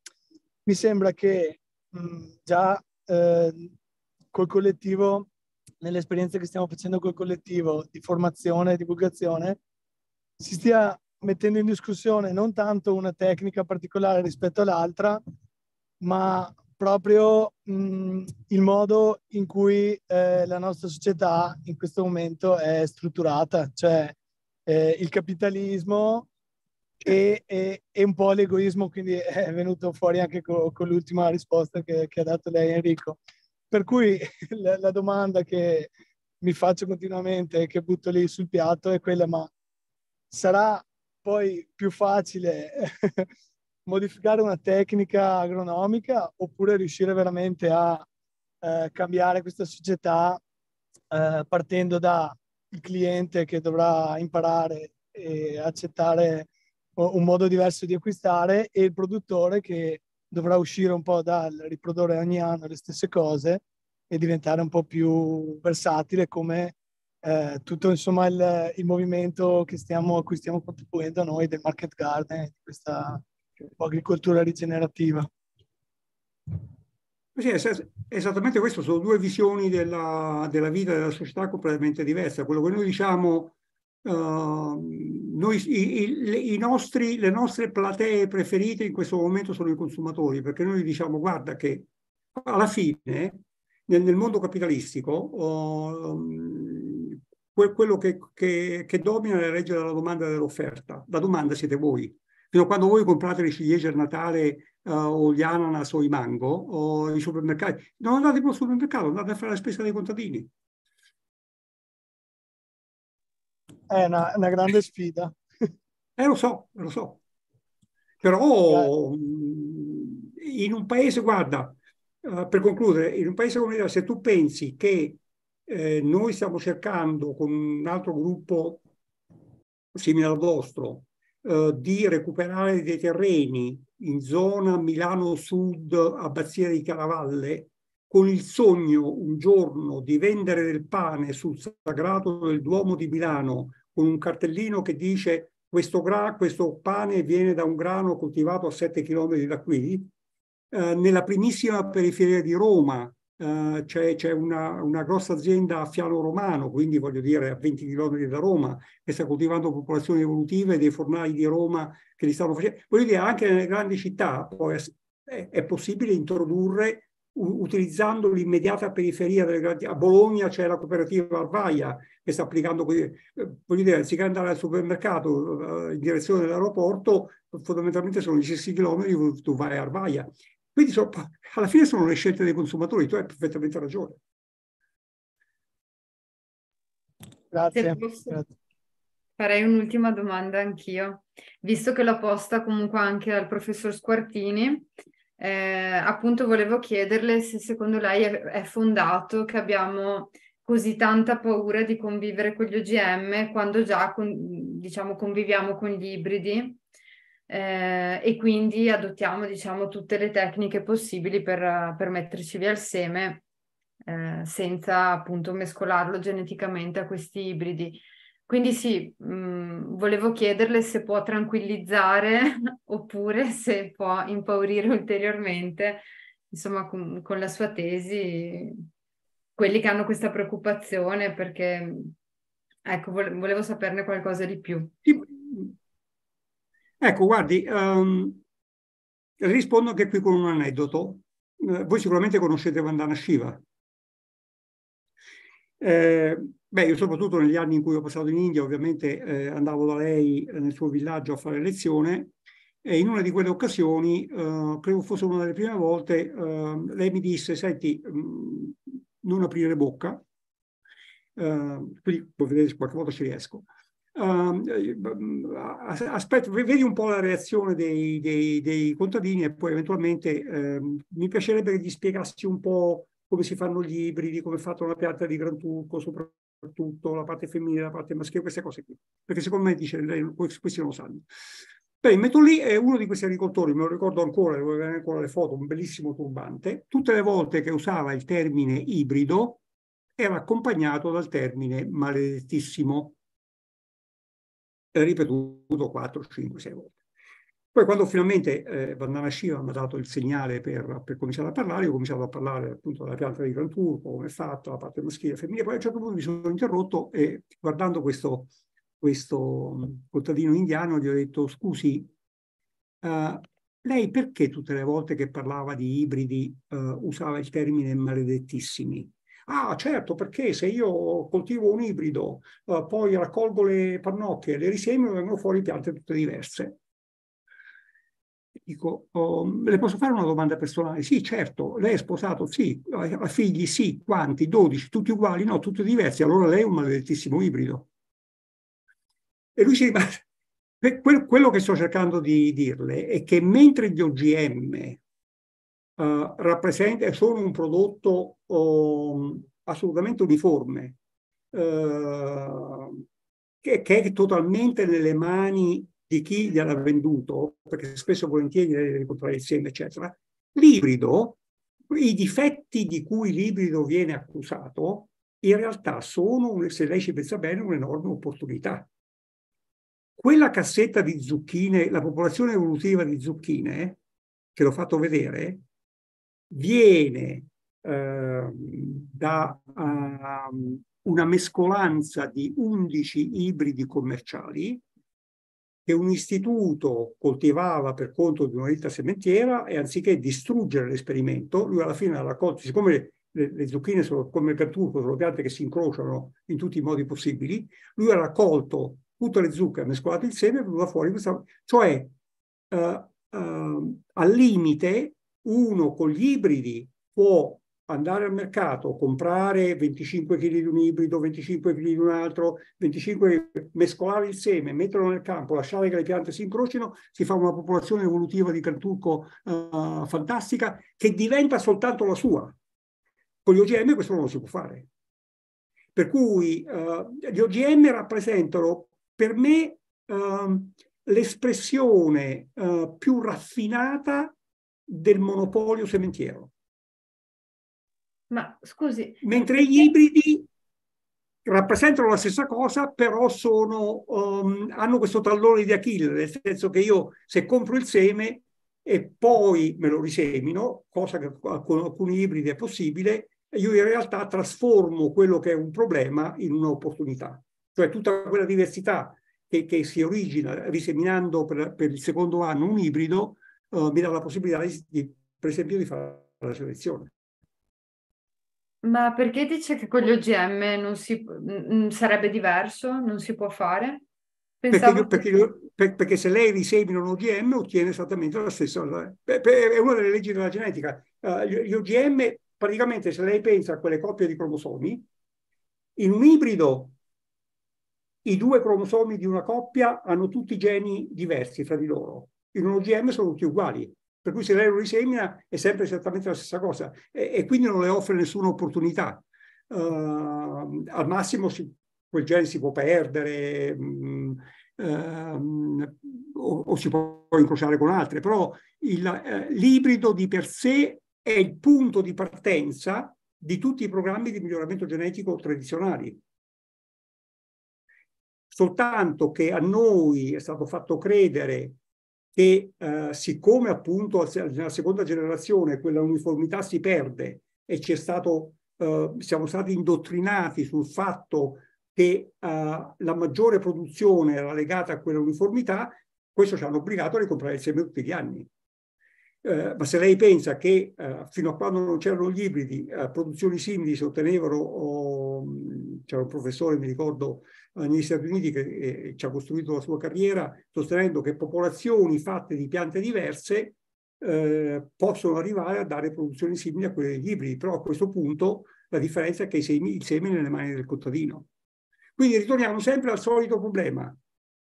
mi sembra che mh, mm, già eh, col collettivo, nelle esperienze che stiamo facendo col collettivo di formazione e divulgazione, si stia mettendo in discussione non tanto una tecnica particolare rispetto all'altra, ma proprio mh, il modo in cui eh, la nostra società in questo momento è strutturata, cioè eh, il capitalismo e, e, e, un po' l'egoismo, quindi è venuto fuori anche con, con l'ultima risposta che, che ha dato lei Enrico. Per cui [laughs] la, la domanda che mi faccio continuamente e che butto lì sul piatto è quella, ma sarà poi più facile [laughs] modificare una tecnica agronomica oppure riuscire veramente a eh, cambiare questa società eh, partendo dal cliente che dovrà imparare e accettare un modo diverso di acquistare e il produttore che dovrà uscire un po' dal riprodurre ogni anno le stesse cose e diventare un po' più versatile come eh, tutto insomma il, il movimento stiamo, a cui stiamo contribuendo noi del market garden, di questa agricoltura rigenerativa. Sì, esattamente questo, sono due visioni della, della vita della società completamente diverse. Quello che noi diciamo Ehm, noi, i, i, i nostri, le nostre platee preferite in questo momento sono i consumatori, perché noi diciamo guarda che alla fine nel, nel mondo capitalistico uh, que, quello che, che, che domina è la legge della domanda e dell'offerta. La domanda siete voi. Fino a quando voi comprate le ciliegie a Natale uh, o gli ananas o i mango o i supermercati, non andate più al supermercato, andate a fare la spesa dei contadini. È una, una grande sfida. Eh, lo so, lo so. Però in un paese, guarda, eh, per concludere, in un paese come l'Italia, se tu pensi che eh, noi stiamo cercando con un altro gruppo simile al vostro eh, di recuperare dei terreni in zona Milano Sud, Abbazia di Caravalle, con il sogno un giorno di vendere del pane sul sagrato del Duomo di Milano con un cartellino che dice questo, gra, questo pane viene da un grano coltivato a 7 km da qui, eh, nella primissima periferia di Roma eh, c'è, una, una, grossa azienda a Fiano Romano, quindi voglio dire a 20 km da Roma, che sta coltivando popolazioni evolutive dei fornai di Roma che li stanno facendo. Voglio dire, anche nelle grandi città poi è, è possibile introdurre utilizzando l'immediata periferia delle, grandi... a Bologna c'è la cooperativa Arvaia che sta applicando eh, voglio dire, anziché andare al supermercato eh, in direzione dell'aeroporto fondamentalmente sono 16 km tu vai a Arvaia quindi so, [laughs] alla fine sono le scelte dei consumatori tu hai perfettamente ragione grazie, grazie. farei un'ultima domanda anch'io visto che l'ho posta comunque anche al professor Squartini eh, appunto volevo chiederle se secondo lei è, è fondato che abbiamo così tanta paura di convivere con gli OGM quando già con, diciamo, conviviamo con gli ibridi eh, e quindi adottiamo diciamo, tutte le tecniche possibili per, per metterci via il seme eh, senza appunto mescolarlo geneticamente a questi ibridi. Quindi sì, mh, mm, volevo chiederle se può tranquillizzare [laughs] oppure se può impaurire ulteriormente, insomma, con, con la sua tesi, quelli che hanno questa preoccupazione perché, ecco, volevo saperne qualcosa di più. Ecco, guardi, um, rispondo anche qui con un aneddoto. Uh, voi sicuramente conoscete Vandana Shiva. Eh, Beh, io soprattutto negli anni in cui ho passato in India, ovviamente eh, andavo da lei eh, nel suo villaggio a fare lezione e in una di quelle occasioni, eh, credo fosse una delle prime volte, eh, lei mi disse, senti, mh, mm, non aprire bocca, eh, quindi puoi vedere se qualche volta ci riesco. Ehm, eh, mm, aspetta, vedi un po' la reazione dei, dei, dei contadini e poi eventualmente ehm, mi piacerebbe che gli spiegassi un po' come si fanno gli ibridi, come è fatta una pianta di Gran Turco, sopra tutto, la parte femminile, la parte maschile, queste cose qui, perché secondo me dice lei, questi non lo sanno. Beh, Metolì è uno di questi agricoltori, me lo ricordo ancora, devo avere ancora le foto, un bellissimo turbante. Tutte le volte che usava il termine ibrido era accompagnato dal termine maledettissimo, ripetuto 4, 5, 6 volte. Poi quando finalmente eh, Vandana Shiva mi ha dato il segnale per, per, cominciare a parlare, ho cominciato a parlare appunto della pianta di Gran Turco, come è fatta, la parte maschile e femminile, poi a un certo punto mi sono interrotto e guardando questo, questo mm, contadino indiano gli ho detto scusi, uh, lei perché tutte le volte che parlava di ibridi uh, usava il termine maledettissimi? Ah, certo, perché se io coltivo un ibrido, uh, poi raccolgo le pannocchie, le risemino, vengono fuori piante tutte diverse. Dico, oh, le posso fare una domanda personale? Sì, certo, lei è sposato, sì, ha figli, sì, quanti? 12, tutti uguali? No, tutti diversi, allora lei è un maledettissimo ibrido. E lui ci rimane. [laughs] Quello che sto cercando di dirle è che mentre gli OGM uh, eh, rappresenta, sono un prodotto um, assolutamente uniforme, uh, che, che, è totalmente nelle mani di chi gliel'ha venduto, perché spesso e volentieri le incontrare insieme, eccetera, l'ibrido, i difetti di cui l'ibrido viene accusato, in realtà sono, se lei ci pensa bene, un'enorme opportunità. Quella cassetta di zucchine, la popolazione evolutiva di zucchine, che l'ho fatto vedere, viene eh, da uh, una mescolanza di 11 ibridi commerciali che un istituto coltivava per conto di una ditta sementiera e anziché distruggere l'esperimento, lui alla fine ha raccolto, siccome le, le, zucchine sono come il turco, sono piante che si incrociano in tutti i modi possibili, lui ha raccolto tutte le zucche, ha mescolato il seme e venuta fuori questa... Cioè, uh, uh, al limite, uno con gli ibridi può andare al mercato, comprare 25 kg di un ibrido, 25 kg di un altro, 25, mescolare il seme, metterlo nel campo, lasciare che le piante si incrocino, si fa una popolazione evolutiva di canturco uh, eh, fantastica che diventa soltanto la sua. Con gli OGM questo non lo si può fare. Per cui uh, gli OGM rappresentano per me uh, l'espressione eh, più raffinata del monopolio sementiero ma scusi. Eh, Mentre gli ibridi rappresentano la stessa cosa, però sono, um, hanno questo tallone di Achille, nel senso che io se compro il seme e poi me lo risemino, cosa che con alcuni ibridi è possibile, io in realtà trasformo quello che è un problema in un'opportunità. Cioè tutta quella diversità che, che si origina riseminando per, per, il secondo anno un ibrido eh, mi dà la possibilità, di, per esempio, di fare la selezione. Ma perché dice che con gli OGM non si, sarebbe diverso, non si può fare? Pensavo perché, perché, che... perché se lei risemina un OGM ottiene esattamente la stessa È una delle leggi della genetica. Eh, gli OGM, praticamente se lei pensa a quelle coppie di cromosomi, in un ibrido i due cromosomi di una coppia hanno tutti geni diversi fra di loro. In un OGM sono tutti uguali. Per cui se lei lo risemina è sempre esattamente la stessa cosa e, e quindi non le offre nessuna opportunità. Uh, al massimo si, quel gene si può perdere um, um, o, o, si può incrociare con altre, però il, uh, l'ibrido di per sé è il punto di partenza di tutti i programmi di miglioramento genetico tradizionali soltanto che a noi è stato fatto credere e eh, siccome appunto nella seconda generazione quella uniformità si perde e c'è stato, eh, siamo stati indottrinati sul fatto che eh, la maggiore produzione era legata a quella uniformità, questo ci hanno obbligato a ricomprare il seme tutti gli anni. Eh, ma se lei pensa che eh, fino a quando non c'erano gli ibridi, eh, produzioni simili si ottenevano, oh, c'era un professore, mi ricordo, negli Stati Uniti che eh, ci ha costruito la sua carriera, sostenendo che popolazioni fatte di piante diverse eh, possono arrivare a dare produzioni simili a quelle degli ibridi, però a questo punto la differenza è che semi, il seme è nelle mani del contadino. Quindi ritorniamo sempre al solito problema.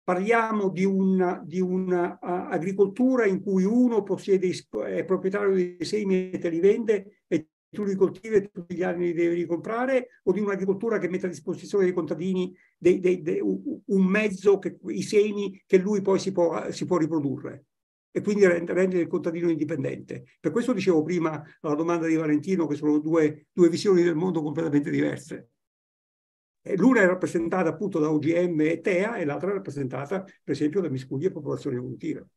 Parliamo di un'agricoltura eh, uh, in cui uno possiede, è proprietario dei semi e te li vende e tu li coltivi e tutti gli anni li devi ricomprare o di un'agricoltura che mette a disposizione dei contadini dei, dei, dei, un mezzo, che, i semi che lui poi si può, si può riprodurre e quindi rendere il contadino indipendente. Per questo dicevo prima alla domanda di Valentino che sono due, due visioni del mondo completamente diverse. Eh, l'una è rappresentata appunto da OGM e TEA e l'altra è rappresentata per esempio da miscuglie e popolazioni evolutive.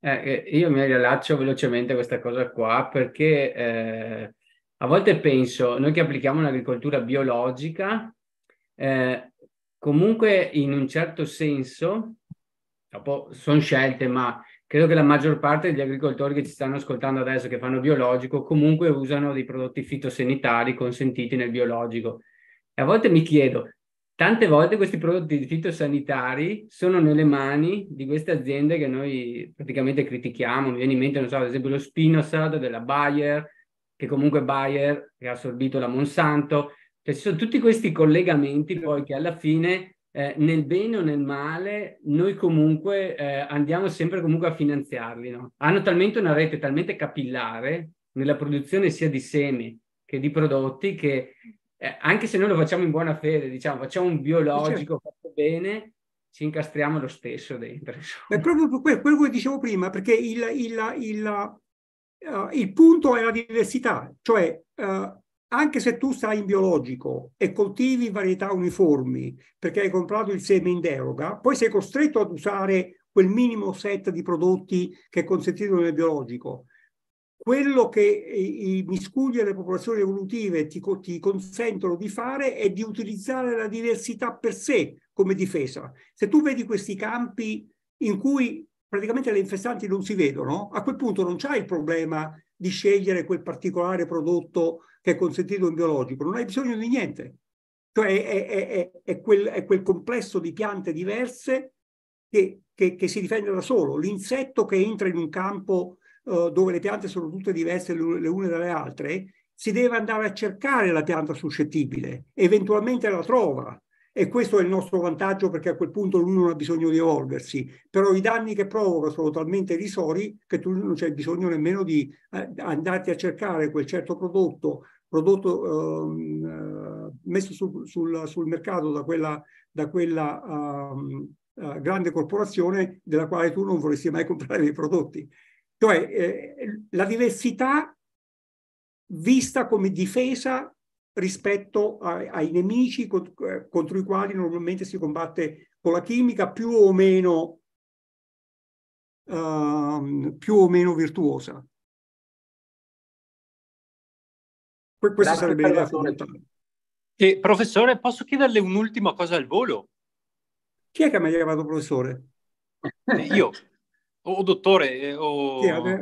Eh, eh, io mi riallaccio velocemente a questa cosa qua perché eh, a volte penso, noi che applichiamo un'agricoltura biologica, eh, comunque in un certo senso, dopo sono scelte, ma credo che la maggior parte degli agricoltori che ci stanno ascoltando adesso, che fanno biologico, comunque usano dei prodotti fitosanitari consentiti nel biologico. E a volte mi chiedo, tante volte questi prodotti fitosanitari sono nelle mani di queste aziende che noi praticamente critichiamo, mi viene in mente, non so, ad esempio lo Spinosad della Bayer, che comunque Bayer ha assorbito la Monsanto. Cioè, ci sono tutti questi collegamenti poi che alla fine, eh, nel bene o nel male, noi comunque eh, andiamo sempre comunque a finanziarli. No? Hanno talmente una rete talmente capillare nella produzione sia di semi che di prodotti che eh, anche se noi lo facciamo in buona fede, diciamo facciamo un biologico certo. fatto bene, ci incastriamo lo stesso dentro. Insomma. È proprio quello che dicevo prima, perché il, il, il, Uh, il punto è la diversità, cioè uh, anche se tu stai in biologico e coltivi varietà uniformi perché hai comprato il seme in deroga, poi sei costretto ad usare quel minimo set di prodotti che è consentito nel biologico. Quello che i, miscugli e le popolazioni evolutive ti, ti consentono di fare è di utilizzare la diversità per sé come difesa. Se tu vedi questi campi in cui praticamente le infestanti non si vedono, a quel punto non c'è il problema di scegliere quel particolare prodotto che è consentito in biologico, non hai bisogno di niente. Cioè è, è, è, quel, è quel, complesso di piante diverse che, che, che si difende da solo. L'insetto che entra in un campo uh, dove le piante sono tutte diverse le une dalle altre, si deve andare a cercare la pianta suscettibile, eventualmente la trova, e questo è il nostro vantaggio perché a quel punto lui non ha bisogno di evolversi, però i danni che provoca sono talmente risori che tu non c'è bisogno nemmeno di eh, andarti a cercare quel certo prodotto, prodotto ehm, eh, messo su, sul, sul, mercato da quella, da quella ehm, eh, grande corporazione della quale tu non vorresti mai [laughs] comprare dei prodotti. Cioè eh, la diversità vista come difesa rispetto a, ai nemici eh, contro i quali normalmente si combatte con la chimica più o meno, uh, più o meno virtuosa. Que questa Grazie sarebbe l'idea fondamentale. Eh, professore, posso chiederle un'ultima cosa al volo? Chi è che mi ha chiamato professore? Eh, io, [laughs] o dottore, eh, o... Oh,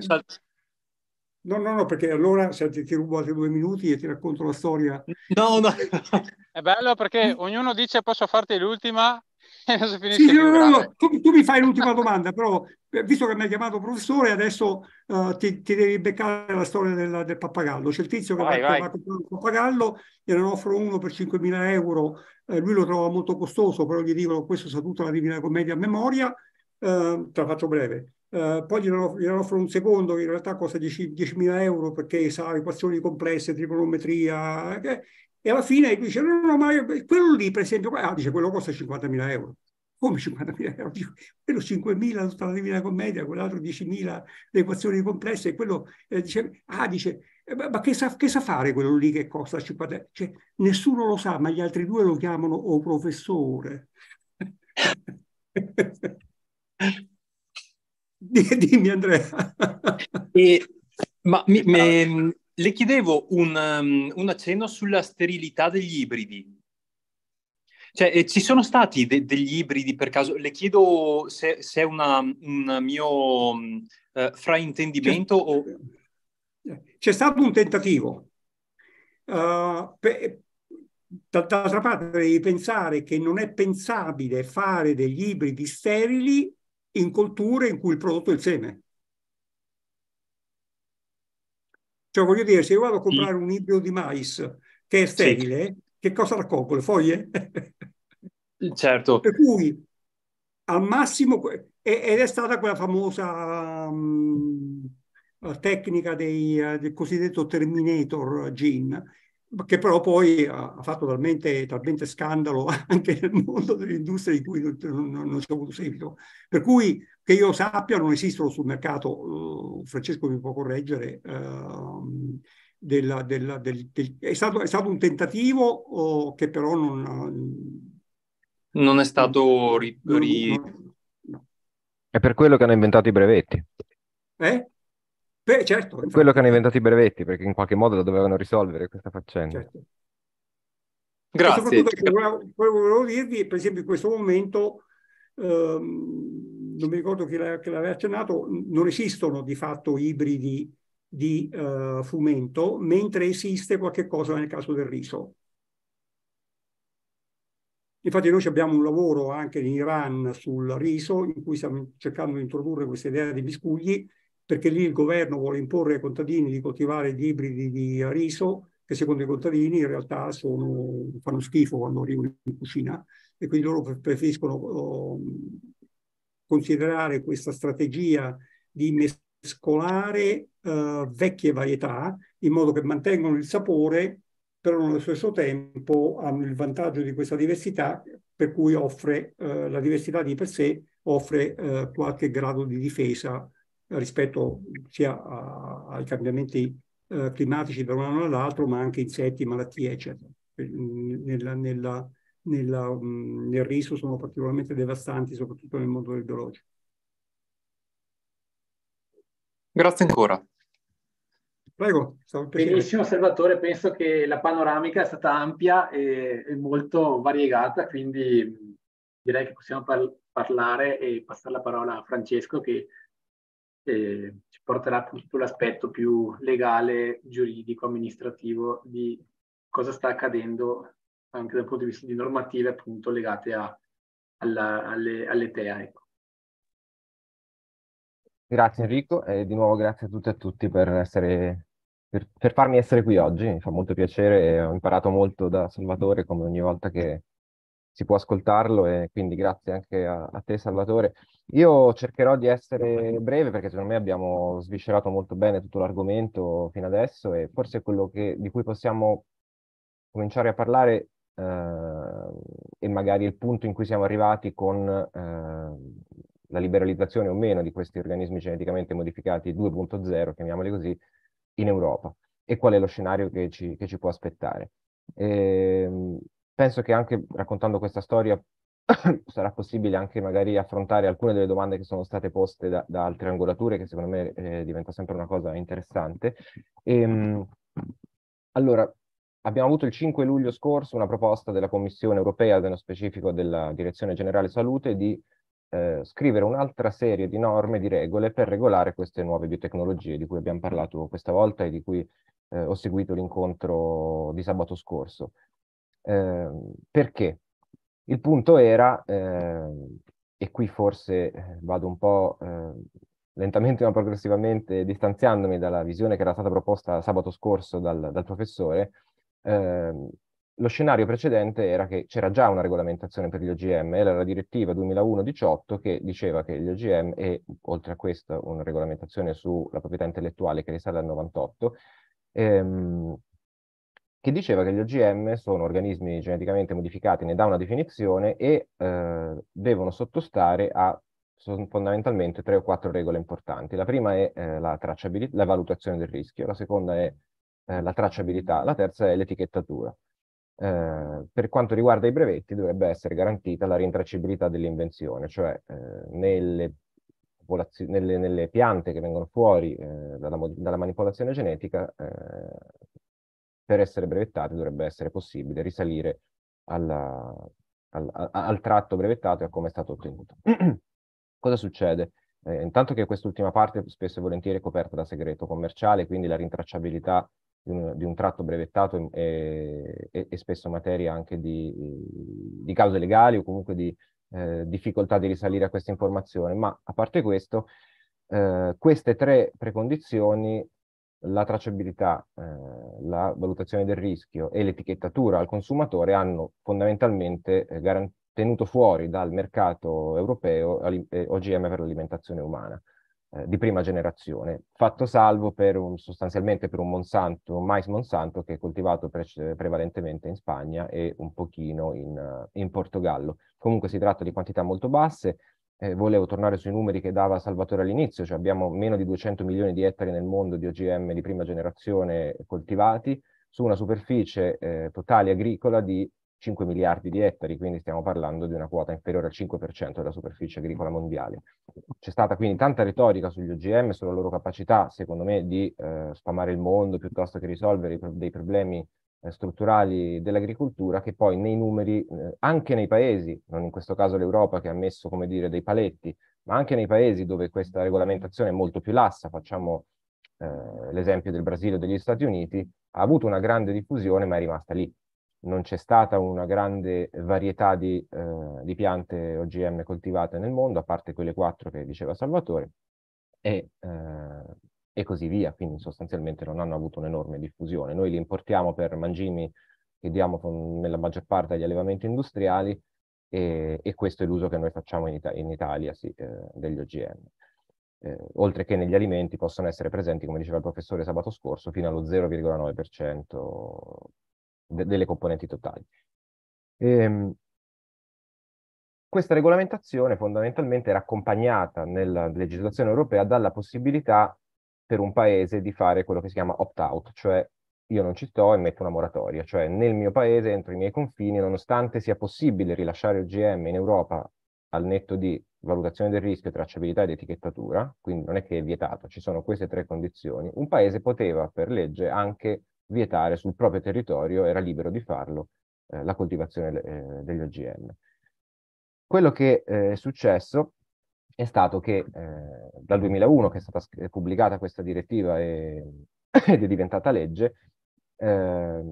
No, no, no, perché allora senti, ti rubo altri due minuti e ti racconto la storia. No, no. È bello perché ognuno dice posso farti l'ultima [laughs] e non si finisce sì, no, no, no. Tu, tu, mi fai l'ultima domanda, però eh, visto che mi hai chiamato professore adesso uh, ti, ti, devi beccare la storia del, del pappagallo. C'è il tizio che vai, va, vai. a comprare un pappagallo, gliene offro uno per 5.000 euro, eh, lui lo trova molto costoso, però gli dicono questo è stato tutta la Divina Commedia a memoria, uh, te la faccio breve eh, poi gliene offro, gliene offro, un secondo che in realtà costa 10.000 euro perché sa equazioni complesse, trigonometria, eh, e alla fine dice no, no, ma quello lì per esempio, ah, dice quello costa 50.000 euro. Come 50.000 euro? Dico, quello 5.000, tutta la Divina Commedia, quell'altro 10.000 le equazioni complesse, e quello eh, dice, ah, dice, eh, ma che sa, che sa, fare quello lì che costa 50.000? Cioè, nessuno lo sa, ma gli altri due lo chiamano o oh, professore. [laughs] Dimmi Andrea. E, ma mi, me, ehm, le chiedevo un, ehm, un, accenno sulla sterilità degli ibridi. Cioè, eh, ci sono stati de- degli ibridi per caso? Le chiedo se, se è un mio eh, fraintendimento c'è, o... C'è stato un tentativo. Uh, eh, per, d'altra parte devi pensare che non è pensabile fare degli ibridi sterili in colture in cui il prodotto è il seme. Cioè voglio dire, se io vado a comprare sì. un ibrido di mais che è sterile, sì. che cosa raccolgo? Le foglie? [laughs] certo. Per cui al massimo, ed è stata quella famosa um, tecnica dei, eh, del cosiddetto Terminator gene, che però poi ha fatto talmente, talmente scandalo [laughs] anche nel mondo dell'industria di cui non, non, non c'è avuto seguito. Per cui, che io sappia, non esistono sul mercato, uh, Francesco mi può correggere, uh, ehm, della, della, del, del, è, stato, è, stato, un tentativo oh, che però non... Non è eh, stato... Ri, ri... No, no. È per quello che hanno inventato i brevetti. Eh? Beh, certo. Infatti. Quello che hanno inventato i brevetti, perché in qualche modo lo dovevano risolvere questa faccenda. Certo. Grazie. Volevo, volevo, dirvi, per esempio, in questo momento, ehm, non mi ricordo chi, l'ave, chi l'aveva accennato, non esistono di fatto ibridi di eh, fumento, mentre esiste qualche cosa nel caso del riso. Infatti noi abbiamo un lavoro anche in Iran sul riso, in cui stiamo cercando di introdurre questa idea di biscugli, perché lì il governo vuole imporre ai contadini di coltivare gli ibridi di riso che secondo i contadini in realtà sono, fanno schifo quando arrivano in cucina e quindi loro preferiscono oh, considerare questa strategia di mescolare eh, vecchie varietà in modo che mantengono il sapore però nello stesso tempo hanno il vantaggio di questa diversità per cui offre eh, la diversità di per sé offre eh, qualche grado di difesa rispetto sia a, ai cambiamenti eh, climatici da un anno all'altro, ma anche insetti, malattie, eccetera. Nella, nella, nella, mh, nel riso sono particolarmente devastanti, soprattutto nel mondo del biologico. Grazie ancora. Prego, Benissimo Salvatore, penso che la panoramica è stata ampia e, e molto variegata, quindi direi che possiamo par parlare e passare la parola a Francesco che eh, ci porterà appunto l'aspetto più legale, giuridico, amministrativo di cosa sta accadendo anche dal punto di vista di normative appunto legate a, alla, alle, alle, TEA. Ecco. Grazie Enrico e di nuovo grazie a tutti e a tutti per, essere, per, per farmi essere qui oggi, mi fa molto piacere, ho imparato molto da Salvatore come ogni volta che, si può ascoltarlo e quindi grazie anche a, a, te Salvatore. Io cercherò di essere breve perché secondo me abbiamo sviscerato molto bene tutto l'argomento fino adesso e forse quello che, di cui possiamo cominciare a parlare eh, è magari il punto in cui siamo arrivati con eh, la liberalizzazione o meno di questi organismi geneticamente modificati 2.0, chiamiamoli così, in Europa e qual è lo scenario che ci, che ci può aspettare. E, ehm, penso che anche raccontando questa storia [coughs] sarà possibile anche magari affrontare alcune delle domande che sono state poste da, da altre angolature, che secondo me eh, diventa sempre una cosa interessante. E, ehm, allora, abbiamo avuto il 5 luglio scorso una proposta della Commissione europea, nello specifico della Direzione Generale Salute, di eh, scrivere un'altra serie di norme, di regole per regolare queste nuove biotecnologie di cui abbiamo parlato questa volta e di cui eh, ho seguito l'incontro di sabato scorso. Ehm, perché? Il punto era, eh, e qui forse eh, vado un po' ehm, lentamente ma progressivamente distanziandomi dalla visione che era stata proposta sabato scorso dal, dal professore, ehm, lo scenario precedente era che c'era già una regolamentazione per gli OGM, era la direttiva 2001-18 che diceva che gli OGM e oltre a questo una regolamentazione sulla proprietà intellettuale che risale al 98, ehm, che diceva che gli OGM sono organismi geneticamente modificati, ne dà una definizione e eh, devono sottostare a fondamentalmente tre o quattro regole importanti. La prima è eh, la, la valutazione del rischio, la seconda è eh, la tracciabilità, la terza è l'etichettatura. Eh, per quanto riguarda i brevetti dovrebbe essere garantita la rintracciabilità dell'invenzione, cioè eh, nelle, nelle, nelle, piante che vengono fuori eh, dalla, dalla, manipolazione genetica eh, per essere brevettati dovrebbe essere possibile risalire alla, al, a, al, tratto brevettato e a come è stato ottenuto. [clears throat] Cosa succede? Eh, intanto che quest'ultima parte spesso e volentieri è coperta da segreto commerciale, quindi la rintracciabilità di un, di un tratto brevettato è, è, è, spesso materia anche di, di cause legali o comunque di eh, difficoltà di risalire a questa informazione, ma a parte questo, eh, queste tre precondizioni la tracciabilità, eh, la valutazione del rischio e l'etichettatura al consumatore hanno fondamentalmente eh, tenuto fuori dal mercato europeo eh, OGM per l'alimentazione umana eh, di prima generazione, fatto salvo per un, sostanzialmente per un Monsanto, un mais Monsanto che è coltivato pre prevalentemente in Spagna e un pochino in, eh, in Portogallo. Comunque si tratta di quantità molto basse, eh, volevo tornare sui numeri che dava Salvatore all'inizio, cioè abbiamo meno di 200 milioni di ettari nel mondo di OGM di prima generazione coltivati su una superficie eh, totale agricola di 5 miliardi di ettari, quindi stiamo parlando di una quota inferiore al 5% della superficie agricola mondiale. C'è stata quindi tanta retorica sugli OGM, sulla loro capacità, secondo me, di eh, sfamare il mondo piuttosto che risolvere pro dei problemi eh, strutturali dell'agricoltura che poi nei numeri, eh, anche nei paesi, non in questo caso l'Europa che ha messo come dire dei paletti, ma anche nei paesi dove questa regolamentazione è molto più lassa, facciamo eh, l'esempio del Brasile o degli Stati Uniti, ha avuto una grande diffusione ma è rimasta lì. Non c'è stata una grande varietà di, eh, di piante OGM coltivate nel mondo, a parte quelle quattro che diceva Salvatore, e eh, e così via, quindi sostanzialmente non hanno avuto un'enorme diffusione. Noi li importiamo per mangimi che diamo con, nella maggior parte agli allevamenti industriali e, e, questo è l'uso che noi facciamo in, Ita- in Italia sì, eh, degli OGM. Eh, oltre che negli alimenti possono essere presenti, come diceva il professore sabato scorso, fino allo 0,9% de- delle componenti totali. E, ehm, questa regolamentazione fondamentalmente era accompagnata nella legislazione europea dalla possibilità per un paese di fare quello che si chiama opt-out, cioè io non ci sto e metto una moratoria, cioè nel mio paese, entro i miei confini, nonostante sia possibile rilasciare OGM in Europa al netto di valutazione del rischio, tracciabilità ed etichettatura, quindi non è che è vietato, ci sono queste tre condizioni, un paese poteva per legge anche vietare sul proprio territorio, era libero di farlo, eh, la coltivazione eh, degli OGM. Quello che eh, è successo è stato che eh, dal 2001 che è stata pubblicata questa direttiva e, [coughs] ed è diventata legge, eh,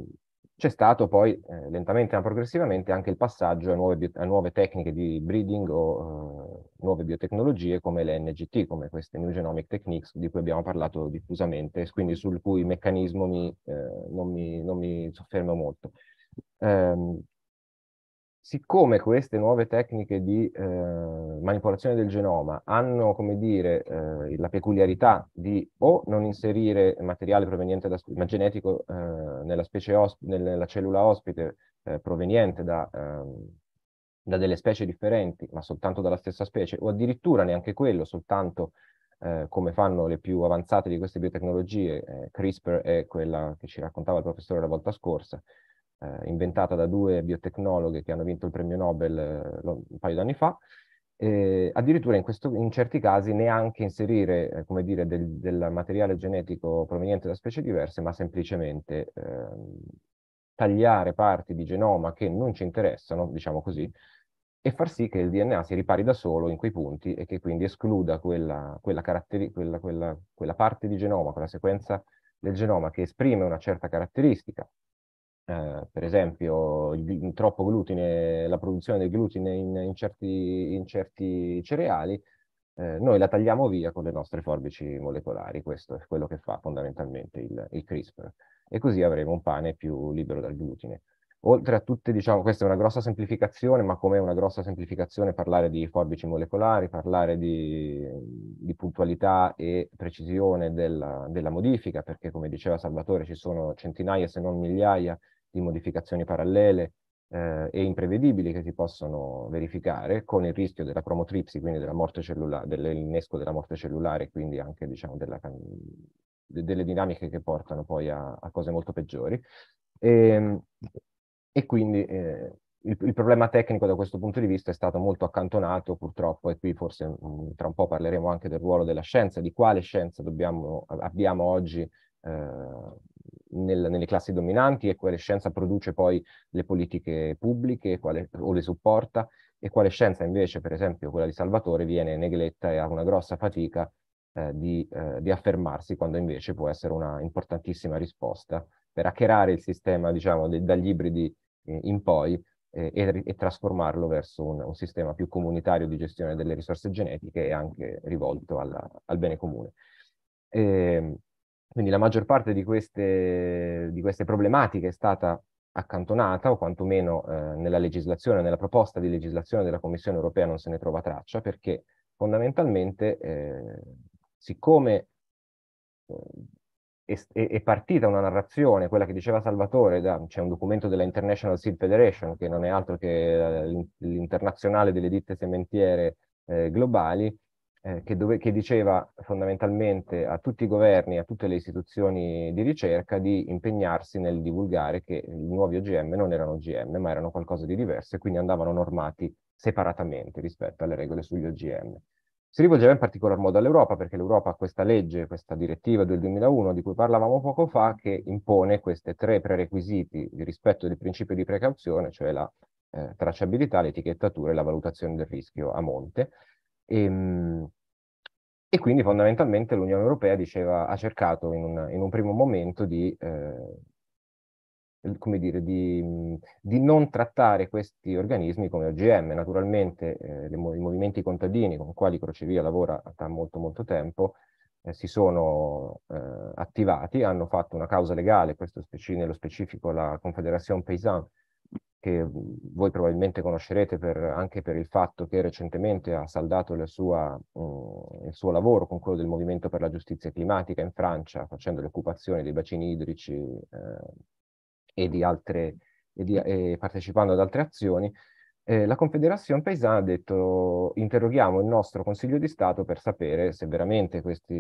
c'è stato poi eh, lentamente ma progressivamente anche il passaggio a nuove, a nuove tecniche di breeding o eh, nuove biotecnologie come le NGT, come queste New Genomic Techniques di cui abbiamo parlato diffusamente, quindi sul cui meccanismo mi, eh, non, mi, non, mi, soffermo molto. Ehm, Siccome queste nuove tecniche di eh, manipolazione del genoma hanno, come dire, eh, la peculiarità di o non inserire materiale proveniente da, ma genetico eh, nella, specie osp- nella cellula ospite eh, proveniente da, ehm, da, delle specie differenti, ma soltanto dalla stessa specie, o addirittura neanche quello, soltanto eh, come fanno le più avanzate di queste biotecnologie, eh, CRISPR è quella che ci raccontava il professore la volta scorsa, eh, inventata da due biotecnologhe che hanno vinto il premio Nobel eh, un paio d'anni fa, eh, addirittura in, questo, in, certi casi neanche inserire eh, come dire, del, del, materiale genetico proveniente da specie diverse, ma semplicemente eh, tagliare parti di genoma che non ci interessano, diciamo così, e far sì che il DNA si ripari da solo in quei punti e che quindi escluda quella, quella, caratteri- quella, quella parte di genoma, quella sequenza del genoma che esprime una certa caratteristica eh, per esempio, il, troppo glutine, la produzione del glutine in, in, certi, in certi, cereali, eh, noi la tagliamo via con le nostre forbici molecolari. Questo è quello che fa fondamentalmente il, il CRISPR. E così avremo un pane più libero dal glutine. Oltre a tutte, diciamo, questa è una grossa semplificazione, ma come una grossa semplificazione parlare di forbici molecolari, parlare di, di puntualità e precisione della, della modifica, perché come diceva Salvatore ci sono centinaia se non migliaia di modificazioni parallele, eh, e imprevedibili che si possono verificare con il rischio della cromotripsi, quindi della morte cellulare, dell'innesco della morte cellulare, quindi anche diciamo, della, delle dinamiche che portano poi a, a cose molto peggiori. E, ehm, e quindi eh, il, il, problema tecnico da questo punto di vista è stato molto accantonato purtroppo e qui forse mh, mm, tra un po' parleremo anche del ruolo della scienza, di quale scienza dobbiamo, abbiamo oggi eh, nel, nelle classi dominanti e quale scienza produce poi le politiche pubbliche quale, o le supporta e quale scienza invece, per esempio quella di Salvatore, viene negletta e ha una grossa fatica eh, di, eh, di, affermarsi quando invece può essere una importantissima risposta per hackerare il sistema, diciamo, de, dagli ibridi eh, in poi eh, e, e, trasformarlo verso un, un, sistema più comunitario di gestione delle risorse genetiche e anche rivolto alla, al bene comune. E, ehm, quindi la maggior parte di queste, di queste, problematiche è stata accantonata o quantomeno eh, nella legislazione, nella proposta di legislazione della Commissione europea non se ne trova traccia perché fondamentalmente eh, siccome eh, è, è, partita una narrazione, quella che diceva Salvatore, da, c'è un documento della International Seed Federation, che non è altro che eh, l'internazionale delle ditte sementiere eh, globali, eh, che, dove, che, diceva fondamentalmente a tutti i governi, a tutte le istituzioni di ricerca di impegnarsi nel divulgare che i nuovi OGM non erano OGM, ma erano qualcosa di diverso e quindi andavano normati separatamente rispetto alle regole sugli OGM si rivolgeva in particolar modo all'Europa, perché l'Europa ha questa legge, questa direttiva del 2001 di cui parlavamo poco fa, che impone questi tre prerequisiti di rispetto del principio di precauzione, cioè la eh, tracciabilità, l'etichettatura e la valutazione del rischio a monte. E, ehm, e quindi fondamentalmente l'Unione Europea diceva, ha cercato in un, in un primo momento di eh, Ehm, come dire, di, mhmm, di, non trattare questi organismi come OGM. Naturalmente eh, le, i movimenti contadini con i quali Crocevia lavora da molto molto tempo eh, si sono eh, attivati, hanno fatto una causa legale, questo speci- nello specifico la Confederazione Paysanne, che mhmm, voi probabilmente conoscerete per, anche per il fatto che recentemente ha saldato sua, mh, mhmm, il suo lavoro con quello del Movimento per la Giustizia Climatica in Francia, facendo le occupazioni dei bacini idrici ehm, e, di altre, e, di, e partecipando ad altre azioni, eh, la Confederazione Paesana ha detto interroghiamo il nostro Consiglio di Stato per sapere se veramente questi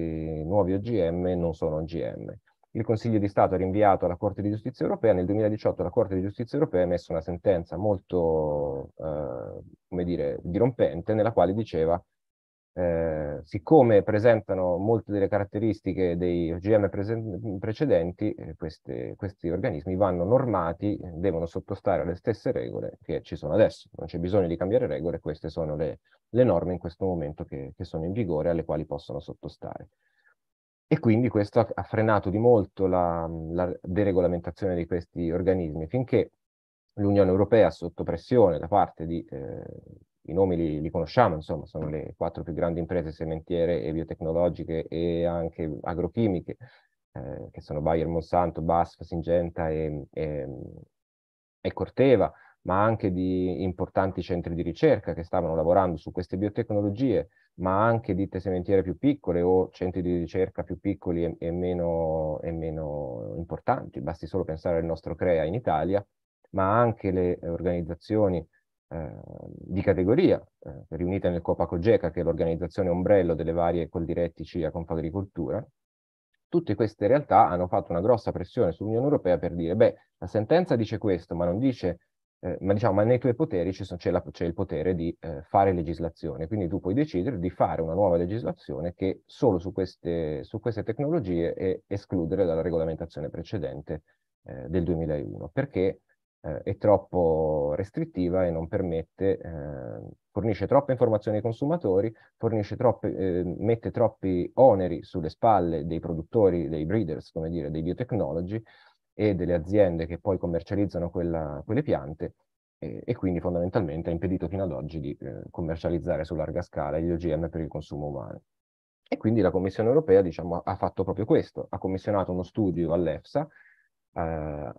nuovi OGM non sono OGM. Il Consiglio di Stato ha rinviato alla Corte di Giustizia europea, nel 2018 la Corte di Giustizia europea ha emesso una sentenza molto, eh, come dire, dirompente, nella quale diceva eh, siccome presentano molte delle caratteristiche dei OGM presen- precedenti, eh, queste, questi organismi vanno normati, devono sottostare alle stesse regole che ci sono adesso. Non c'è bisogno di cambiare regole, queste sono le, le norme in questo momento che, che, sono in vigore alle quali possono sottostare. E quindi questo ha, ha frenato di molto la, la deregolamentazione di questi organismi, finché l'Unione Europea, sotto pressione da parte di eh, i nomi li, li, conosciamo, insomma, sono le quattro più grandi imprese sementiere e biotecnologiche e anche agrochimiche, eh, che sono Bayer, Monsanto, BASF, Singenta e, e, e, Corteva, ma anche di importanti centri di ricerca che stavano lavorando su queste biotecnologie, ma anche ditte sementiere più piccole o centri di ricerca più piccoli e, e meno, meno importanti. Basti solo pensare al nostro CREA in Italia, ma anche le organizzazioni di categoria, eh, riunite nel Copacogeca, che è l'organizzazione ombrello delle varie coldirettici a Confagricoltura, tutte queste realtà hanno fatto una grossa pressione sull'Unione Europea per dire, beh, la sentenza dice questo, ma non dice, eh, ma diciamo, ma nei tuoi poteri c'è, la, c'è il potere di eh, fare legislazione, quindi tu puoi decidere di fare una nuova legislazione che solo su queste, su queste tecnologie e escludere dalla regolamentazione precedente eh, del 2001, perché eh, è troppo restrittiva e non permette, eh, fornisce troppe informazioni ai consumatori, troppe, eh, mette troppi oneri sulle spalle dei produttori, dei breeders, come dire, dei biotecnologi e delle aziende che poi commercializzano quella, quelle piante e quindi fondamentalmente ha impedito fino ad oggi di eh, commercializzare su larga scala gli OGM per il consumo umano. E quindi la Commissione europea diciamo, ha fatto proprio questo, ha commissionato uno studio all'EFSA eh,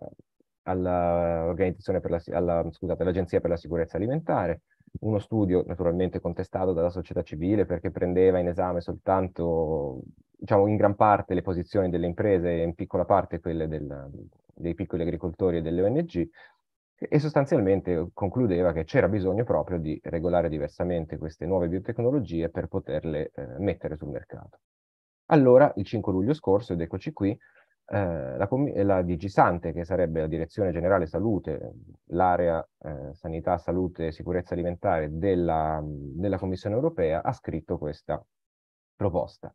all'Agenzia per, la, alla, per la Sicurezza Alimentare, uno studio naturalmente contestato dalla società civile perché prendeva in esame soltanto, diciamo, in gran parte le posizioni delle imprese e in piccola parte quelle del, dei piccoli agricoltori e delle ONG, e sostanzialmente concludeva che c'era bisogno proprio di regolare diversamente queste nuove biotecnologie per poterle eh, mettere sul mercato. Allora, il 5 luglio scorso, ed eccoci qui, eh, la, la Digisante, che sarebbe la Direzione Generale Salute, l'area eh, Sanità, Salute e Sicurezza Alimentare della, della, Commissione Europea, ha scritto questa proposta.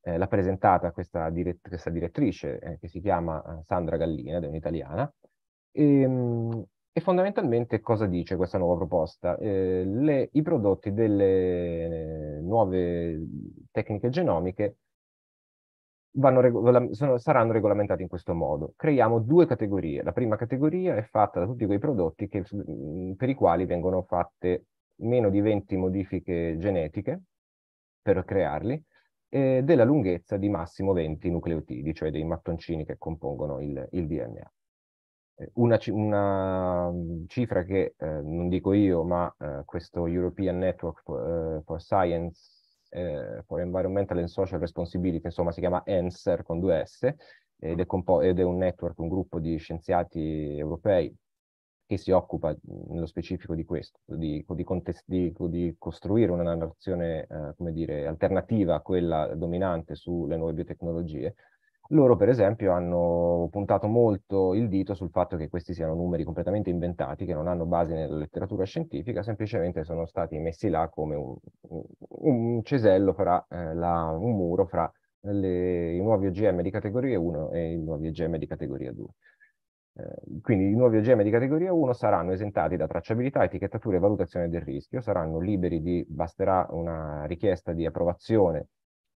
Eh, l'ha presentata questa, dire questa direttrice, eh, che si chiama eh, Sandra Gallina, ed è un'italiana, e, ehm, e, fondamentalmente cosa dice questa nuova proposta? Eh, le, I prodotti delle nuove tecniche genomiche regola- sono, saranno regolamentati in questo modo. Creiamo due categorie. La prima categoria è fatta da tutti quei prodotti che, mhmm, per i quali vengono fatte meno di 20 modifiche genetiche per crearli, eh, della lunghezza di massimo 20 nucleotidi, cioè dei mattoncini che compongono il, il DNA. Eh, una, una, mhmm, cifra che eh, non dico io, ma eh, questo European Network for, uh, for Science eh, poi Environmental and Social Responsibility, insomma si chiama ENSER con due S, ed è, mm. ed è un network, un gruppo di scienziati europei che si occupa nello specifico di questo, di, di, di, di costruire una narrazione, eh, come dire, alternativa a quella dominante sulle nuove biotecnologie, loro, per esempio, hanno puntato molto il dito sul fatto che questi siano numeri completamente inventati, che non hanno base nella letteratura scientifica, semplicemente sono stati messi là come un, un cesello fra eh, la, un muro fra le, i nuovi OGM di categoria 1 e i nuovi OGM di categoria 2. Eh, quindi i nuovi OGM di categoria 1 saranno esentati da tracciabilità, etichettatura e valutazione del rischio, saranno liberi di, basterà una richiesta di approvazione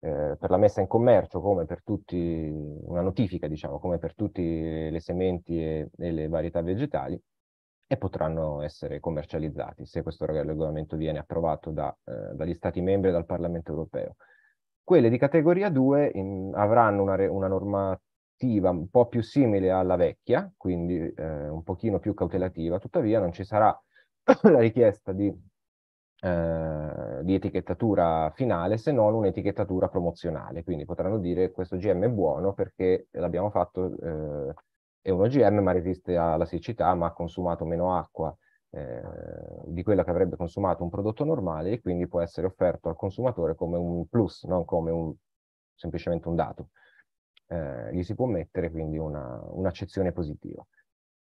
eh, per la messa in commercio, come per tutti, una notifica, diciamo, come per tutte le sementi e, e le varietà vegetali, e potranno essere commercializzati se questo regolamento viene approvato da, eh, dagli Stati membri e dal Parlamento europeo. Quelle di categoria 2 in, avranno una, una, normativa un po' più simile alla vecchia, quindi eh, un pochino più cautelativa, tuttavia non ci sarà [coughs] la richiesta di eh, di etichettatura finale se non un'etichettatura promozionale. Quindi potranno dire questo GM è buono perché l'abbiamo fatto, eh, è un OGM ma resiste alla siccità, ma ha consumato meno acqua eh, di quella che avrebbe consumato un prodotto normale e quindi può essere offerto al consumatore come un plus, non come un, semplicemente un dato. Eh, gli si può mettere quindi una, un'accezione positiva.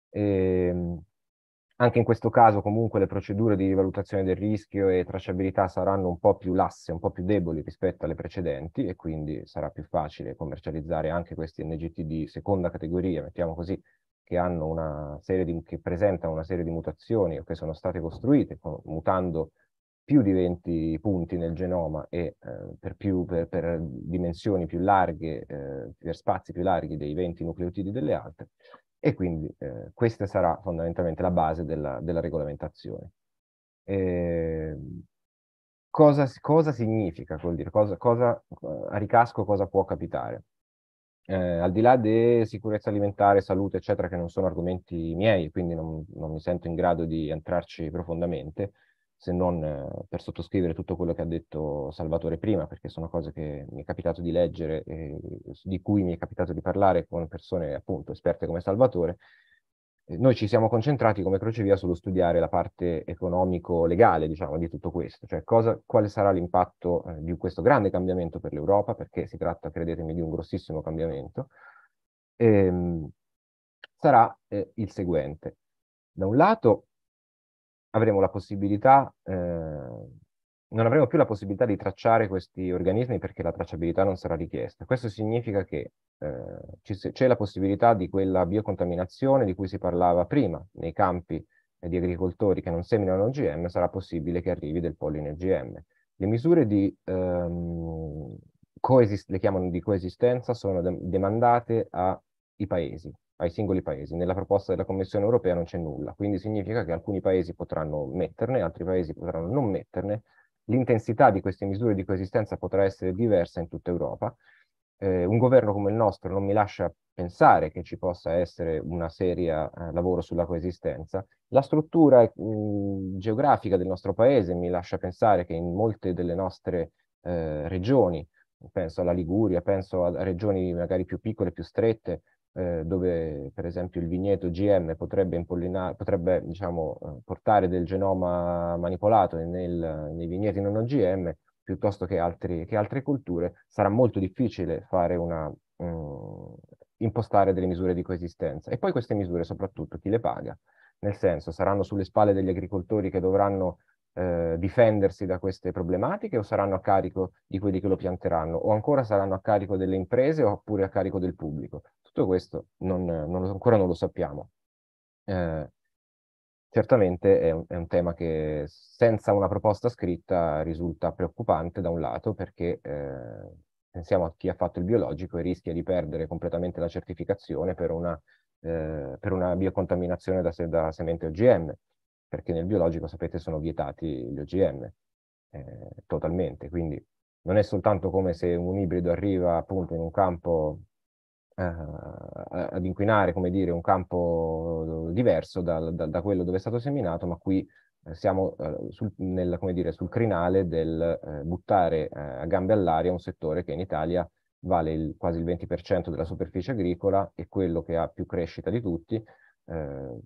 E, ehm, anche in questo caso comunque le procedure di valutazione del rischio e tracciabilità saranno un po' più lasse, un po' più deboli rispetto alle precedenti e quindi sarà più facile commercializzare anche questi NGT di seconda categoria, mettiamo così, che, di, che presentano una serie di mutazioni o che sono state costruite con, mutando più di 20 punti nel genoma e eh, per, più, per, per, dimensioni più larghe, eh, per spazi più larghi dei 20 nucleotidi delle altre e quindi eh, questa sarà fondamentalmente la base della, della regolamentazione. Eh, cosa, cosa, significa quel dire? Cosa, cosa, eh, a ricasco cosa può capitare? Eh, al di là di sicurezza alimentare, salute, eccetera, che non sono argomenti miei, quindi non, non mi sento in grado di entrarci profondamente, se non eh, per sottoscrivere tutto quello che ha detto Salvatore prima, perché sono cose che mi è capitato di leggere, e di cui mi è capitato di parlare con persone appunto esperte come Salvatore, noi ci siamo concentrati come crocevia sullo studiare la parte economico-legale, diciamo, di tutto questo, cioè cosa, quale sarà l'impatto eh, di questo grande cambiamento per l'Europa, perché si tratta, credetemi, di un grossissimo cambiamento, e, ehm, sarà eh, il seguente. Da un lato avremo la possibilità, eh, non avremo più la possibilità di tracciare questi organismi perché la tracciabilità non sarà richiesta. Questo significa che eh, c'è la possibilità di quella biocontaminazione di cui si parlava prima nei campi di agricoltori che non seminano OGM, sarà possibile che arrivi del polline OGM. Le misure di, ehm, coesist- le chiamano di coesistenza sono de- demandate ai paesi ai singoli paesi. Nella proposta della Commissione europea non c'è nulla, quindi significa che alcuni paesi potranno metterne, altri paesi potranno non metterne. L'intensità di queste misure di coesistenza potrà essere diversa in tutta Europa. Eh, un governo come il nostro non mi lascia pensare che ci possa essere una seria eh, lavoro sulla coesistenza. La struttura mh, mm, geografica del nostro paese mi lascia pensare che in molte delle nostre eh, regioni, penso alla Liguria, penso a regioni magari più piccole, più strette, eh, dove per esempio il vigneto GM potrebbe, potrebbe diciamo, eh, portare del genoma manipolato nel, nei vigneti non OGM piuttosto che, altri, che, altre culture, sarà molto difficile una, mh, mm, impostare delle misure di coesistenza. E poi queste misure soprattutto chi le paga? Nel senso, saranno sulle spalle degli agricoltori che dovranno eh, difendersi da queste problematiche o saranno a carico di quelli che lo pianteranno o ancora saranno a carico delle imprese oppure a carico del pubblico. Tutto questo non, non, ancora non lo sappiamo. Eh, certamente è un, è un, tema che senza una proposta scritta risulta preoccupante da un lato perché eh, pensiamo a chi ha fatto il biologico e rischia di perdere completamente la certificazione per una, eh, per una biocontaminazione da, da, semente OGM, perché nel biologico sapete sono vietati gli OGM eh, totalmente, quindi non è soltanto come se un ibrido arriva appunto in un campo eh, ad inquinare, come dire, un campo eh, diverso da, da, da quello dove è stato seminato, ma qui eh, siamo sul, nel, dire, sul, crinale del buttare a gambe all'aria un settore che in Italia vale il, quasi il 20% della superficie agricola e quello che ha più crescita di tutti. Eh,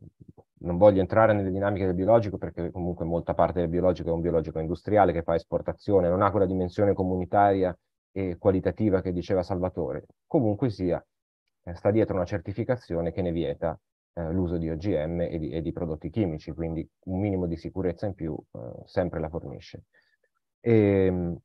non voglio entrare nelle dinamiche del biologico perché comunque molta parte del biologico è un biologico industriale che fa esportazione, non ha quella dimensione comunitaria e qualitativa che diceva Salvatore. Comunque sia, eh, sta dietro una certificazione che ne vieta eh, l'uso di OGM e di, e di, prodotti chimici, quindi un minimo di sicurezza in più eh, sempre la fornisce. E, ehm,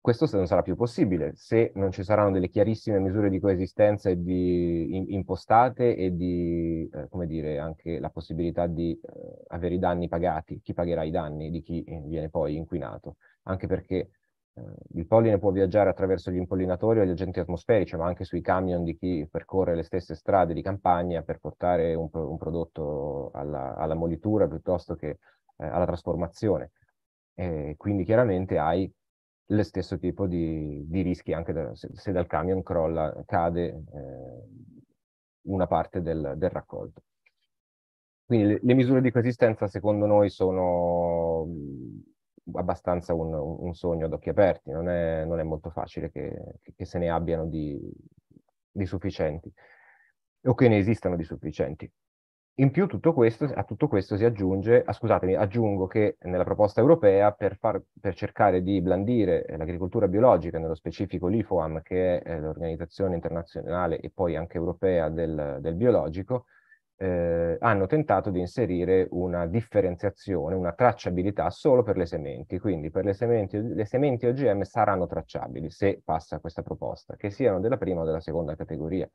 questo non sarà più possibile se non ci saranno delle chiarissime misure di coesistenza e di impostate e di, eh, come dire, anche la possibilità di eh, avere i danni pagati, chi pagherà i danni di chi viene poi inquinato, anche perché eh, il polline può viaggiare attraverso gli impollinatori o gli agenti atmosferici, ma anche sui camion di chi percorre le stesse strade di campagna per portare un, un prodotto alla, alla, molitura piuttosto che eh, alla trasformazione. E quindi chiaramente hai lo stesso tipo di, di rischi anche da, se, se, dal camion crolla, cade eh, una parte del, del raccolto. Quindi le, le misure di coesistenza secondo noi sono abbastanza un, un sogno ad occhi aperti, non è, non è molto facile che, che, se ne abbiano di, di sufficienti o che ne esistano di sufficienti. In più tutto questo, a tutto questo si aggiunge, ah, scusatemi, aggiungo che nella proposta europea per, far, per cercare di blandire eh, l'agricoltura biologica, nello specifico l'IFOAM, che è eh, l'organizzazione internazionale e poi anche europea del, del biologico, eh, hanno tentato di inserire una differenziazione, una tracciabilità solo per le sementi, quindi per le sementi, le sementi OGM saranno tracciabili se passa questa proposta, che siano della prima o della seconda categoria.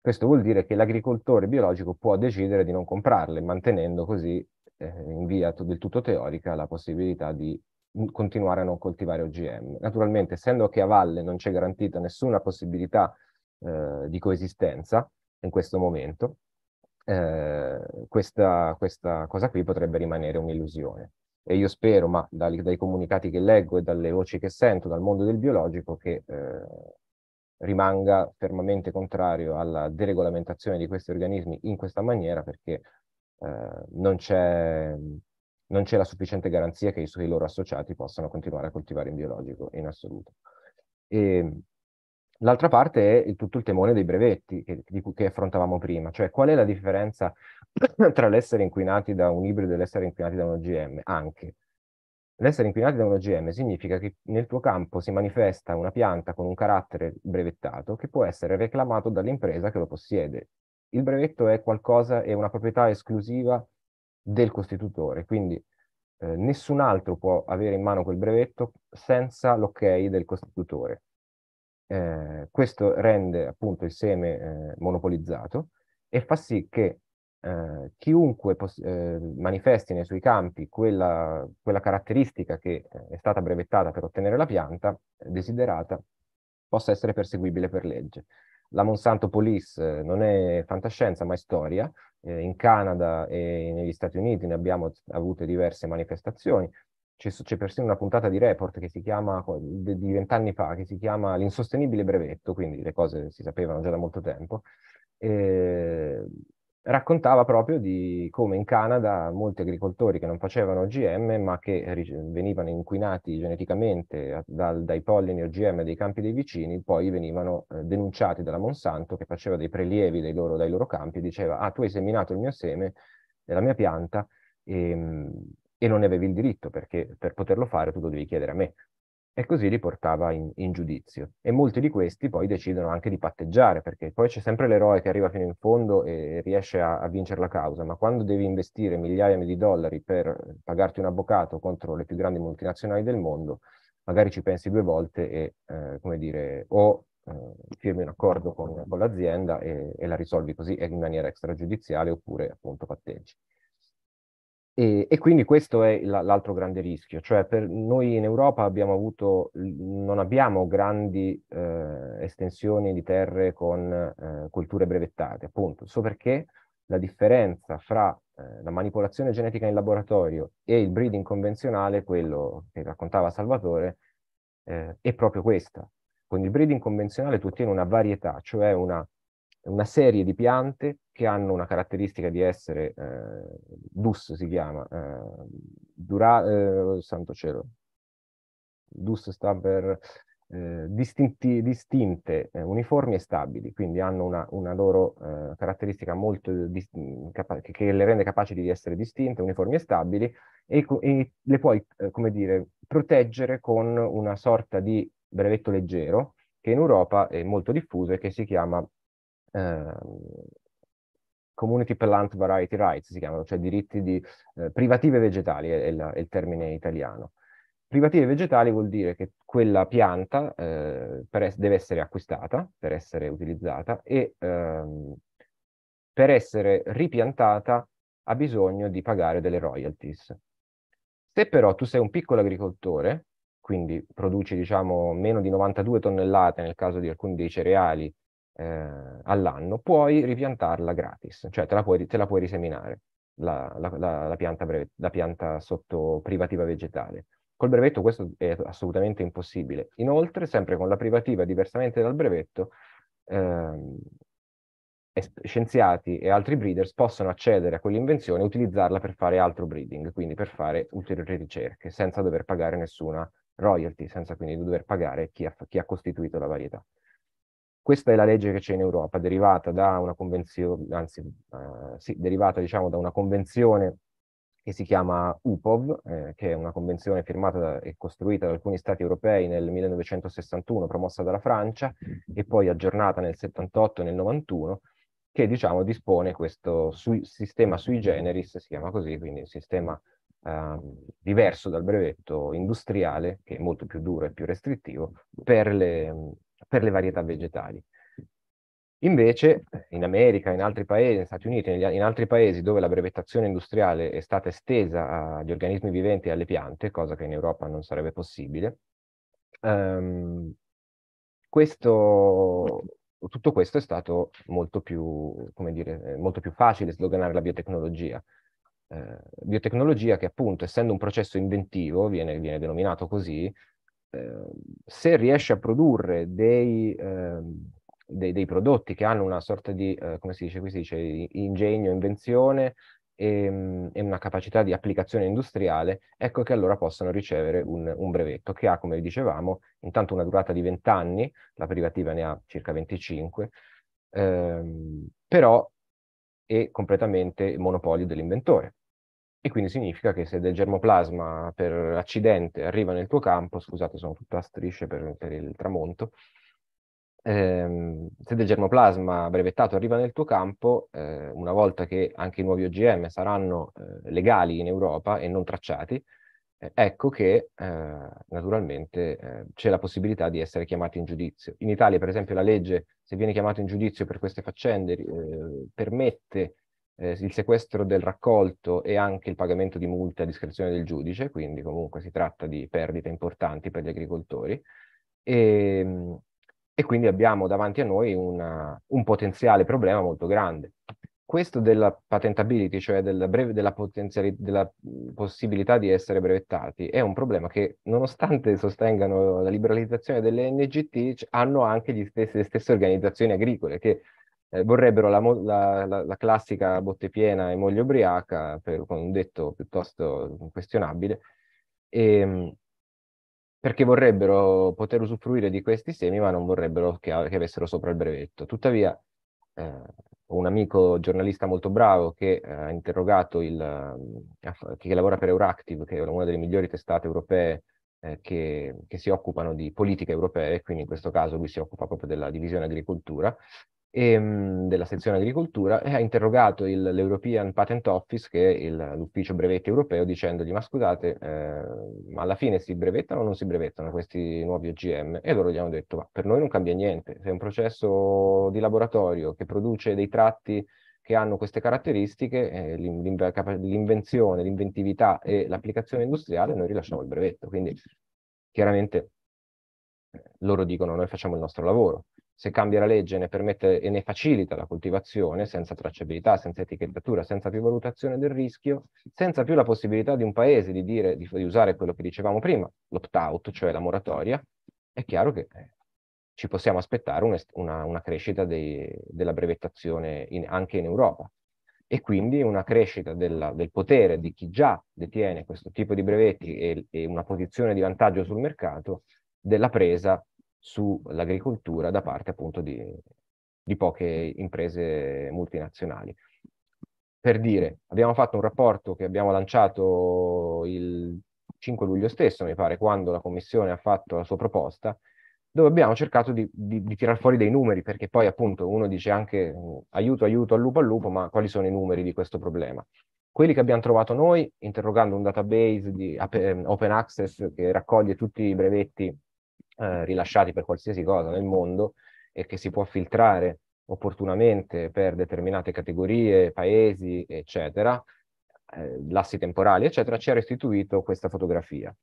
Questo vuol dire che l'agricoltore biologico può decidere di non comprarle, mantenendo così eh, in via del tutto teorica la possibilità di continuare a non coltivare OGM. Naturalmente, essendo che a valle non c'è garantita nessuna possibilità eh, di coesistenza in questo momento, eh, questa, questa, cosa qui potrebbe rimanere un'illusione. E io spero, ma dai, dai, comunicati che leggo e dalle voci che sento dal mondo del biologico, che eh, rimanga fermamente contrario alla deregolamentazione di questi organismi in questa maniera, perché eh, non, c'è, non c'è la sufficiente garanzia che i suoi loro associati possano continuare a coltivare in biologico in assoluto. E, L'altra parte è il, tutto il temone dei brevetti che, di cui, che affrontavamo prima, cioè qual è la differenza [clears throat] tra l'essere inquinati da un ibrido e l'essere inquinati da un OGM? Anche. L'essere inquinati da un OGM significa che nel tuo campo si manifesta una pianta con un carattere brevettato che può essere reclamato dall'impresa che lo possiede. Il brevetto è qualcosa, è una proprietà esclusiva del costitutore, quindi eh, nessun altro può avere in mano quel brevetto senza l'ok del costitutore. Eh, questo rende appunto il seme eh, monopolizzato e fa sì che eh, chiunque eh, manifesti nei suoi campi quella, quella caratteristica che eh, è stata brevettata per ottenere la pianta desiderata possa essere perseguibile per legge. La Monsanto Police non è fantascienza ma è storia, in Canada e negli Stati Uniti ne abbiamo avute diverse manifestazioni, c'è, c'è persino una puntata di report che si chiama, di vent'anni fa, che si chiama L'insostenibile brevetto, quindi le cose si sapevano già da molto tempo, eh, raccontava proprio di come in Canada molti agricoltori che non facevano OGM ma che venivano inquinati geneticamente dal, dai pollini OGM dei campi dei vicini, poi venivano eh, denunciati dalla Monsanto che faceva dei prelievi dai loro, dai loro campi e diceva ah tu hai seminato il mio seme della mia pianta e, ehm, e non ne avevi il diritto perché per poterlo fare tu lo devi chiedere a me. E così li portava in, in giudizio. E molti di questi poi decidono anche di patteggiare, perché poi c'è sempre l'eroe che arriva fino in fondo e riesce a, a vincere la causa, ma quando devi investire migliaia di dollari per pagarti un avvocato contro le più grandi multinazionali del mondo, magari ci pensi due volte e, eh, come dire, o eh, firmi un accordo con, con l'azienda e, e, la risolvi così in maniera extragiudiziale oppure appunto patteggi. E, e, quindi questo è l'altro grande rischio, cioè per noi in Europa abbiamo avuto, non abbiamo grandi eh, estensioni di terre con eh, colture brevettate, appunto, so perché la differenza fra eh, la manipolazione genetica in laboratorio e il breeding convenzionale, quello che raccontava Salvatore, eh, è proprio questa. Con il breeding convenzionale tu ottieni una varietà, cioè una una serie di piante che hanno una caratteristica di essere, eh, DUS si chiama, eh, dura, eh, santo cielo, DUS sta per eh, distinti, distinte, eh, uniformi e stabili, quindi hanno una, una loro eh, caratteristica molto di, che le rende capaci di essere distinte, uniformi e stabili e, e le puoi, come dire, proteggere con una sorta di brevetto leggero che in Europa è molto diffuso e che si chiama Ehm, community Plant Variety Rights si chiamano, cioè diritti di, eh, privative vegetali è, il, è il termine italiano. Privative vegetali vuol dire che quella pianta eh, es- deve essere acquistata per essere utilizzata e ehm, per essere ripiantata ha bisogno di pagare delle royalties. Se però tu sei un piccolo agricoltore, quindi produci diciamo meno di 92 tonnellate nel caso di alcuni dei cereali eh, all'anno, puoi ripiantarla gratis, cioè te la puoi, te la puoi riseminare, la, la, la pianta brevet- la pianta sotto privativa vegetale. Col brevetto questo è assolutamente impossibile. Inoltre, sempre con la privativa, diversamente dal brevetto, ehm, scienziati e altri breeders possono accedere a quell'invenzione e utilizzarla per fare altro breeding, quindi per fare ulteriori ricerche, senza dover pagare nessuna royalty, senza quindi dover pagare chi ha, chi ha costituito la varietà. Questa è la legge che c'è in Europa, derivata da una convenzione, anzi, eh, sì, derivata diciamo da una convenzione che si chiama UPOV, eh, che è una convenzione firmata da, e costruita da alcuni stati europei nel 1961, promossa dalla Francia e poi aggiornata nel 78 e nel 91, che diciamo dispone questo sui, sistema sui generis, si chiama così, quindi un sistema eh, diverso dal brevetto industriale, che è molto più duro e più restrittivo, per le, per le varietà vegetali. Invece in America, in altri paesi, negli Stati Uniti, in altri paesi dove la brevettazione industriale è stata estesa agli organismi viventi e alle piante, cosa che in Europa non sarebbe possibile, ehm, questo, tutto questo è stato molto più, dire, eh, molto più facile sloganare la biotecnologia. Eh, biotecnologia che appunto, essendo un processo inventivo, viene, viene denominato così, Ehm, se riesce a produrre dei, eh, dei, dei, prodotti che hanno una sorta di, eh, come si dice qui, si dice ingegno, invenzione e, ehm, e, una capacità di applicazione industriale, ecco che allora possono ricevere un, un brevetto che ha, come dicevamo, intanto una durata di 20 anni, la privativa ne ha circa 25, ehm, però è completamente monopolio dell'inventore e quindi significa che se del germoplasma per accidente arriva nel tuo campo, scusate sono tutta a strisce per, per il tramonto, ehm, se del germoplasma brevettato arriva nel tuo campo, eh, una volta che anche i nuovi OGM saranno eh, legali in Europa e non tracciati, eh, ecco che eh, naturalmente eh, c'è la possibilità di essere chiamati in giudizio. In Italia per esempio la legge, se viene chiamato in giudizio per queste faccende, eh, permette eh, il sequestro del raccolto e anche il pagamento di multe a discrezione del giudice, quindi comunque si tratta di perdite importanti per gli agricoltori. E, ehm, e quindi abbiamo davanti a noi una, un potenziale problema molto grande. Questo della patentability, cioè della, breve, della, della, possibilità di essere brevettati, è un problema che nonostante sostengano la liberalizzazione delle NGT, hanno anche stesse, le stesse organizzazioni agricole che eh, vorrebbero la, la, la, la, classica botte piena e moglie ubriaca, per, con un detto piuttosto questionabile, e, ehm, perché vorrebbero poter usufruire di questi semi, ma non vorrebbero che, che avessero sopra il brevetto. Tuttavia, eh, un amico giornalista molto bravo che eh, ha eh, interrogato il, eh, che lavora per Euractiv, che è una delle migliori testate europee eh, che, che, si occupano di politiche europee, quindi in questo caso lui si occupa proprio della divisione agricoltura, e, ehm, della sezione agricoltura e ha interrogato il, l'European Patent Office, che è il, l'ufficio brevetti europeo, dicendogli ma scusate, eh, ma alla fine si brevettano o non si brevettano questi nuovi OGM? E loro gli hanno detto ma per noi non cambia niente, se è un processo di laboratorio che produce dei tratti che hanno queste caratteristiche, eh, l'invenzione, l'inventività e l'applicazione industriale, noi rilasciamo il brevetto. Quindi chiaramente loro dicono noi facciamo il nostro lavoro se cambia la legge ne permette e ne facilita la coltivazione senza tracciabilità, senza etichettatura, senza più valutazione del rischio, senza più la possibilità di un paese di, dire, di, di usare quello che dicevamo prima, l'opt-out, cioè la moratoria, è chiaro che eh, ci possiamo aspettare un, una, una, crescita dei, della brevettazione in, anche in Europa e quindi una crescita della, del potere di chi già detiene questo tipo di brevetti e, e una posizione di vantaggio sul mercato della presa sull'agricoltura da parte appunto di, di poche imprese multinazionali. Per dire, abbiamo fatto un rapporto che abbiamo lanciato il 5 luglio stesso, mi pare, quando la Commissione ha fatto la sua proposta, dove abbiamo cercato di, di, di tirar fuori dei numeri, perché poi appunto uno dice anche aiuto, aiuto, al lupo, al lupo, ma quali sono i numeri di questo problema? Quelli che abbiamo trovato noi, interrogando un database di open access che raccoglie tutti i brevetti eh, rilasciati per qualsiasi cosa nel mondo e che si può filtrare opportunamente per determinate categorie, paesi, eccetera, eh, lassi temporali, eccetera, ci ha restituito questa fotografia.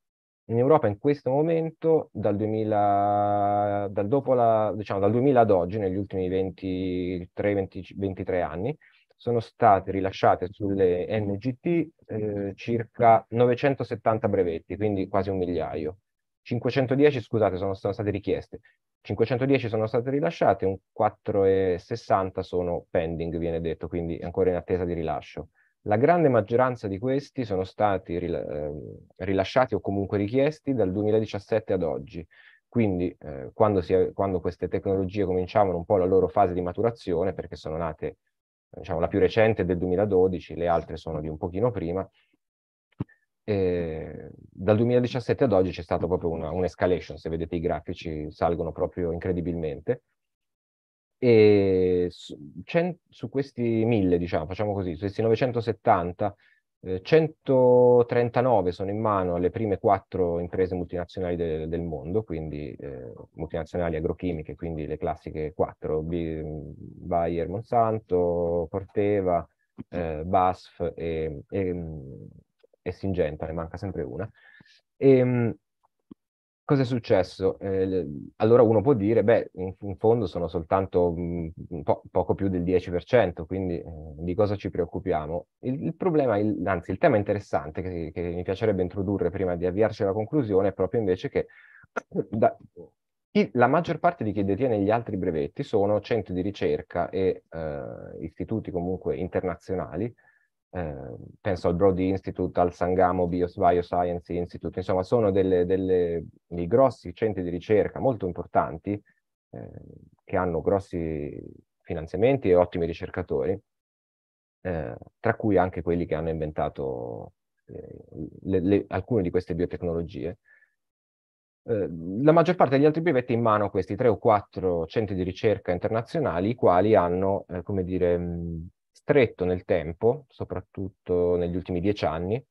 In Europa in questo momento, dal, 2000, dal, la, diciamo, dal 2000 ad oggi, negli ultimi 23, 20, 23 anni, sono state rilasciate sulle NGT eh, circa 970 brevetti, quindi quasi un migliaio. 510, scusate, sono, sono state richieste, 510 sono state rilasciate, un 4,60 sono pending, viene detto, quindi ancora in attesa di rilascio. La grande maggioranza di questi sono stati ehm, rilasciati o comunque richiesti dal 2017 ad oggi. Quindi eh, quando, si, quando, queste tecnologie cominciavano un po' la loro fase di maturazione, perché sono nate, diciamo, la più recente è del 2012, le altre sono di un pochino prima, dal 2017 ad oggi c'è stata proprio una, un'escalation, se vedete i grafici salgono proprio incredibilmente. E su, cent, su questi 1000, diciamo, facciamo così, su questi 970, eh, 139 sono in mano alle prime quattro imprese multinazionali de, del mondo, quindi eh, multinazionali agrochimiche, quindi le classiche quattro, Bayer, Monsanto, Corteva, eh, BASF e, e è singenta, ne manca sempre una. E, ehm, cosa successo? Eh, allora uno può dire, beh, in, in fondo sono soltanto mh, mm, po- poco più del 10%, quindi eh, di cosa ci preoccupiamo? Il, il problema, il, anzi il tema interessante che, che, mi piacerebbe introdurre prima di avviarci alla conclusione è proprio invece che [coughs] da, chi, la maggior parte di chi detiene gli altri brevetti sono centri di ricerca e eh, istituti comunque internazionali Ehm, penso al Brody Institute, al Sangamo Bios Bioscience Institute, insomma sono delle, delle, dei grossi centri di ricerca molto importanti eh, che hanno grossi finanziamenti e ottimi ricercatori, eh, tra cui anche quelli che hanno inventato ehm, le, le, alcune di queste biotecnologie. Ehm, la maggior parte degli altri brevetti è in mano questi tre o quattro centri di ricerca internazionali, i quali hanno, eh, come dire, stretto nel tempo, soprattutto negli ultimi dieci anni,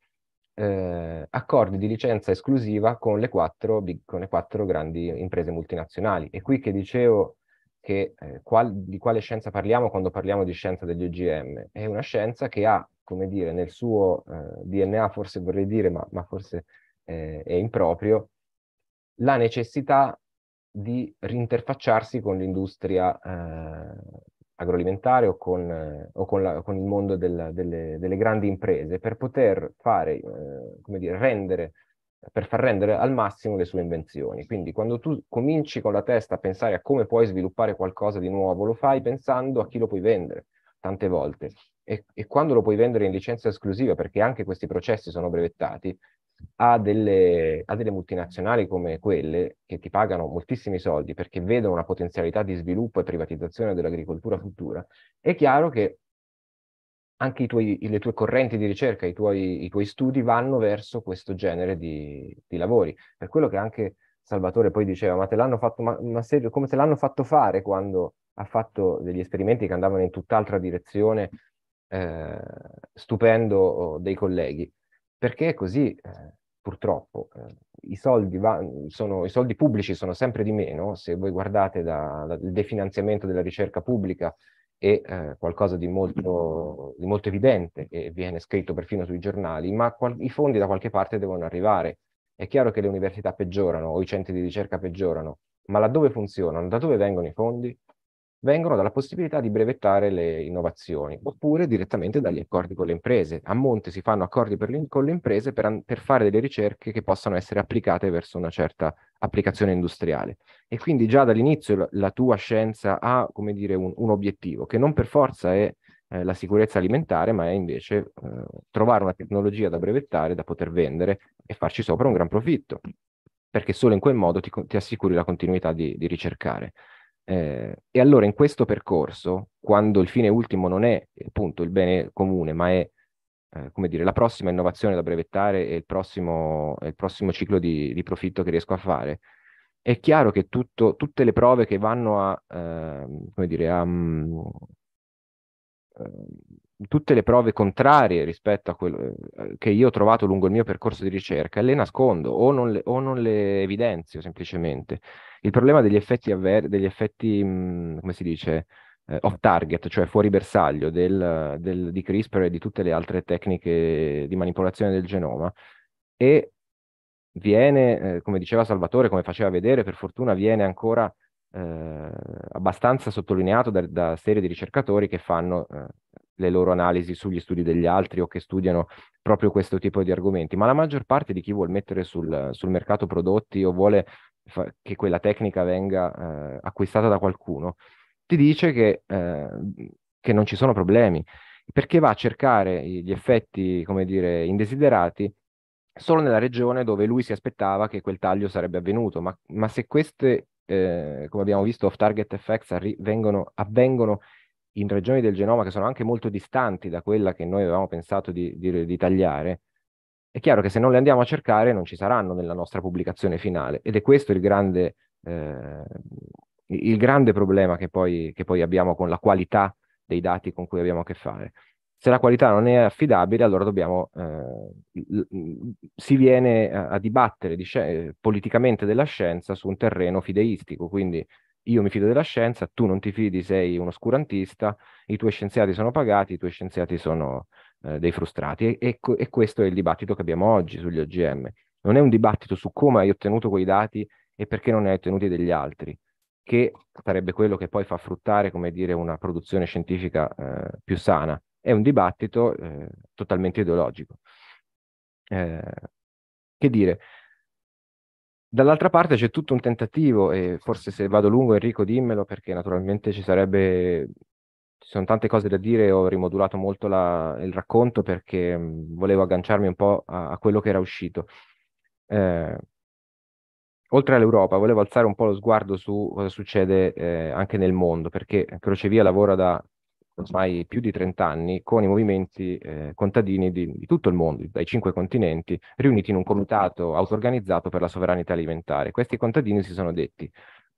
eh, accordi di licenza esclusiva con le, quattro, con le quattro grandi imprese multinazionali. E qui che dicevo che, eh, qual, di quale scienza parliamo quando parliamo di scienza degli OGM? È una scienza che ha, come dire, nel suo eh, DNA, forse vorrei dire, ma, ma forse eh, è improprio, la necessità di rinterfacciarsi con l'industria eh, agroalimentare o con, o con, la, con il mondo del, delle, delle, grandi imprese per poter fare, eh, come dire, rendere per far rendere al massimo le sue invenzioni. Quindi quando tu cominci con la testa a pensare a come puoi sviluppare qualcosa di nuovo, lo fai pensando a chi lo puoi vendere tante volte. E, e quando lo puoi vendere in licenza esclusiva, perché anche questi processi sono brevettati, a delle, a delle multinazionali come quelle che ti pagano moltissimi soldi perché vedono una potenzialità di sviluppo e privatizzazione dell'agricoltura futura, è chiaro che anche tuoi, le tue correnti di ricerca, i tuoi, i tuoi, studi vanno verso questo genere di, di lavori. Per quello che anche Salvatore poi diceva, ma te l'hanno fatto, ma, ma se, come te l'hanno fatto fare quando ha fatto degli esperimenti che andavano in tutt'altra direzione, eh, stupendo oh, dei colleghi perché è così eh, purtroppo eh, i, soldi va, sono, i, soldi pubblici sono sempre di meno, se voi guardate il definanziamento della ricerca pubblica è eh, qualcosa di molto, di molto, evidente e viene scritto perfino sui giornali, ma qual- i fondi da qualche parte devono arrivare. È chiaro che le università peggiorano o i centri di ricerca peggiorano, ma laddove funzionano, da dove vengono i fondi? vengono dalla possibilità di brevettare le innovazioni, oppure direttamente dagli mm. accordi con le imprese. A monte si fanno accordi le, con le imprese per, per, fare delle ricerche che possano essere applicate verso una certa applicazione industriale. E quindi già dall'inizio la, la tua scienza ha, come dire, un, un, obiettivo, che non per forza è eh, la sicurezza alimentare, ma è invece eh, trovare una tecnologia da brevettare, da poter vendere e farci sopra un gran profitto, perché solo in quel modo ti, ti assicuri la continuità di, di ricercare. Eh, e allora in questo percorso, quando il fine ultimo non è appunto il bene comune, ma è eh, come dire, la prossima innovazione da brevettare e il prossimo, il prossimo ciclo di, di, profitto che riesco a fare, è chiaro che tutto, tutte le prove che vanno a, eh, dire, a mm, ehm, tutte le prove contrarie rispetto a quello eh, che io ho trovato lungo il mio percorso di ricerca, le nascondo o non le, o non le evidenzio semplicemente. Il problema degli effetti, avver- degli effetti mh, mhmm, come si dice, eh, off target, cioè fuori bersaglio del, del, di CRISPR e di tutte le altre tecniche di manipolazione del genoma, e viene, eh, come diceva Salvatore, come faceva vedere, per fortuna viene ancora eh, abbastanza sottolineato da, da, serie di ricercatori che fanno eh, le loro analisi sugli studi degli altri o che studiano proprio questo tipo di argomenti, ma la maggior parte di chi vuole mettere sul, sul mercato prodotti o vuole che quella tecnica venga eh, acquistata da qualcuno, ti dice che, eh, che, non ci sono problemi, perché va a cercare gli effetti, come dire, indesiderati solo nella regione dove lui si aspettava che quel taglio sarebbe avvenuto, ma, ma se queste, eh, come abbiamo visto, off-target effects arri- vengono, avvengono in regioni del genoma che sono anche molto distanti da quella che noi avevamo pensato di, di, di tagliare, è chiaro che se non le andiamo a cercare non ci saranno nella nostra pubblicazione finale ed è questo il grande, eh, il grande problema che poi, che poi, abbiamo con la qualità dei dati con cui abbiamo a che fare. Se la qualità non è affidabile, allora dobbiamo, eh, si viene a, a dibattere dice, politicamente della scienza su un terreno fideistico, quindi io mi fido della scienza, tu non ti fidi, sei un oscurantista, i tuoi scienziati sono pagati, i tuoi scienziati sono, eh, dei frustrati. E, e, e, questo è il dibattito che abbiamo oggi sugli OGM. Non è un dibattito su come hai ottenuto quei dati e perché non ne hai ottenuti degli altri, che sarebbe quello che poi fa fruttare, come dire, una produzione scientifica eh, più sana. È un dibattito eh, totalmente ideologico. Eh, che dire, Dall'altra parte c'è tutto un tentativo, e forse se vado lungo Enrico dimmelo perché naturalmente ci sarebbe ci sono tante cose da dire, ho rimodulato molto la, il racconto perché volevo agganciarmi un po' a, a quello che era uscito. Eh, oltre all'Europa, volevo alzare un po' lo sguardo su cosa succede eh, anche nel mondo, perché Crocevia lavora da ormai più di 30 anni con i movimenti eh, contadini di, di, tutto il mondo, dai cinque continenti, riuniti in un comitato auto-organizzato per la sovranità alimentare. Questi contadini si sono detti,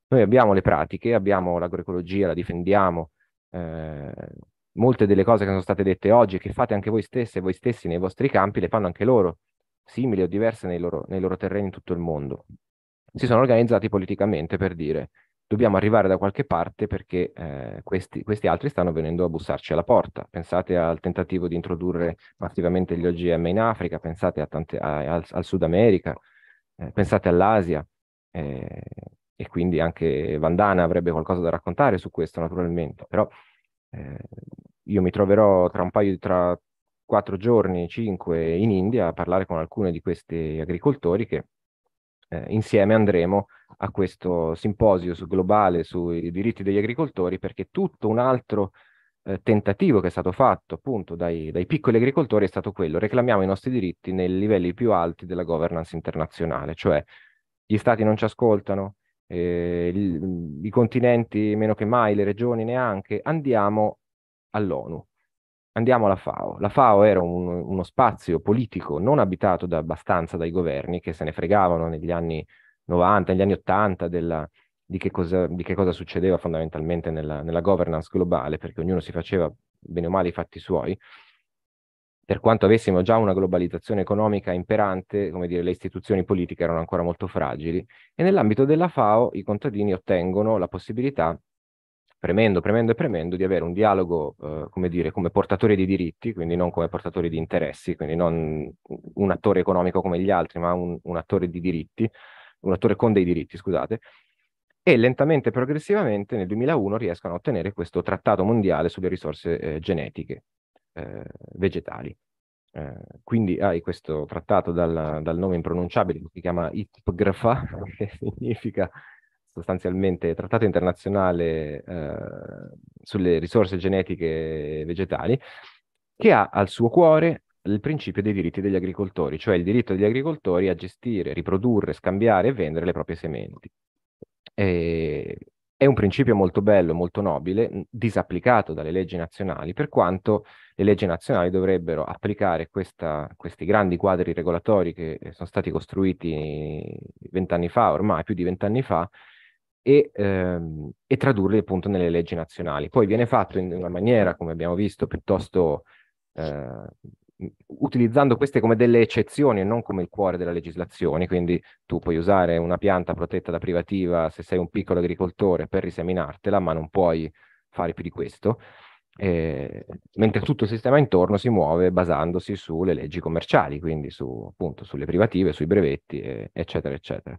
noi abbiamo le pratiche, abbiamo l'agroecologia, la difendiamo, eh, molte delle cose che sono state dette oggi che fate anche voi stesse e voi stessi nei vostri campi le fanno anche loro, simili o diverse nei loro, nei loro terreni in tutto il mondo. Si sono organizzati politicamente per dire dobbiamo arrivare da qualche parte perché eh, questi, questi, altri stanno venendo a bussarci alla porta. Pensate al tentativo di introdurre massivamente gli OGM in Africa, pensate tante, a, al, al, Sud America, eh, pensate all'Asia. Eh, e quindi anche Vandana avrebbe qualcosa da raccontare su questo naturalmente, però eh, io mi troverò tra un paio di tra quattro giorni, cinque in India a parlare con alcuni di questi agricoltori che eh, insieme andremo a questo simposio globale sui diritti degli agricoltori perché tutto un altro eh, tentativo che è stato fatto appunto dai, dai, piccoli agricoltori è stato quello, reclamiamo i nostri diritti nei livelli più alti della governance internazionale, cioè gli stati non ci ascoltano, eh, i continenti meno che mai, le regioni neanche, andiamo all'ONU, andiamo alla FAO. La FAO era un, uno spazio politico non abitato da abbastanza dai governi che se ne fregavano negli anni 90, negli anni 80 della, di, che cosa, di, che cosa, succedeva fondamentalmente nella, nella governance globale, perché ognuno si faceva bene o male i fatti suoi per quanto avessimo già una globalizzazione economica imperante, come dire, le istituzioni politiche erano ancora molto fragili, e nell'ambito della FAO i contadini ottengono la possibilità, premendo, premendo e premendo, di avere un dialogo, eh, come dire, come portatore di diritti, quindi non come portatore di interessi, quindi non un attore economico come gli altri, ma un, un attore di diritti, un attore con dei diritti, scusate, e lentamente e progressivamente nel 2001 riescono a ottenere questo trattato mondiale sulle risorse eh, genetiche, eh, vegetali. Eh, quindi hai questo trattato dal, dal, nome impronunciabile che si chiama Itpgrafa, [laughs] che significa sostanzialmente trattato internazionale eh, sulle risorse genetiche vegetali, che ha al suo cuore il principio dei diritti degli agricoltori, cioè il diritto degli agricoltori a gestire, riprodurre, scambiare e vendere le proprie sementi. E è un principio molto bello, molto nobile, disapplicato dalle leggi nazionali, per quanto le leggi nazionali dovrebbero applicare questa, questi grandi quadri regolatori che sono stati costruiti vent'anni fa, ormai più di vent'anni fa, e, ehm, e, tradurli appunto nelle leggi nazionali. Poi viene fatto in una maniera, come abbiamo visto, piuttosto eh, utilizzando queste come delle eccezioni e non come il cuore della legislazione, quindi tu puoi usare una pianta protetta da privativa se sei un piccolo agricoltore per riseminartela, ma non puoi fare più di questo eh, mentre tutto il sistema intorno si muove basandosi sulle leggi commerciali, quindi su, appunto, sulle privative, sui brevetti, eh, eccetera, eccetera.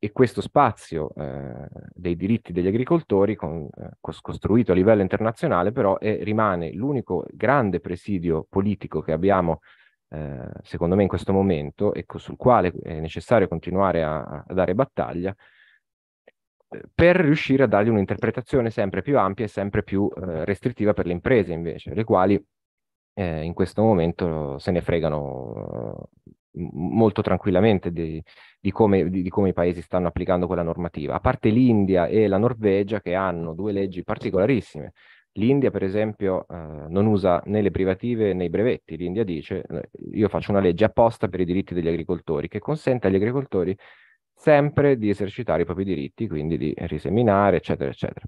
E questo spazio eh, dei diritti degli agricoltori, con, eh, costruito a livello internazionale, però è, rimane l'unico grande presidio politico che abbiamo, eh, secondo me, in questo momento e sul quale è necessario continuare a, a dare battaglia, eh, per riuscire a dargli un'interpretazione sempre più ampia e sempre più eh, restrittiva per le imprese invece, le quali eh, in questo momento se ne fregano eh, molto tranquillamente di, di, come, di, di, come, i paesi stanno applicando quella normativa, a parte l'India e la Norvegia che hanno due leggi particolarissime. L'India, per esempio, eh, non usa né le privative né i brevetti. L'India dice, io faccio una legge apposta per i diritti degli agricoltori, che consente agli agricoltori sempre di esercitare i propri diritti, quindi di riseminare, eccetera, eccetera.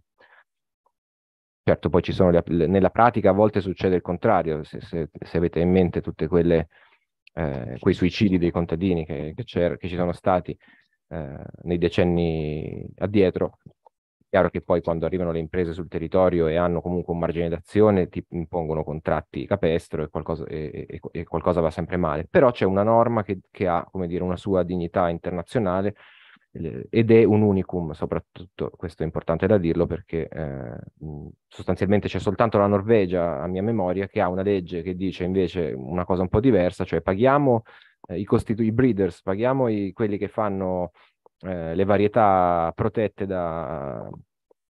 Certo, poi ci sono le, nella pratica a volte succede il contrario, se, se, se avete in mente tutti eh, quei suicidi dei contadini che, che, che ci sono stati eh, nei decenni addietro, chiaro che poi quando arrivano le imprese sul territorio e hanno comunque un margine d'azione ti impongono contratti capestro e qualcosa, e, e, e qualcosa va sempre male. Però c'è una norma che, che ha, come dire, una sua dignità internazionale eh, ed è un unicum, soprattutto questo è importante da dirlo perché eh, sostanzialmente c'è soltanto la Norvegia, a mia memoria, che ha una legge che dice invece una cosa un po' diversa, cioè paghiamo eh, i, costitu- i breeders, paghiamo i, quelli che fanno eh, le varietà protette da,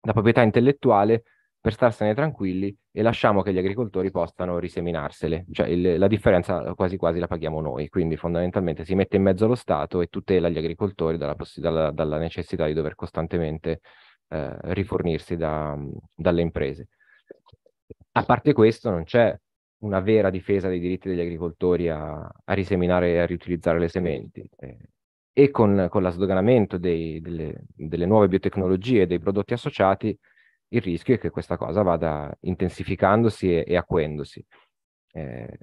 da proprietà intellettuale per starsene tranquilli e lasciamo che gli agricoltori possano riseminarsele, cioè il, la differenza quasi quasi la paghiamo noi, quindi fondamentalmente si mette in mezzo lo Stato e tutela gli agricoltori dalla, dalla, dalla necessità di dover costantemente eh, rifornirsi da, dalle imprese. A parte questo non c'è una vera difesa dei diritti degli agricoltori a, a riseminare e a riutilizzare le sementi. Eh, e con, con l'asdoganamento delle, delle, nuove biotecnologie e dei prodotti associati, il rischio è che questa cosa vada intensificandosi e, e acquendosi. Eh,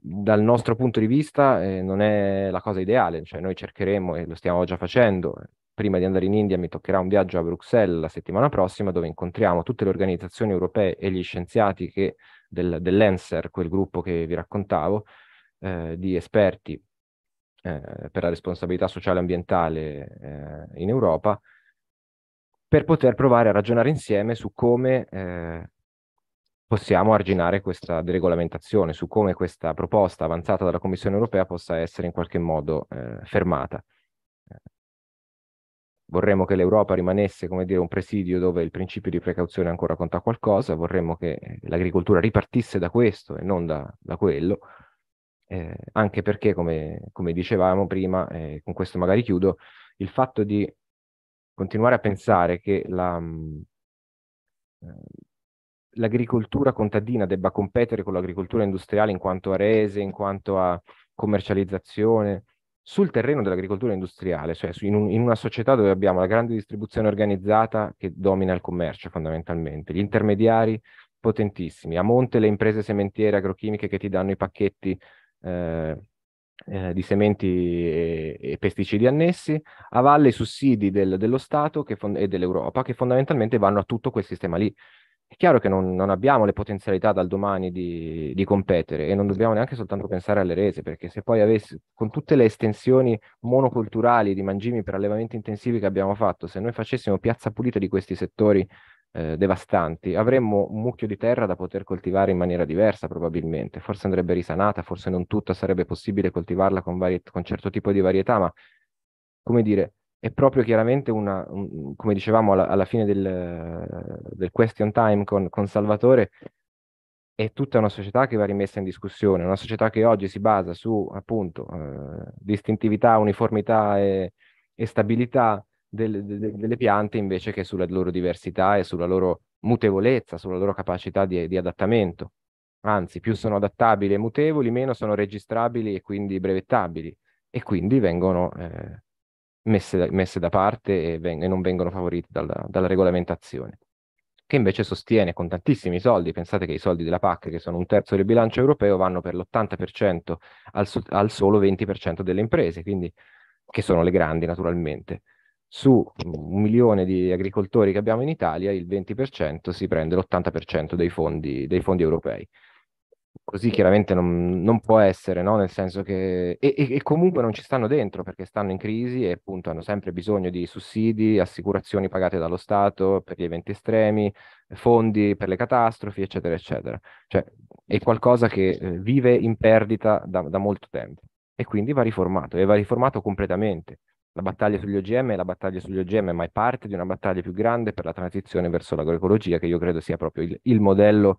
dal nostro punto di vista eh, non è la cosa ideale, cioè noi cercheremo, e lo stiamo già facendo, prima di andare in India mi toccherà un viaggio a Bruxelles la settimana prossima dove incontriamo tutte le organizzazioni europee e gli scienziati che, del, dell'ENSER, quel gruppo che vi raccontavo, eh, di esperti eh, per la responsabilità sociale e ambientale eh, in Europa, per poter provare a ragionare insieme su come eh, possiamo arginare questa deregolamentazione, su come questa proposta avanzata dalla Commissione europea possa essere in qualche modo eh, fermata. Vorremmo che l'Europa rimanesse, come dire, un presidio dove il principio di precauzione ancora conta qualcosa, vorremmo che eh, l'agricoltura ripartisse da questo e non da, da quello, eh, anche perché, come, come dicevamo prima, eh, con questo magari chiudo, il fatto di continuare a pensare che la, mhmm, eh, l'agricoltura contadina debba competere con l'agricoltura industriale in quanto a rese, in quanto a commercializzazione, sul terreno dell'agricoltura industriale, cioè in, un, in, una società dove abbiamo la grande distribuzione organizzata che domina il commercio fondamentalmente, gli intermediari potentissimi, a monte le imprese sementiere agrochimiche che ti danno i pacchetti eh, eh, di sementi e, e, pesticidi annessi, a valle i sussidi del, dello Stato fond- e dell'Europa che fondamentalmente vanno a tutto quel sistema lì. È chiaro che non, non abbiamo le potenzialità dal domani di, di, competere e non dobbiamo neanche soltanto pensare alle rese, perché se poi avessi, con tutte le estensioni monoculturali di mangimi per allevamenti intensivi che abbiamo fatto, se noi facessimo piazza pulita di questi settori eh, devastanti, avremmo un mucchio di terra da poter coltivare in maniera diversa probabilmente, forse andrebbe risanata, forse non tutta sarebbe possibile coltivarla con, vari, con certo tipo di varietà, ma come dire, è proprio chiaramente una, un, come dicevamo alla, alla fine del, del, question time con, con Salvatore, è tutta una società che va rimessa in discussione, una società che oggi si basa su appunto eh, distintività, uniformità e, e stabilità, del, de, delle piante invece che sulla loro diversità e sulla loro mutevolezza, sulla loro capacità di, di adattamento. Anzi, più sono adattabili e mutevoli, meno sono registrabili e quindi brevettabili e quindi vengono eh, messe, da, messe, da, parte e, veng- e non vengono favorite dalla, dalla, regolamentazione, che invece sostiene con tantissimi soldi, pensate che i soldi della PAC, che sono un terzo del bilancio europeo, vanno per l'80% al, so- al solo 20% delle imprese, quindi, che sono le grandi naturalmente su un milione di agricoltori che abbiamo in Italia, il 20% si prende l'80% dei fondi, dei fondi europei. Così chiaramente non, non può essere, no? nel senso che... E, e, e, comunque non ci stanno dentro perché stanno in crisi e appunto hanno sempre bisogno di sussidi, assicurazioni pagate dallo Stato per gli eventi estremi, fondi per le catastrofi, eccetera, eccetera. Cioè è qualcosa che eh, vive in perdita da, da molto tempo e quindi va riformato e va riformato completamente la battaglia sugli OGM è la battaglia sugli OGM, ma è parte di una battaglia più grande per la transizione verso l'agroecologia, che io credo sia proprio il, il modello,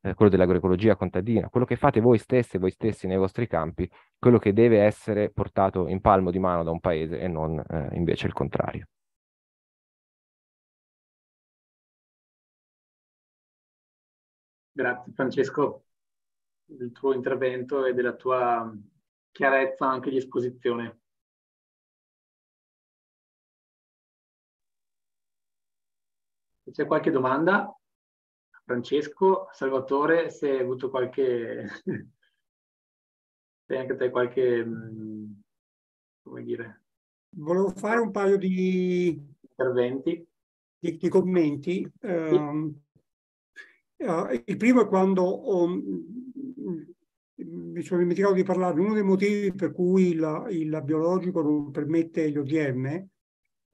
eh, quello dell'agroecologia contadina. Quello che fate voi stesse, voi stessi nei vostri campi, quello che deve essere portato in palmo di mano da un paese e non eh, invece il contrario. Grazie Francesco del tuo intervento e della tua chiarezza anche di esposizione. Se c'è qualche domanda, Francesco, Salvatore, se hai avuto qualche... [laughs] se anche te qualche... Mm, come dire... Volevo fare un paio di... interventi. Di, di commenti. Sì. Um, uh, il primo è quando... Um, mi sono dimenticato di parlare, uno dei motivi per cui la, il biologico non permette gli OGM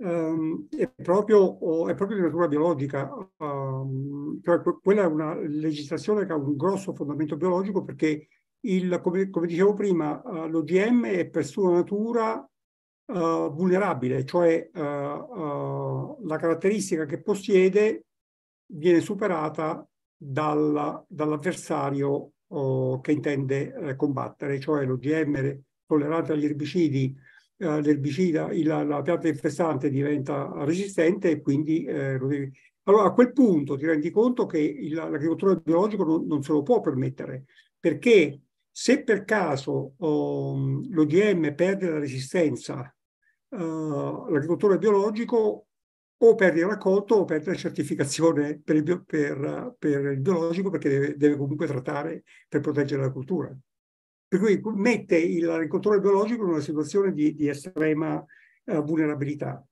Um, è, proprio, è, proprio, di natura biologica, um, cioè, quella è una legislazione che ha un grosso fondamento biologico perché, il, come, come, dicevo prima, uh, eh, l'OGM è per sua natura uh, vulnerabile, cioè uh, la caratteristica che possiede viene superata dalla, dall'avversario oh, che intende combattere, cioè l'OGM tollerante agli erbicidi eh, l'erbicida, il, la pianta infestante diventa resistente e quindi eh, lo devi... Allora a quel punto ti rendi conto che il, l'agricoltore biologico non, non, se lo può permettere, perché se per caso oh, ehm, l'OGM perde la resistenza, eh, l'agricoltore biologico o perde il raccolto o perde la certificazione per il, bio, per, per il biologico perché deve, deve, comunque trattare per proteggere la cultura per cui mette l'agricoltore biologico in una situazione di, di estrema eh, vulnerabilità.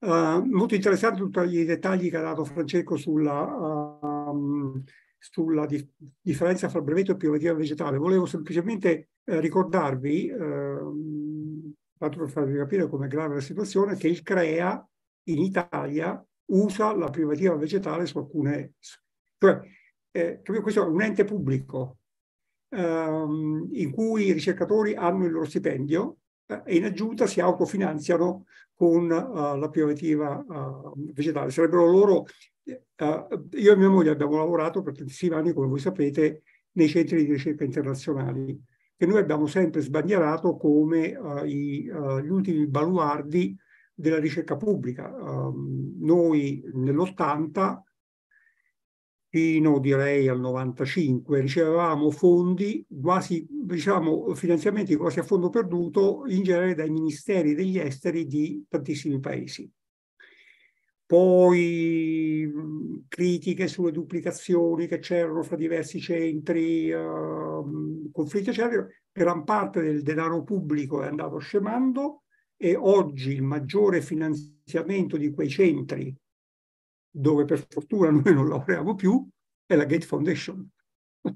Uh, molto interessante tutti i dettagli che ha dato Francesco sulla, uh, sulla dif differenza fra brevetto e biometria vegetale. Volevo semplicemente eh, ricordarvi, uh, tanto per farvi capire com'è grave la situazione, che il CREA in Italia usa la privativa vegetale su alcune... Cioè, eh, questo è un ente pubblico, ehm, in cui i ricercatori hanno il loro stipendio eh, e in aggiunta si autofinanziano con eh, la piovettiva eh, vegetale. Sarebbero loro, eh, eh, io e mia moglie abbiamo lavorato per tantissimi anni, come voi sapete, nei centri di ricerca internazionali, che noi abbiamo sempre sbandierato come i, gli ultimi baluardi della ricerca pubblica. Um, noi nell'80 fino direi al 95 ricevevamo fondi quasi diciamo finanziamenti quasi a fondo perduto in genere dai ministeri degli esteri di tantissimi paesi poi critiche sulle duplicazioni che c'erano fra diversi centri eh, conflitti eccetera gran parte del denaro pubblico è andato scemando e oggi il maggiore finanziamento di quei centri dove per fortuna [laughs] noi non lavoriamo più, è la Gate Foundation, [laughs]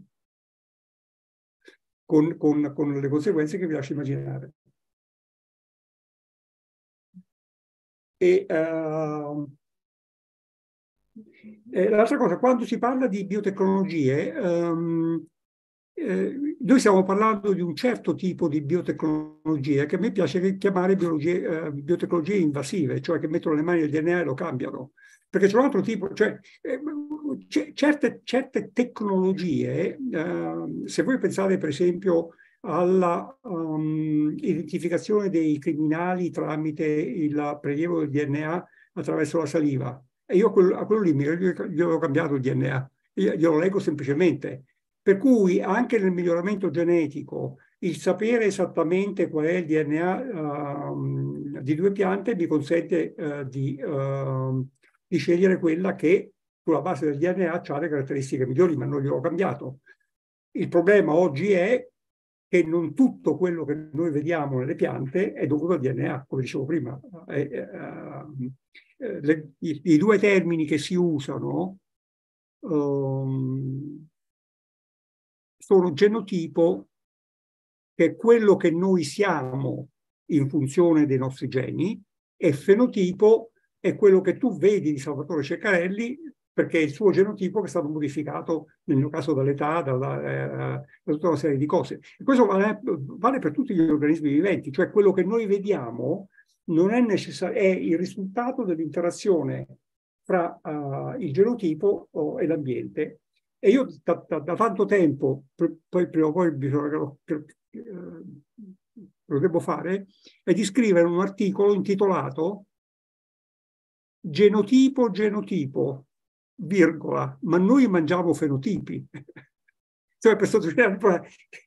con, con, con le conseguenze che vi lascio immaginare. E, uh, eh, l'altra cosa, quando si parla di biotecnologie, um, eh, noi stiamo parlando di un certo tipo di biotecnologia che a me piace chiamare biologie, eh, biotecnologie invasive, cioè che mettono le mani nel DNA e lo cambiano perché c'è un altro tipo, cioè eh, certe, certe, tecnologie, eh, se voi pensate per esempio alla um, identificazione dei criminali tramite il prelievo del DNA attraverso la saliva, e io a quello, a quello lì mi, gli avevo cambiato il DNA, glielo leggo semplicemente. Per cui anche nel miglioramento genetico il sapere esattamente qual è il DNA uh, ehm, di due piante mi consente uh, di... Uh, di scegliere quella che sulla base del DNA ha le caratteristiche migliori, ma non glielo ho cambiato. Il problema oggi è che non tutto quello che noi vediamo nelle piante è dovuto al DNA, come dicevo prima. Eh eh, eh, eh, le, i, i, due termini che si usano um, sono genotipo, che è quello che noi siamo in funzione dei nostri geni, e fenotipo, è quello che tu vedi di Salvatore Ceccarelli perché è il suo genotipo che è stato modificato, nel mio caso dall'età, dalla, eh, da tutta una serie di cose. E questo vale, vale, per tutti gli organismi viventi, cioè quello che noi vediamo non è, necessar- è il risultato dell'interazione fra uh, il genotipo oh, e l'ambiente. E io da, da, da tanto tempo, pr- poi prima o poi bisogna che eh, lo devo fare, è di scrivere un articolo intitolato genotipo, genotipo, virgola, ma noi mangiamo fenotipi. [laughs] cioè, per sottolineare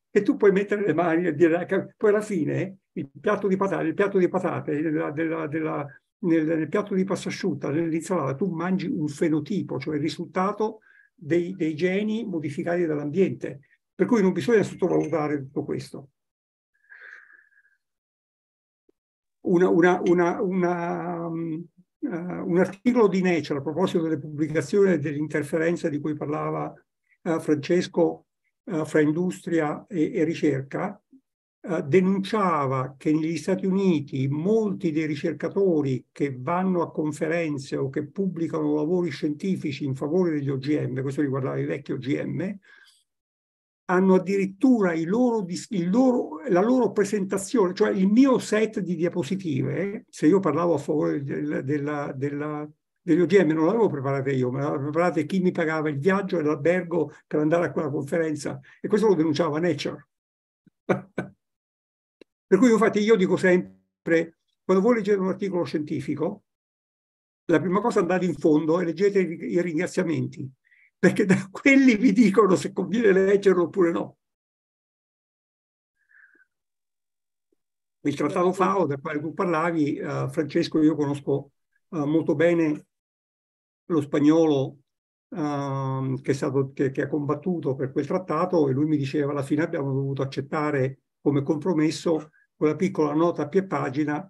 che tu puoi mettere le mani e dire ecco, poi alla fine il piatto di patate, il piatto di patate della, della, della, nel, nel, piatto di passasciutta, nell'insalata, tu mangi un fenotipo, cioè il risultato dei, dei geni modificati dall'ambiente. Per cui non bisogna sottovalutare tutto questo. Una, una, una, una uh, un articolo di Nature a proposito delle pubblicazioni e dell'interferenza di cui parlava uh, Francesco eh, fra industria e, e ricerca, denunciava che negli Stati Uniti molti dei ricercatori che vanno a conferenze o che pubblicano lavori scientifici in favore degli OGM, questo riguardava i vecchi OGM, hanno addirittura loro, loro, la loro presentazione, cioè il mio set di diapositive, se io parlavo a favore del, della, della, degli OGM, non l'avevo preparata io, ma l'avevo preparata chi mi pagava il viaggio e l'albergo per andare a quella conferenza e questo lo denunciava Nature. [laughs] per cui infatti io dico sempre, quando voi leggete un articolo scientifico, la prima cosa andate in fondo e leggete i ringraziamenti, perché da quelli vi dicono se conviene leggerlo oppure no. Il trattato FAO del quale tu parlavi, eh, Francesco, io conosco eh, molto bene lo spagnolo eh, che, stato, che, che, ha combattuto per quel trattato e lui mi diceva alla fine abbiamo dovuto accettare come compromesso quella piccola nota a pie pagina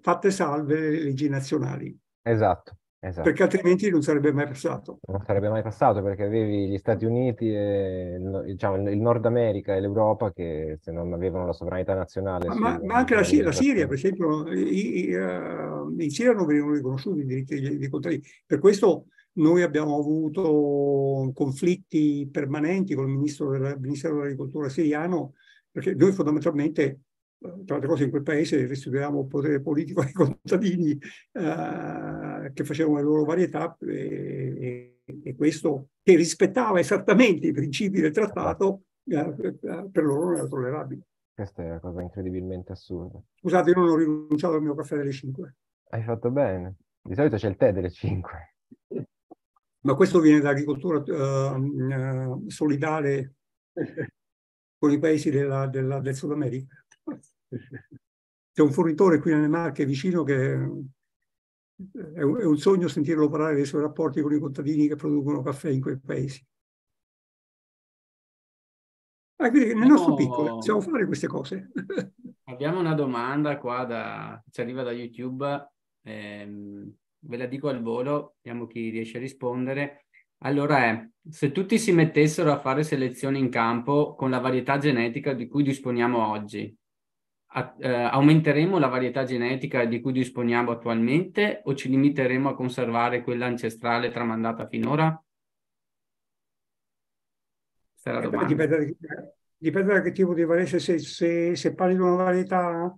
fatte salve le leggi nazionali. Esatto. Esatto. Perché altrimenti non sarebbe mai passato. Non sarebbe mai passato perché avevi gli Stati Uniti, e, diciamo, il Nord America e l'Europa che se non avevano la sovranità nazionale. Ma, ma, ma anche la, la, Siria, per esempio, i, i, uh, in Siria non venivano riconosciuti i diritti dei contadini. Per questo noi abbiamo avuto conflitti permanenti con il ministro della, ministero dell'agricoltura siriano, perché noi fondamentalmente eh, tra le cose in quel paese restituiamo potere politico ai contadini. Uh, che facevano le loro varietà e, e, questo che rispettava esattamente i principi del trattato eh, eh, per loro non era tollerabile. Questa è una cosa incredibilmente assurda. Scusate, io non ho rinunciato al mio caffè delle 5. Hai fatto bene. Di solito c'è il tè delle 5. Ma questo viene dall'agricoltura uh, eh, mm, solidale con i paesi della, della, del Sud America. C'è un fornitore qui nelle Marche vicino che è un, sogno sentirlo parlare dei suoi rapporti con i contadini che producono caffè in quei paesi. Ah, quindi nel nostro piccolo possiamo fare queste cose. [laughs] Abbiamo una domanda qua da, ci arriva da YouTube, ehm, ve la dico al volo, vediamo chi riesce a rispondere. Allora è, se tutti si mettessero a fare selezioni in campo con la varietà genetica di cui disponiamo oggi, a, eh, aumenteremo la varietà genetica di cui disponiamo attualmente o ci limiteremo a conservare quella ancestrale tramandata finora? Eh, dipende, dipende, dipende, da che tipo di varietà, se, se, se parli di una varietà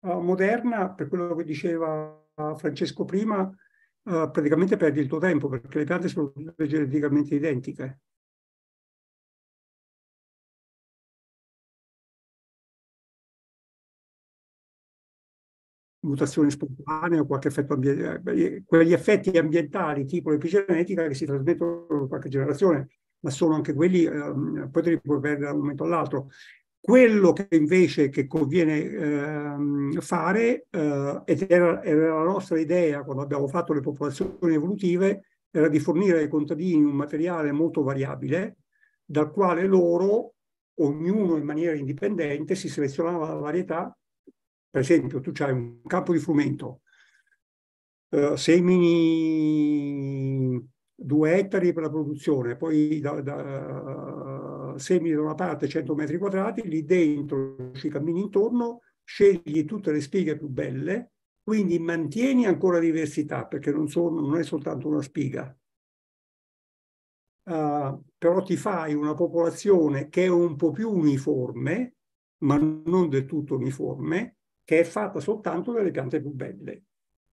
uh, moderna, per quello che diceva Francesco prima, uh, praticamente perdi il tuo tempo perché le piante sono geneticamente identiche. mutazione spontanea o qualche effetto ambientale, eh, quegli effetti ambientali tipo l'epigenetica che si trasmettono da qualche generazione, ma sono anche quelli, ehm, poi te li puoi perdere da un momento all'altro. Quello che invece che conviene ehm, fare, eh, ed era, era, la nostra idea quando abbiamo fatto le popolazioni evolutive, era di fornire ai contadini un materiale molto variabile, dal quale loro, ognuno in maniera indipendente, si selezionava la varietà per esempio, tu hai un campo di frumento, eh, semini due ettari per la produzione, poi da, da, semini da una parte 100 metri quadrati, lì dentro ci cammini intorno, scegli tutte le spighe più belle, quindi mantieni ancora diversità perché non, sono, non è soltanto una spiga. Uh, però ti fai una popolazione che è un po' più uniforme, ma non del tutto uniforme, che è fatta soltanto dalle piante più belle.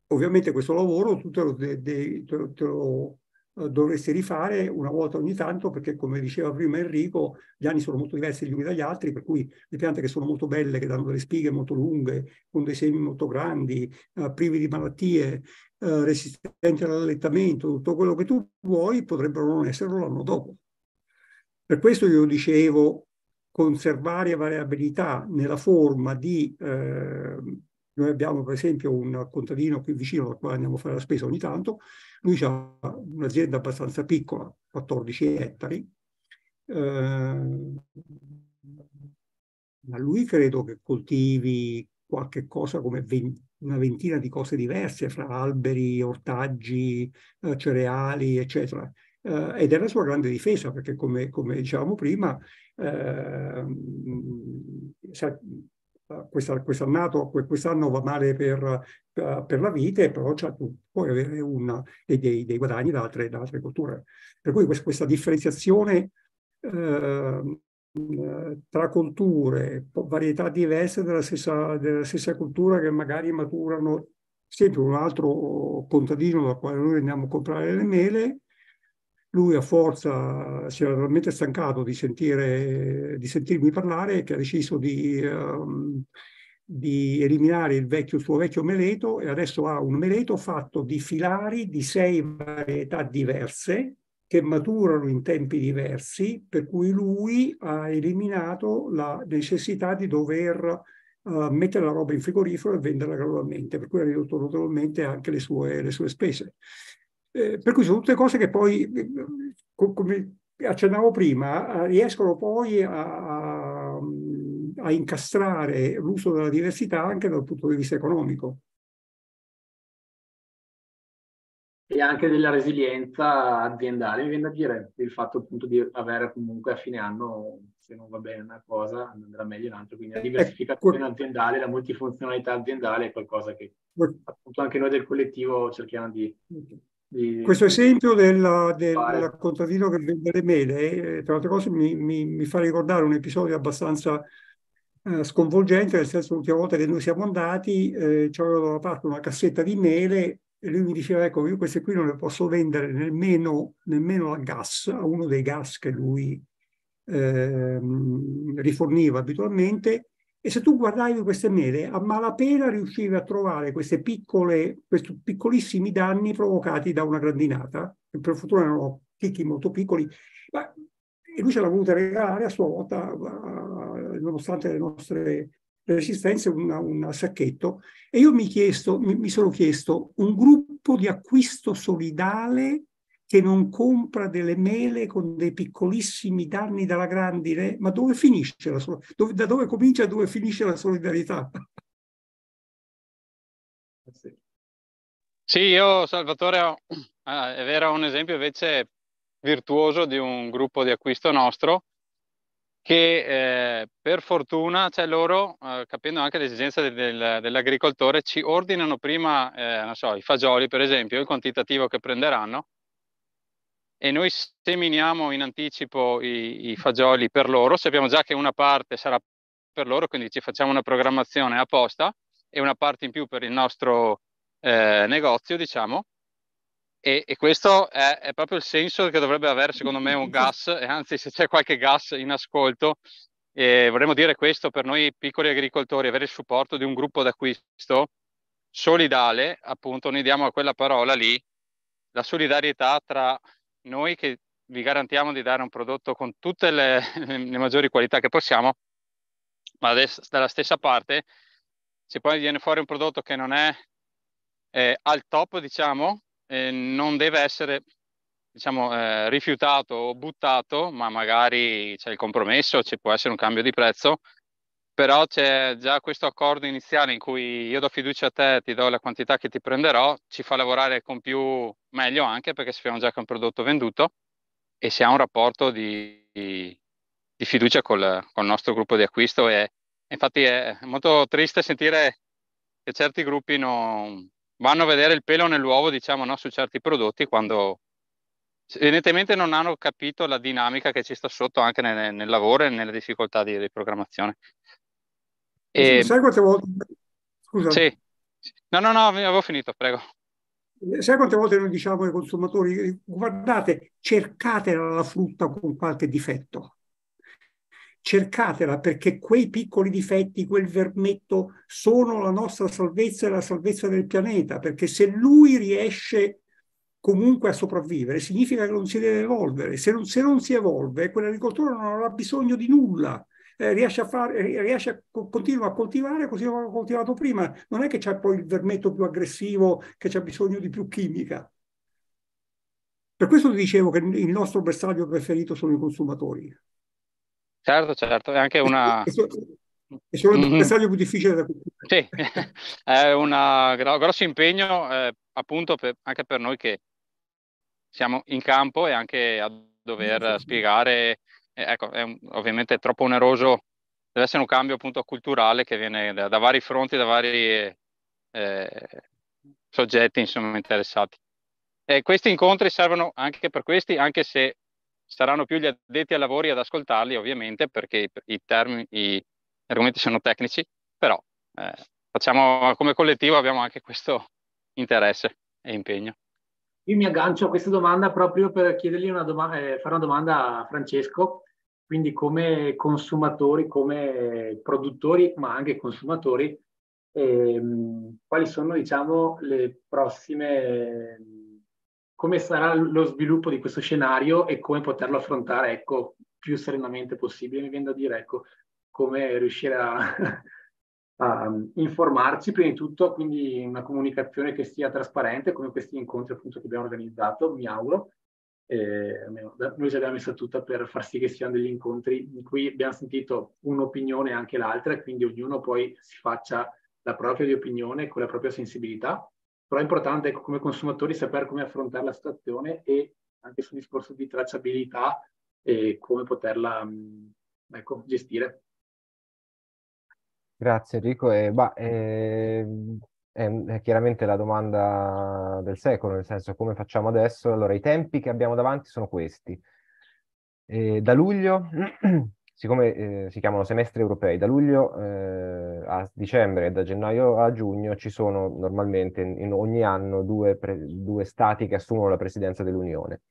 Ovviamente questo lavoro tu te lo, de, de, te lo, te lo eh, dovresti rifare una volta ogni tanto perché come diceva prima Enrico gli anni sono molto diversi gli uni dagli altri per cui le piante che sono molto belle, che danno delle spighe molto lunghe, con dei semi molto grandi, eh, privi di malattie, eh, resistenti all'allettamento, tutto quello che tu vuoi potrebbero non esserlo l'anno dopo. Per questo io dicevo conservare variabilità nella forma di... Eh, noi abbiamo per esempio un contadino qui vicino al quale andiamo a fare la spesa ogni tanto, lui ha un'azienda abbastanza piccola, 14 ettari, eh, ma lui credo che coltivi qualche cosa come una ventina di cose diverse fra alberi, ortaggi, eh, cereali, eccetera. Eh, ed è la sua grande difesa perché, come, come dicevamo prima, eh, cioè, quest'anno quest va male per, eh, per, la vite, però cioè, tu puoi avere una, dei, dei, guadagni da altre, da altre, culture. Per cui questa differenziazione eh, tra culture, varietà diverse della stessa, della stessa cultura che magari maturano sempre un altro contadino da quale noi andiamo a comprare le mele, lui a forza si era talmente stancato di, sentire, di sentirmi parlare che ha deciso di, um, di eliminare il, vecchio, il, suo vecchio meleto e adesso ha un meleto fatto di filari di sei varietà diverse che maturano in tempi diversi, per cui lui ha eliminato la necessità di dover uh, mettere la roba in frigorifero e venderla gradualmente, per cui ha ridotto notevolmente anche le sue, le sue spese. Eh, per cui sono tutte cose che poi, eh, come accennavo prima, eh, riescono poi a, a incastrare l'uso della diversità anche dal punto di vista economico. E anche della resilienza aziendale, mi viene da dire il fatto appunto di avere comunque a fine anno, se non va bene una cosa, andrà meglio un'altra. Quindi la diversificazione ecco. aziendale, la multifunzionalità aziendale è qualcosa che ecco. appunto anche noi del collettivo cerchiamo di di... Questo esempio della, del, del contadino che vende le mele, eh, tra altre cose, mi, mi, mi, fa ricordare un episodio abbastanza eh, sconvolgente, nel senso l'ultima volta che noi siamo andati eh, c'avevo da parte una cassetta di mele e lui mi diceva, ecco, io queste qui non le posso vendere nemmeno, nemmeno a gas, a uno dei gas che lui ehm, riforniva abitualmente, e se tu guardavi queste mele, a malapena riuscivi a trovare piccole, questi piccolissimi danni provocati da una grandinata, che per fortuna erano chicchi molto piccoli, ma, e lui ce l'ha voluta regalare a sua volta, eh, nonostante le nostre resistenze, un sacchetto. E io mi, chiesto, mi, mi sono chiesto, un gruppo di acquisto solidale che non compra delle mele con dei piccolissimi danni dalla grandine, ma dove finisce la solidarietà? Dove, da dove comincia e dove finisce la solidarietà? Sì, io Salvatore ho, ah, è vero, un esempio invece virtuoso di un gruppo di acquisto nostro che eh, per fortuna cioè loro, eh, capendo anche l'esigenza del, del, dell'agricoltore, ci ordinano prima eh, so, i fagioli, per esempio, il quantitativo che prenderanno e noi seminiamo in anticipo i, i fagioli per loro, sappiamo già che una parte sarà per loro, quindi ci facciamo una programmazione apposta e una parte in più per il nostro eh, negozio, diciamo. E, e questo è, è, proprio il senso che dovrebbe avere, secondo me, un gas, e anzi, se c'è qualche gas in ascolto, eh, vorremmo dire questo per noi piccoli agricoltori, avere il supporto di un gruppo d'acquisto solidale, appunto, noi diamo a quella parola lì la solidarietà tra noi che vi garantiamo di dare un prodotto con tutte le, le maggiori qualità che possiamo, ma adesso, dalla stessa parte, se poi viene fuori un prodotto che non è eh, al top, diciamo, eh, non deve essere diciamo, eh, rifiutato o buttato, ma magari c'è il compromesso, ci può essere un cambio di prezzo, però c'è già questo accordo iniziale in cui io do fiducia a te, ti do la quantità che ti prenderò, ci fa lavorare con più meglio anche perché sappiamo già che è un prodotto venduto e si ha un rapporto di, di, di fiducia col, col, nostro gruppo di acquisto e infatti è molto triste sentire che certi gruppi non, vanno a vedere il pelo nell'uovo diciamo no, su certi prodotti quando evidentemente non hanno capito la dinamica che ci sta sotto anche nel, nel lavoro e nelle difficoltà di, riprogrammazione. E... sai quante volte... Scusa. Sì. No, no, no, avevo finito, prego. Sai quante volte noi diciamo ai consumatori, guardate, cercatela la frutta con qualche difetto. Cercatela perché quei piccoli difetti, quel vermetto, sono la nostra salvezza e la salvezza del pianeta, perché se lui riesce comunque a sopravvivere, significa che non si deve evolvere. Se non, se non si evolve, quell'agricoltore non avrà bisogno di nulla eh, riesce a fare, eh, riesce a, continua a coltivare così come ho coltivato prima. Non è che c'è poi il vermetto più aggressivo che c'è bisogno di più chimica. Per questo ti dicevo che il nostro bersaglio preferito sono i consumatori. Certo, certo, è anche una... [laughs] È solo il mm-hmm. bersaglio più difficile da coltivare. Sì, [laughs] è un gro- grosso impegno eh, appunto per, anche per noi che siamo in campo e anche a dover mm-hmm. spiegare eh, ecco, è un, ovviamente è troppo oneroso, deve essere un cambio appunto culturale che viene da, da vari fronti, da vari eh, soggetti insomma, interessati. E questi incontri servono anche per questi, anche se saranno più gli addetti ai lavori ad ascoltarli ovviamente perché i, termini, gli argomenti sono tecnici, però eh, facciamo come collettivo abbiamo anche questo interesse e impegno. Io mi aggancio a questa domanda proprio per chiedergli una domanda, eh, fare una domanda a Francesco, quindi come consumatori, come produttori, ma anche consumatori, ehm, quali sono diciamo, le prossime, come sarà lo sviluppo di questo scenario e come poterlo affrontare ecco, più serenamente possibile, mi viene da dire, ecco, come riuscire a um, informarci prima di tutto, quindi una comunicazione che sia trasparente, come questi incontri appunto che abbiamo organizzato, mi auguro. Eh, noi ci abbiamo messo tutta per far sì che siano degli incontri in cui abbiamo sentito un'opinione e anche l'altra, quindi ognuno poi si faccia la propria di opinione con la propria sensibilità. Però è importante ecco, come consumatori sapere come affrontare la situazione e anche sul discorso di tracciabilità e come poterla ecco, gestire. Grazie Enrico. Eh, bah, eh, è, chiaramente la domanda del secolo, nel senso come facciamo adesso? Allora, i tempi che abbiamo davanti sono questi. Eh, da luglio, [clears throat] siccome eh, si chiamano semestri europei, da luglio eh, a dicembre e da gennaio a giugno ci sono normalmente in, in ogni anno due, pre, due, stati che assumono la presidenza dell'Unione.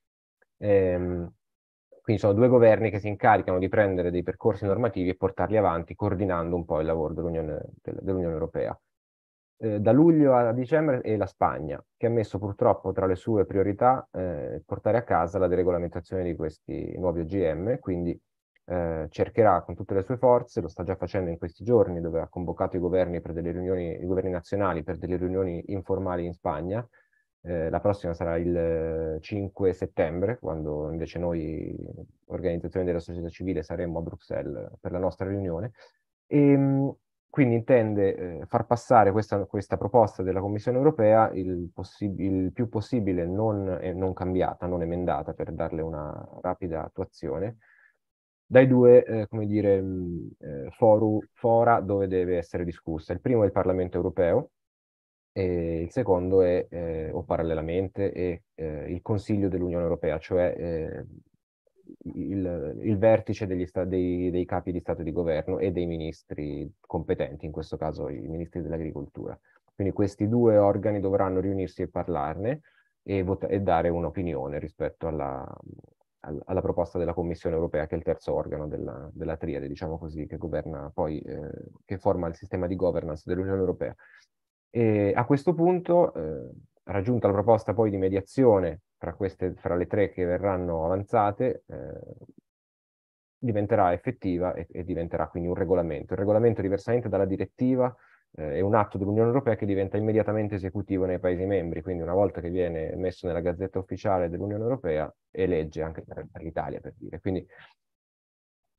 Ehm, quindi sono due governi che si incaricano di prendere dei percorsi normativi e portarli avanti, coordinando un po' il lavoro dell'Unione, dell'Unione Europea. Eh, da luglio a dicembre è la Spagna, che ha messo purtroppo tra le sue priorità eh, portare a casa la deregolamentazione di questi nuovi OGM, quindi eh, cercherà con tutte le sue forze, lo sta già facendo in questi giorni, dove ha convocato i governi, riunioni, i governi nazionali per delle riunioni informali in Spagna, eh, la prossima sarà il 5 eh, settembre, quando invece noi, organizzazione della società civile, saremo a Bruxelles per la nostra riunione. E, ehm, quindi intende eh, far passare questa, questa, proposta della Commissione europea il, il più possibile non, eh, non, cambiata, non emendata, per darle una rapida attuazione, dai due eh, come dire, mm, eh, foru, fora dove deve essere discussa. Il primo è il Parlamento europeo, e il secondo è, eh, o parallelamente, è eh, il Consiglio dell'Unione Europea, cioè eh, il, il, vertice sta- dei, dei, capi di Stato e di Governo e dei ministri competenti, in questo caso i ministri dell'agricoltura. Quindi questi due organi dovranno riunirsi e parlarne e, vota- e dare un'opinione rispetto alla, alla proposta della Commissione europea, che è il terzo organo della, della triade, diciamo così, che governa poi, eh, che forma il sistema di governance dell'Unione europea. E a questo punto, eh, raggiunta la proposta poi di mediazione fra, queste, fra le tre che verranno avanzate, eh, diventerà effettiva e, e, diventerà quindi un regolamento. Il regolamento, diversamente dalla direttiva, eh, è un atto dell'Unione Europea che diventa immediatamente esecutivo nei Paesi membri, quindi una volta che viene messo nella gazzetta ufficiale dell'Unione Europea è legge anche per, per l'Italia, per dire. Quindi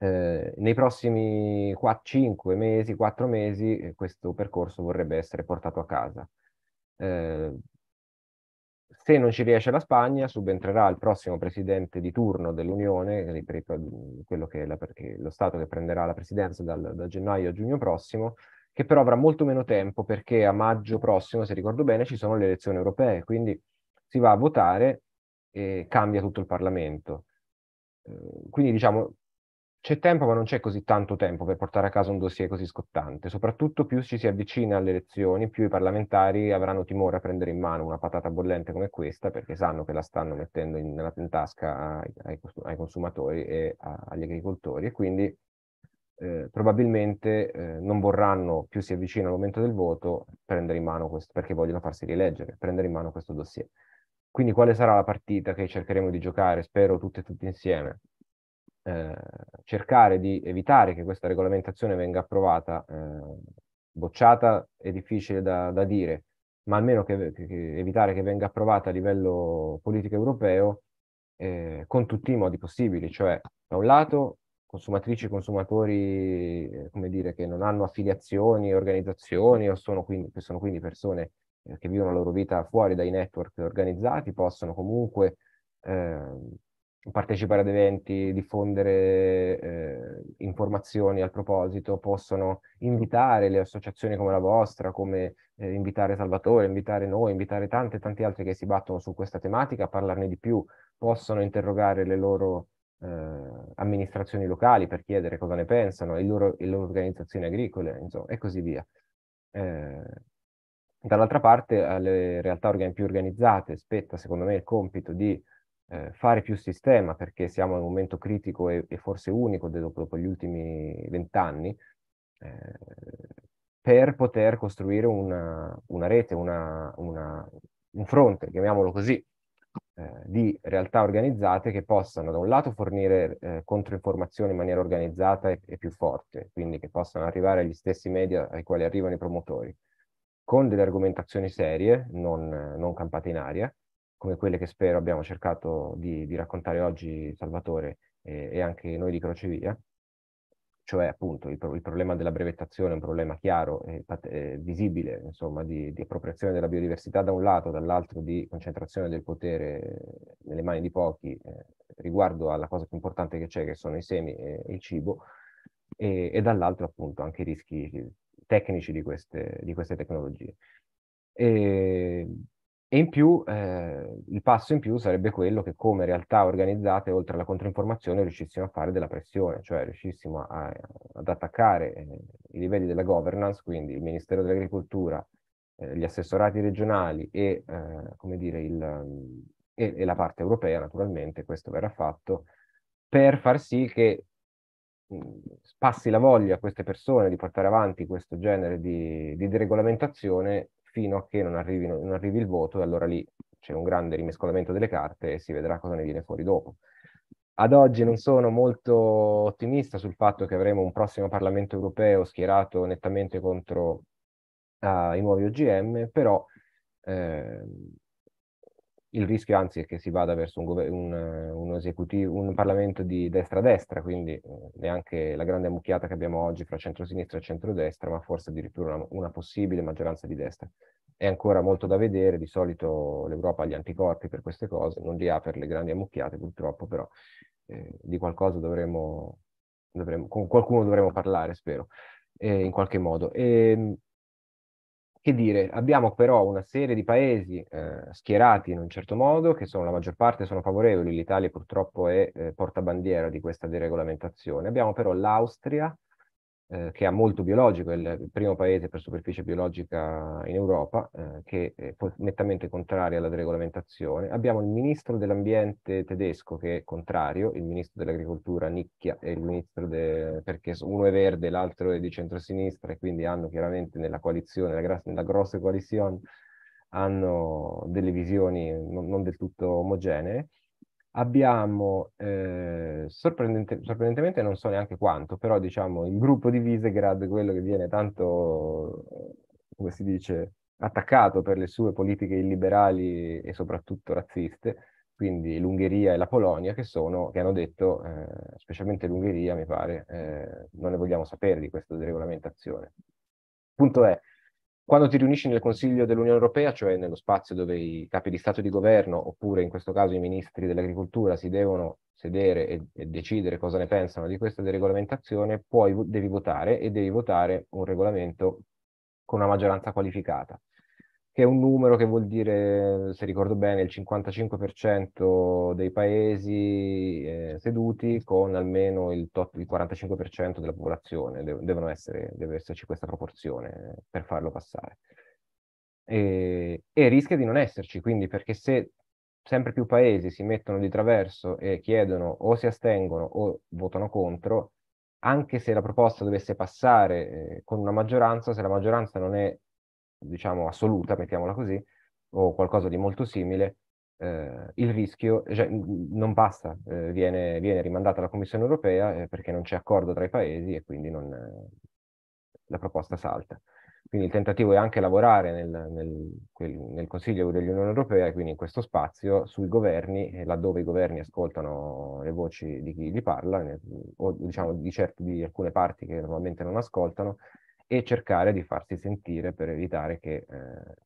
eh, nei prossimi 5 mesi, 4 mesi, eh, questo percorso vorrebbe essere portato a casa. Eh, se non ci riesce la Spagna, subentrerà il prossimo presidente di turno dell'Unione, quello che, la, che lo Stato che prenderà la presidenza dal, da gennaio a giugno prossimo, che però avrà molto meno tempo perché a maggio prossimo, se ricordo bene, ci sono le elezioni europee, quindi si va a votare e cambia tutto il Parlamento. Eh, quindi diciamo c'è tempo, ma non c'è così tanto tempo per portare a casa un dossier così scottante. Soprattutto più ci si avvicina alle elezioni, più i parlamentari avranno timore a prendere in mano una patata bollente come questa, perché sanno che la stanno mettendo in, nella pentasca ai, ai, ai consumatori e a, agli agricoltori e quindi eh, probabilmente eh, non vorranno, più si avvicina al momento del voto, prendere in mano questo, perché vogliono farsi rieleggere, prendere in mano questo dossier. Quindi quale sarà la partita che cercheremo di giocare, spero tutte e tutti insieme, eh, cercare di evitare che questa regolamentazione venga approvata, eh, bocciata è difficile da, da dire, ma almeno che, che evitare che venga approvata a livello politico europeo eh, con tutti i modi possibili, cioè da un lato consumatrici e consumatori eh, come dire, che non hanno affiliazioni, organizzazioni o sono quindi, che sono quindi persone eh, che vivono la loro vita fuori dai network organizzati possono comunque ehm, partecipare ad eventi, diffondere eh, informazioni al proposito, possono invitare le associazioni come la vostra, come eh, invitare Salvatore, invitare noi, invitare tante e tanti altri che si battono su questa tematica, a parlarne di più, possono interrogare le loro eh, amministrazioni locali per chiedere cosa ne pensano, le loro, loro, organizzazioni agricole, insomma, e così via. Eh, dall'altra parte alle realtà organ- più organizzate spetta, secondo me, il compito di eh, fare più sistema perché siamo in un momento critico e, e forse unico dopo, dopo gli ultimi vent'anni eh, per poter costruire una, una rete, una, una, un fronte, chiamiamolo così, eh, di realtà organizzate che possano da un lato fornire eh, controinformazioni in maniera organizzata e, e, più forte, quindi che possano arrivare agli stessi media ai quali arrivano i promotori, con delle argomentazioni serie, non, non campate in aria, come quelle che spero abbiamo cercato di, di raccontare oggi Salvatore e, e, anche noi di Crocevia, cioè appunto il, il problema della brevettazione è un problema chiaro e eh, visibile, insomma, di, di, appropriazione della biodiversità da un lato, dall'altro di concentrazione del potere nelle mani di pochi eh, riguardo alla cosa più importante che c'è, che sono i semi e, e il cibo, e, e, dall'altro appunto anche i rischi tecnici di queste, di queste tecnologie. E e in più, eh, il passo in più sarebbe quello che come realtà organizzate, oltre alla controinformazione, riuscissimo a fare della pressione, cioè riuscissimo a, ad attaccare eh, i livelli della governance, quindi il Ministero dell'Agricoltura, eh, gli assessorati regionali e, eh, come dire, il, e, e la parte europea, naturalmente, questo verrà fatto, per far sì che mm, passi la voglia a queste persone di portare avanti questo genere di, di deregolamentazione fino a che non, arrivi, non arrivi il voto e allora lì c'è un grande rimescolamento delle carte e si vedrà cosa ne viene fuori dopo. Ad oggi non sono molto ottimista sul fatto che avremo un prossimo Parlamento europeo schierato nettamente contro uh, i nuovi OGM, però eh, il rischio anzi è che si vada verso un, gover- un, un, un Parlamento di destra-destra, quindi eh, neanche la grande ammucchiata che abbiamo oggi fra centrosinistra e centrodestra, ma forse addirittura una, una possibile maggioranza di destra. È ancora molto da vedere, di solito l'Europa ha gli anticorpi per queste cose, non li ha per le grandi ammucchiate purtroppo, però eh, di qualcosa dovremo, dovremo, con qualcuno dovremo parlare, spero, eh, in qualche modo. E, ehm, che dire, abbiamo però una serie di paesi eh, schierati in un certo modo, che sono, la maggior parte sono favorevoli, l'Italia purtroppo è eh, portabandiera di questa deregolamentazione. Abbiamo però l'Austria, eh, che ha molto biologico, è il primo paese per superficie biologica in Europa, eh, che è nettamente contrario alla deregolamentazione. Abbiamo il ministro dell'ambiente tedesco che è contrario, il ministro dell'agricoltura Nicchia e il ministro de... perché uno è verde, l'altro è di centrosinistra e quindi hanno chiaramente nella coalizione, nella, nella grossa coalizione, hanno delle visioni non, non del tutto omogenee abbiamo eh, sorprendente, sorprendentemente non so neanche quanto, però diciamo il gruppo di Visegrad, quello che viene tanto, eh, come si dice, attaccato per le sue politiche illiberali e soprattutto razziste, quindi l'Ungheria e la Polonia, che, sono, che hanno detto, eh, specialmente l'Ungheria mi pare, eh, non ne vogliamo sapere di questa deregolamentazione. punto è, quando ti riunisci nel Consiglio dell'Unione Europea, cioè nello spazio dove i capi di Stato e di Governo, oppure in questo caso i ministri dell'agricoltura, si devono sedere e, e decidere cosa ne pensano di questa deregolamentazione, poi devi votare e devi votare un regolamento con una maggioranza qualificata che è un numero che vuol dire, se ricordo bene, il 55% dei paesi eh, seduti con almeno il, tot, il 45% della popolazione, De- essere, deve esserci questa proporzione per farlo passare. E, e rischia di non esserci, quindi perché se sempre più paesi si mettono di traverso e chiedono o si astengono o votano contro, anche se la proposta dovesse passare eh, con una maggioranza, se la maggioranza non è diciamo, assoluta, mettiamola così, o qualcosa di molto simile, eh, il rischio cioè, non passa, eh, viene, viene, rimandata alla Commissione europea eh, perché non c'è accordo tra i paesi e quindi non, eh, la proposta salta. Quindi il tentativo è anche lavorare nel, nel, quel, nel Consiglio dell'Unione Europea e quindi in questo spazio sui governi, laddove i governi ascoltano le voci di chi gli parla, o diciamo di, certi, di alcune parti che normalmente non ascoltano, e cercare di farsi sentire per evitare che eh,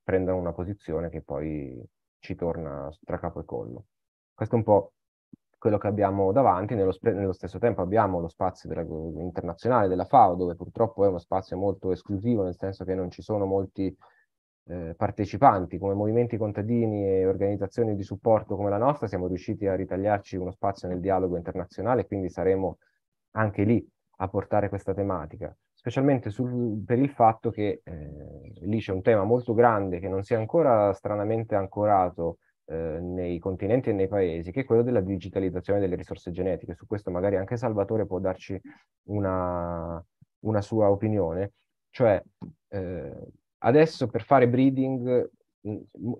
prendano una posizione che poi ci torna tra capo e collo. Questo è un po' quello che abbiamo davanti, nello, sp- nello stesso tempo abbiamo lo spazio della, internazionale della FAO, dove purtroppo è uno spazio molto esclusivo, nel senso che non ci sono molti eh, partecipanti, come movimenti contadini e organizzazioni di supporto come la nostra, siamo riusciti a ritagliarci uno spazio nel dialogo internazionale, quindi saremo anche lì a portare questa tematica specialmente sul, per il fatto che eh, lì c'è un tema molto grande che non si è ancora stranamente ancorato eh, nei continenti e nei paesi, che è quello della digitalizzazione delle risorse genetiche. Su questo magari anche Salvatore può darci una, una sua opinione. Cioè, eh, adesso per fare breeding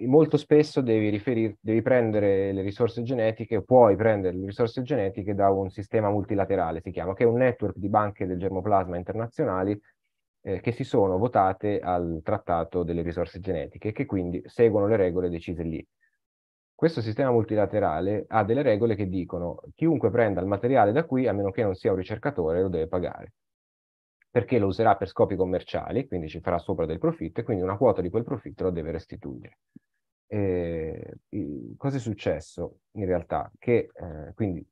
molto spesso devi, riferir, devi prendere le risorse genetiche, puoi prendere le risorse genetiche da un sistema multilaterale, si chiama, che è un network di banche del germoplasma internazionali eh, che si sono votate al trattato delle risorse genetiche e che quindi seguono le regole decise lì. Questo sistema multilaterale ha delle regole che dicono chiunque prenda il materiale da qui, a meno che non sia un ricercatore, lo deve pagare perché lo userà per scopi commerciali, quindi ci farà sopra del profitto e quindi una quota di quel profitto lo deve restituire. E, cosa è successo in realtà? Che eh, quindi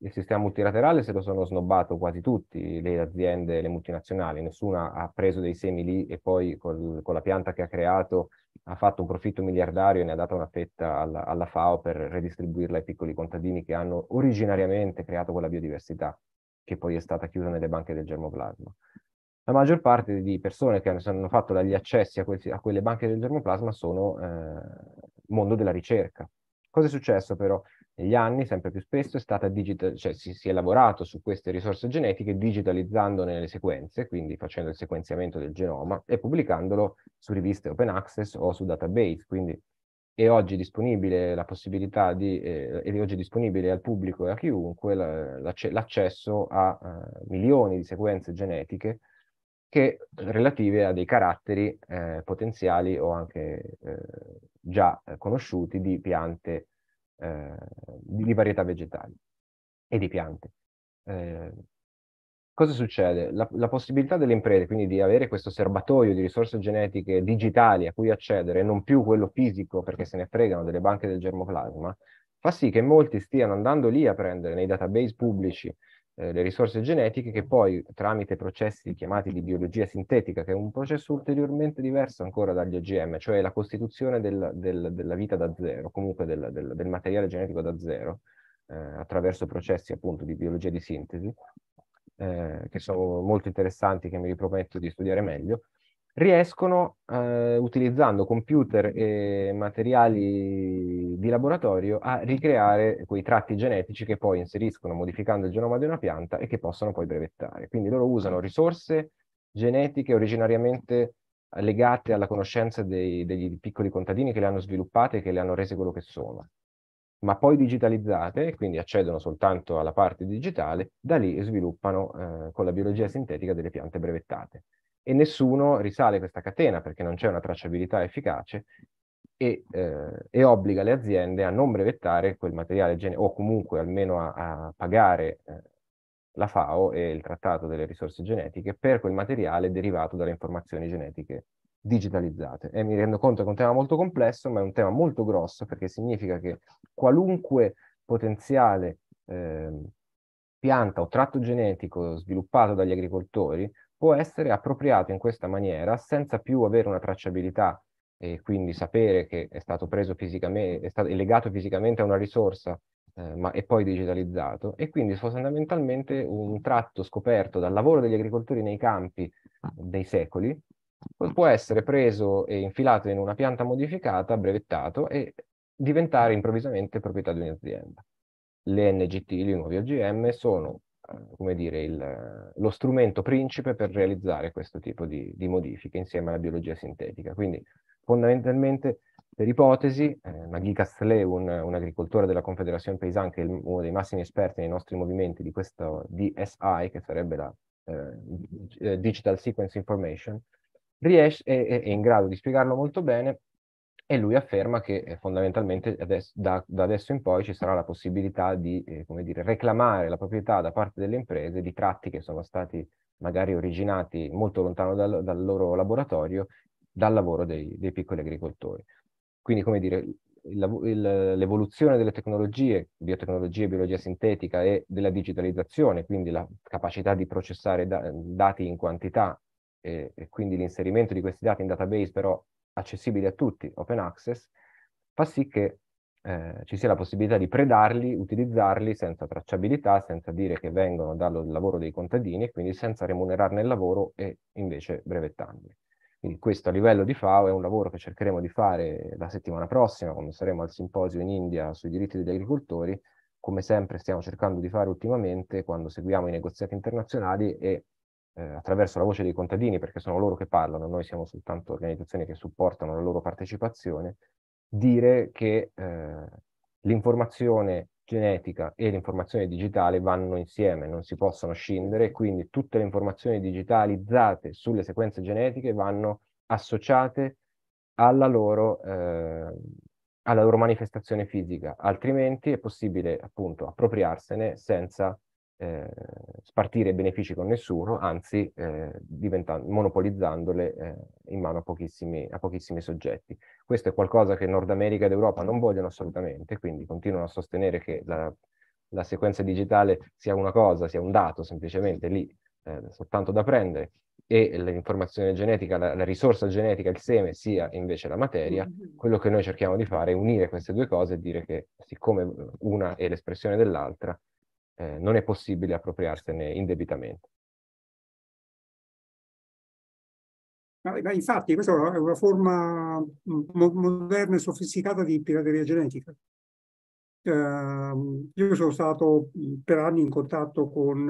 il sistema multilaterale se lo sono snobbato quasi tutti, le aziende, le multinazionali, nessuna ha preso dei semi lì e poi col, con la pianta che ha creato ha fatto un profitto miliardario e ne ha data una fetta alla, alla FAO per redistribuirla ai piccoli contadini che hanno originariamente creato quella biodiversità che poi è stata chiusa nelle banche del germoplasma la maggior parte di persone che hanno fatto dagli accessi a, que- a quelle banche del germoplasma sono eh, mondo della ricerca. Cosa è successo però? Negli anni, sempre più spesso, è digital- cioè, si, si, è lavorato su queste risorse genetiche digitalizzandone le sequenze, quindi facendo il sequenziamento del genoma e pubblicandolo su riviste open access o su database. Quindi è oggi disponibile la possibilità di, eh, è oggi disponibile al pubblico e a chiunque la, la, l'accesso a eh, milioni di sequenze genetiche che eh, relative a dei caratteri eh, potenziali o anche eh, già eh, conosciuti di piante, eh, di, di, varietà vegetali e di piante. Eh, cosa succede? La, la, possibilità delle imprese, quindi di avere questo serbatoio di risorse genetiche digitali a cui accedere, non più quello fisico perché se ne fregano delle banche del germoplasma, fa sì che molti stiano andando lì a prendere nei database pubblici eh, le risorse genetiche che poi tramite processi chiamati di biologia sintetica, che è un processo ulteriormente diverso ancora dagli OGM, cioè la costituzione del, del, della vita da zero, comunque del, del materiale genetico da zero, eh, attraverso processi appunto di biologia di sintesi, eh, che sono molto interessanti, che mi riprometto di studiare meglio, riescono, eh, utilizzando computer e materiali di laboratorio, a ricreare quei tratti genetici che poi inseriscono modificando il genoma di una pianta e che possono poi brevettare. Quindi loro usano risorse genetiche originariamente legate alla conoscenza dei, degli piccoli contadini che le hanno sviluppate e che le hanno rese quello che sono, ma poi digitalizzate, quindi accedono soltanto alla parte digitale, da lì sviluppano eh, con la biologia sintetica delle piante brevettate e nessuno risale questa catena perché non c'è una tracciabilità efficace e, eh, e obbliga le aziende a non brevettare quel materiale gene- o comunque almeno a, a pagare eh, la FAO e il trattato delle risorse genetiche per quel materiale derivato dalle informazioni genetiche digitalizzate. E mi rendo conto che è un tema molto complesso, ma è un tema molto grosso perché significa che qualunque potenziale eh, pianta o tratto genetico sviluppato dagli agricoltori può essere appropriato in questa maniera senza più avere una tracciabilità e quindi sapere che è stato preso fisicamente, è stato legato fisicamente a una risorsa eh, ma, è poi digitalizzato e quindi fondamentalmente un tratto scoperto dal lavoro degli agricoltori nei campi dei secoli può essere preso e infilato in una pianta modificata, brevettato e diventare improvvisamente proprietà di un'azienda. Le NGT, i nuovi OGM, sono eh, come dire, il, lo strumento principe per realizzare questo tipo di, di, modifiche insieme alla biologia sintetica. Quindi fondamentalmente per ipotesi, eh, Magui Castellet, un, un, agricoltore della Confederazione Paysanne, che è uno dei massimi esperti nei nostri movimenti di questo DSI, che sarebbe la eh, Digital Sequence Information, riesce, è, è in grado di spiegarlo molto bene e lui afferma che eh, fondamentalmente adesso, da, da, adesso in poi ci sarà la possibilità di eh, dire, reclamare la proprietà da parte delle imprese di tratti che sono stati magari originati molto lontano dal, dal loro laboratorio dal lavoro dei, dei, piccoli agricoltori. Quindi, come dire, il, il, l'evoluzione delle tecnologie, biotecnologie, biologia sintetica e della digitalizzazione, quindi la capacità di processare da, dati in quantità e, e quindi l'inserimento di questi dati in database però accessibili a tutti, open access, fa sì che eh, ci sia la possibilità di predarli, utilizzarli senza tracciabilità, senza dire che vengono dal lavoro dei contadini e quindi senza remunerarne il lavoro e invece brevettandoli. Quindi questo a livello di FAO è un lavoro che cercheremo di fare la settimana prossima, quando saremo al simposio in India sui diritti degli agricoltori, come sempre stiamo cercando di fare ultimamente quando seguiamo i negoziati internazionali e eh, attraverso la voce dei contadini, perché sono loro che parlano, noi siamo soltanto organizzazioni che supportano la loro partecipazione, dire che eh, l'informazione genetica e l'informazione digitale vanno insieme, non si possono scindere, quindi tutte le informazioni digitalizzate sulle sequenze genetiche vanno associate alla loro, eh, alla loro manifestazione fisica, altrimenti è possibile appunto appropriarsene senza eh, spartire benefici con nessuno, anzi eh, monopolizzandole eh, in mano a pochissimi, a pochissimi, soggetti. Questo è qualcosa che Nord America ed Europa non vogliono assolutamente, quindi continuano a sostenere che la, la sequenza digitale sia una cosa, sia un dato semplicemente lì eh, soltanto da prendere e l'informazione genetica, la, la, risorsa genetica, il seme sia invece la materia, mm-hmm. quello che noi cerchiamo di fare è unire queste due cose e dire che siccome una è l'espressione dell'altra, eh, non è possibile appropriarsene indebitamente. Infatti questa è una forma mm, moderna e sofisticata di pirateria genetica. Ehm, io sono stato mm, per anni in contatto con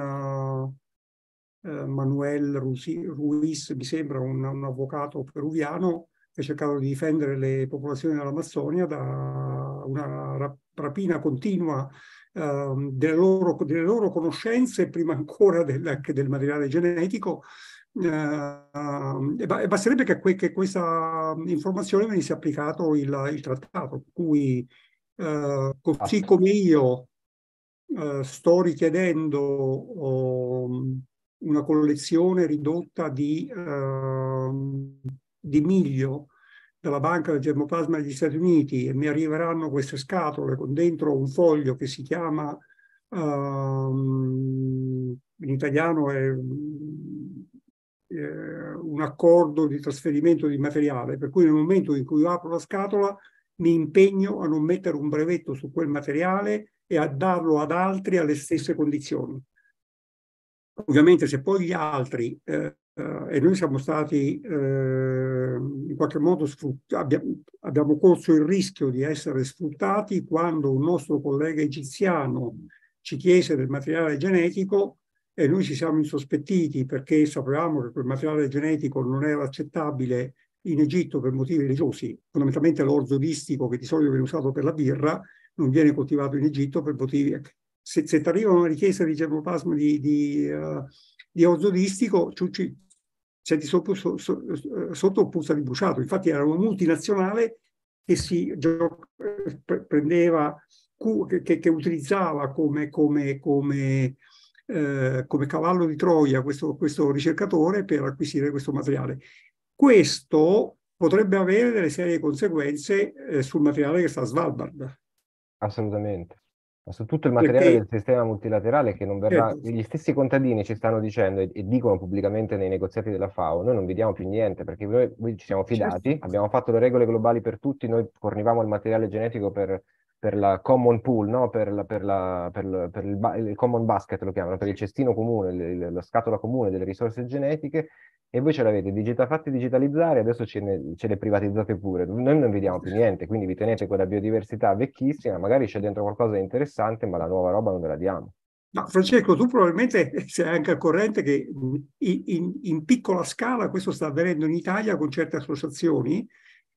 eh, eh, Manuel Ruiz, mi sembra un, un, avvocato peruviano che ha cercato di difendere le popolazioni dell'Amazzonia da una rapina continua Ehm, delle, loro, delle, loro, conoscenze, prima ancora del, che del materiale genetico, Uh, e basterebbe che, que che, questa informazione venisse applicato il, il trattato, per cui uh, così come io uh, sto richiedendo um, una collezione ridotta di, di miglio dalla Banca del Germoplasma degli Stati Uniti e mi arriveranno queste scatole con dentro un foglio che si chiama, uh, in italiano è eh, un accordo di trasferimento di materiale, per cui nel momento in cui io apro la scatola mi impegno a non mettere un brevetto su quel materiale e a darlo ad altri alle stesse condizioni. Ovviamente se poi gli altri eh, Uh, e noi siamo stati uh, in qualche modo sfruttati, abbiamo, abbiamo, corso il rischio di essere sfruttati quando un nostro collega egiziano ci chiese del materiale genetico e noi ci siamo insospettiti perché sapevamo che quel materiale genetico non era accettabile in Egitto per motivi religiosi, fondamentalmente l'orzo distico che di solito viene usato per la birra non viene coltivato in Egitto per motivi... Ecco, se, se ti arriva una richiesta di germoplasma di, di uh, di orzolistico, ci, senti sotto, so, so, eh, sotto puzza di bruciato. Infatti era una multinazionale che si prendeva, che, che utilizzava come, come, come, eh, come, cavallo di Troia questo, questo ricercatore per acquisire questo materiale. Questo potrebbe avere delle serie conseguenze eh, sul materiale che sta a Svalbard. Assolutamente ma su tutto il materiale Perché... del sistema multilaterale che non verrà, certo. gli stessi contadini ci stanno dicendo e, e, dicono pubblicamente nei negoziati della FAO, noi non vediamo più niente perché noi, noi ci siamo fidati, certo. abbiamo fatto le regole globali per tutti, noi fornivamo il materiale genetico per per la common pool, no? per, la, per, la, per, la, per il, il, common basket lo chiamano, per il cestino comune, il, la scatola comune delle risorse genetiche, e voi ce l'avete digita- fatti digitalizzare, adesso ce, ne, ce, le privatizzate pure. Noi non vediamo più niente, quindi vi tenete quella biodiversità vecchissima, magari c'è dentro qualcosa di interessante, ma la nuova roba non ve la diamo. Ma Francesco, tu probabilmente [laughs] sei anche al corrente che in, in, in piccola scala questo sta avvenendo in Italia con certe associazioni,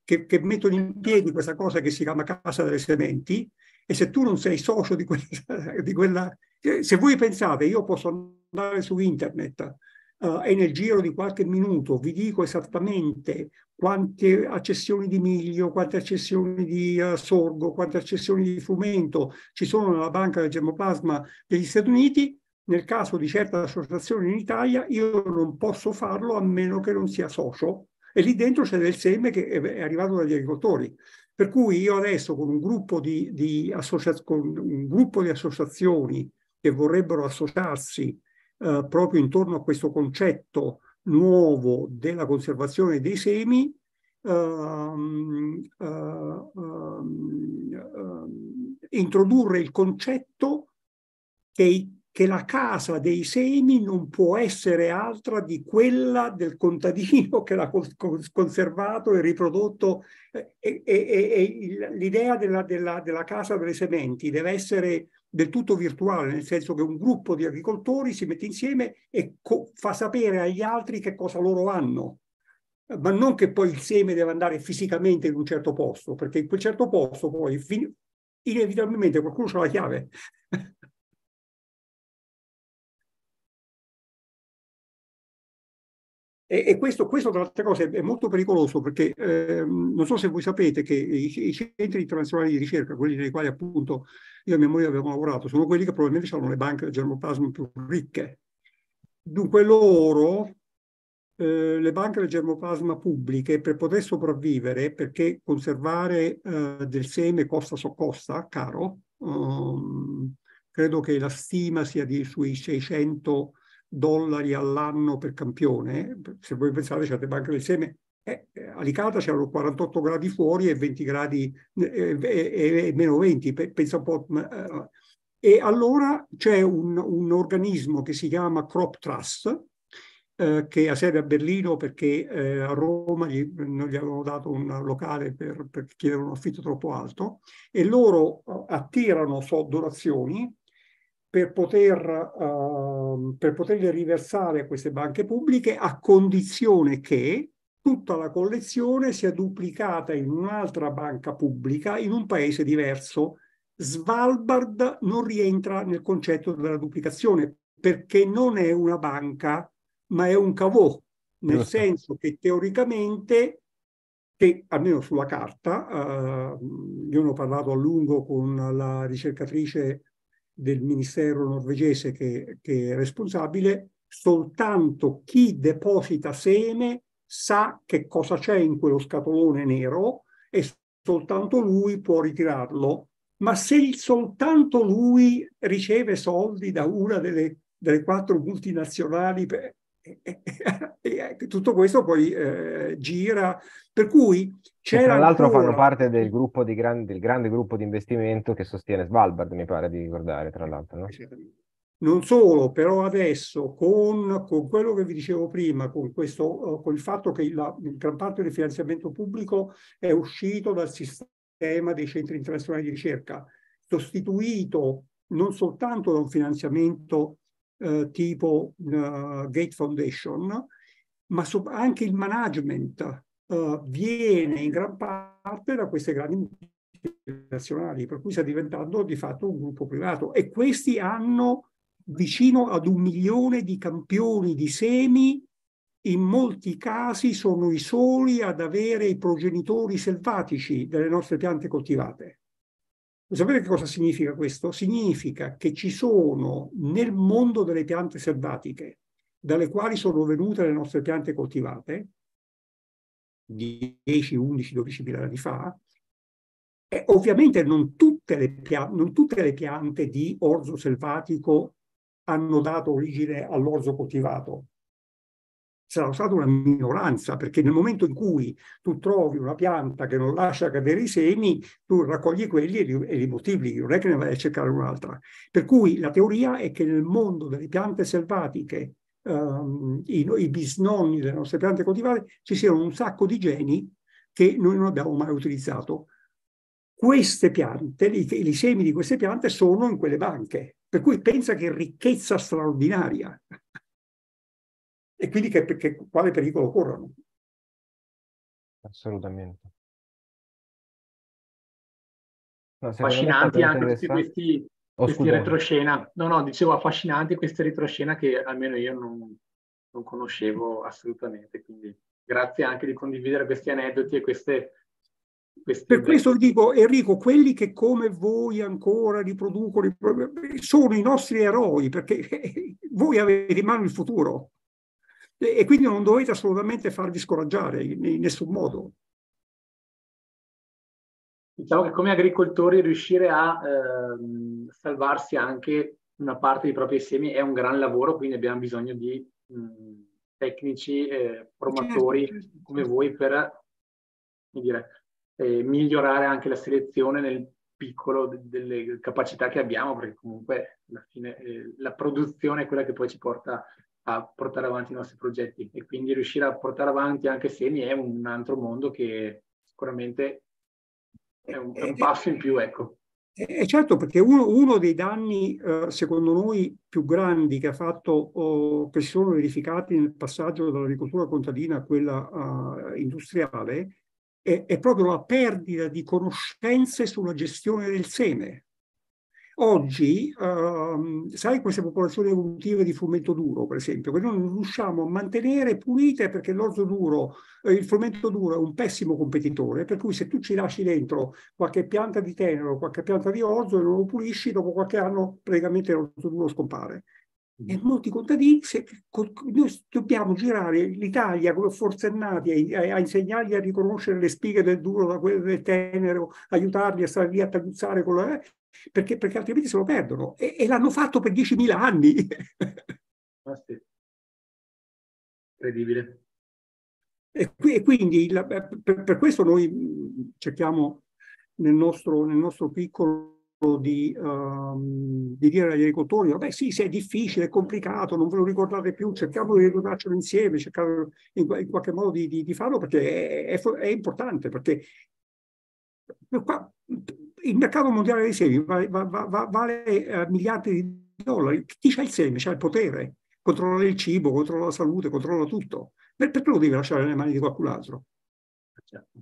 che, che, mettono in piedi questa cosa che si chiama Casa delle Sementi e se tu non sei socio di quella... [laughs] Di quella eh, se voi pensate, io posso andare su internet uh, e nel giro di qualche minuto vi dico esattamente quante accessioni di miglio, quante accessioni di uh, sorgo, quante accessioni di frumento ci sono nella banca del germoplasma degli Stati Uniti, nel caso di certe associazioni in Italia io non posso farlo a meno che non sia socio e lì dentro c'è del seme che è arrivato dagli agricoltori. Per cui io adesso con un gruppo di, di, associa- un gruppo di associazioni che vorrebbero associarsi eh, proprio intorno a questo concetto nuovo della conservazione dei semi, ehm, ehm, ehm, introdurre il concetto che i che la casa dei semi non può essere altra di quella del contadino che l'ha conservato e riprodotto eh, e, e, e l'idea della, della, della, casa delle sementi deve essere del tutto virtuale, nel senso che un gruppo di agricoltori si mette insieme e fa sapere agli altri che cosa loro hanno, ma non che poi il seme deve andare fisicamente in un certo posto, perché in quel certo posto poi inevitabilmente qualcuno ha la chiave E, e questo, questo, tra le altre cose, è molto pericoloso perché ehm, non so se voi sapete che i, i, centri internazionali di ricerca, quelli nei quali appunto io e mia moglie abbiamo lavorato, sono quelli che probabilmente hanno le banche del germoplasma più ricche. Dunque loro, eh, le banche del germoplasma pubbliche, per poter sopravvivere, perché conservare eh, del seme costa so costa, caro, um, credo che la stima sia di, sui 600 dollari all'anno per campione, se voi pensate certe banche del seme, eh, eh Alicata c'erano 48 gradi fuori e 20 gradi eh, eh e, e, meno 20, pensa un po'. Eh, e allora c'è un, un, organismo che si chiama Crop Trust, eh, che ha sede a Berlino perché a Roma gli, non gli avevano dato un locale per, perché chiedevano un affitto troppo alto, e loro attirano so, donazioni per poter, uh, per poterle riversare a queste banche pubbliche a condizione che tutta la collezione sia duplicata in un'altra banca pubblica in un paese diverso. Svalbard non rientra nel concetto della duplicazione perché non è una banca, ma è un cavò, nel senso che teoricamente, che almeno sulla carta, uh, io ne ho parlato a lungo con la ricercatrice del ministero norvegese che, che è responsabile, soltanto chi deposita seme sa che cosa c'è in quello scatolone nero e soltanto lui può ritirarlo. Ma se soltanto lui riceve soldi da una delle, delle quattro multinazionali per, [laughs] e, tutto questo poi eh, gira. Per cui c'è. Tra l'altro ancora... fanno parte del, gruppo di gran... del grande gruppo di investimento che sostiene Svalbard, mi pare di ricordare, tra l'altro. No? Non solo, però adesso con, con, quello che vi dicevo prima, con, questo, eh, con il fatto che la, gran parte del finanziamento pubblico è uscito dal sistema dei centri internazionali di ricerca, sostituito non soltanto da un finanziamento eh, tipo uh, Gate Foundation, ma so anche il management uh, viene in gran parte da queste grandi multinazionali, per cui sta diventando di fatto un gruppo privato e questi hanno vicino ad un milione di campioni di semi in molti casi sono i soli ad avere i progenitori selvatici delle nostre piante coltivate. Sapete che cosa significa questo? Significa che ci sono nel mondo delle piante selvatiche, dalle quali sono venute le nostre piante coltivate, 10, 11, 12 mila anni fa, e ovviamente non tutte, le piante, non tutte le piante di orzo selvatico hanno dato origine all'orzo coltivato sarà stata una minoranza, perché nel momento in cui tu trovi una pianta che non lascia cadere i semi, tu raccogli quelli e li, e li moltiplichi, non è che ne vai a cercare un'altra. Per cui la teoria è che nel mondo delle piante selvatiche, ehm, i, i, bisnonni delle nostre piante coltivate, ci siano un sacco di geni che noi non abbiamo mai utilizzato. Queste piante, i semi di queste piante sono in quelle banche, per cui pensa che ricchezza straordinaria e quindi che, che, quale pericolo corrono. Assolutamente. affascinanti anche tutti questi, oh, questi retroscena. No, no, dicevo affascinanti queste retroscena che almeno io non, non conoscevo assolutamente. Quindi grazie anche di condividere questi aneddoti e queste per questo dico, Enrico, quelli che come voi ancora riproducono sono i nostri eroi, perché [laughs] voi avete in mano il futuro. E quindi non dovete assolutamente farvi scoraggiare in nessun modo. Diciamo che come agricoltori riuscire a ehm, salvarsi anche una parte dei propri semi è un gran lavoro, quindi abbiamo bisogno di mh, tecnici, eh, formatori certo, certo. come voi per dire, eh, migliorare anche la selezione nel piccolo delle capacità che abbiamo, perché comunque alla fine eh, la produzione è quella che poi ci porta a portare avanti i nostri progetti e quindi riuscire a portare avanti anche semi è un altro mondo che sicuramente è un, è un eh, passo in più, ecco. E eh, eh, certo, perché uno, uno dei danni, eh, secondo noi, più grandi che, ha fatto, oh, che, si sono verificati nel passaggio dall'agricoltura contadina a quella eh, industriale, è, è, proprio la perdita di conoscenze sulla gestione del seme. Oggi, ehm, sai, queste popolazioni evolutive di frumento duro, per esempio, che noi non riusciamo a mantenere pulite perché l'orzo duro, eh, il frumento duro è un pessimo competitore, per cui se tu ci lasci dentro qualche pianta di tenero, qualche pianta di orzo e non lo pulisci, dopo qualche anno praticamente l'orzo duro scompare. E mm. molti contadini, se, noi dobbiamo girare l'Italia come forzennati a, a, insegnargli a riconoscere le spighe del duro da quelle del tenero, aiutarli a stare lì a tagliuzzare con la, perché, perché altrimenti se lo perdono. E, e l'hanno fatto per 10.000 anni. ah, sì. Incredibile. E, qui, e quindi la, per, per, questo noi mm, cerchiamo nel nostro, nel nostro piccolo di, um, di, dire agli agricoltori, vabbè sì, se è difficile, è complicato, non ve lo ricordate più, cerchiamo di ricordarcelo insieme, cerchiamo in, in, qualche modo di, di, di farlo perché è, è, è importante, perché il mercato mondiale dei semi vale, vale, eh, vale miliardi di dollari. Chi c'ha il seme? C'ha il potere. Controlla il cibo, controlla la salute, controlla tutto. Perché lo devi lasciare nelle mani di qualcun altro? Certo.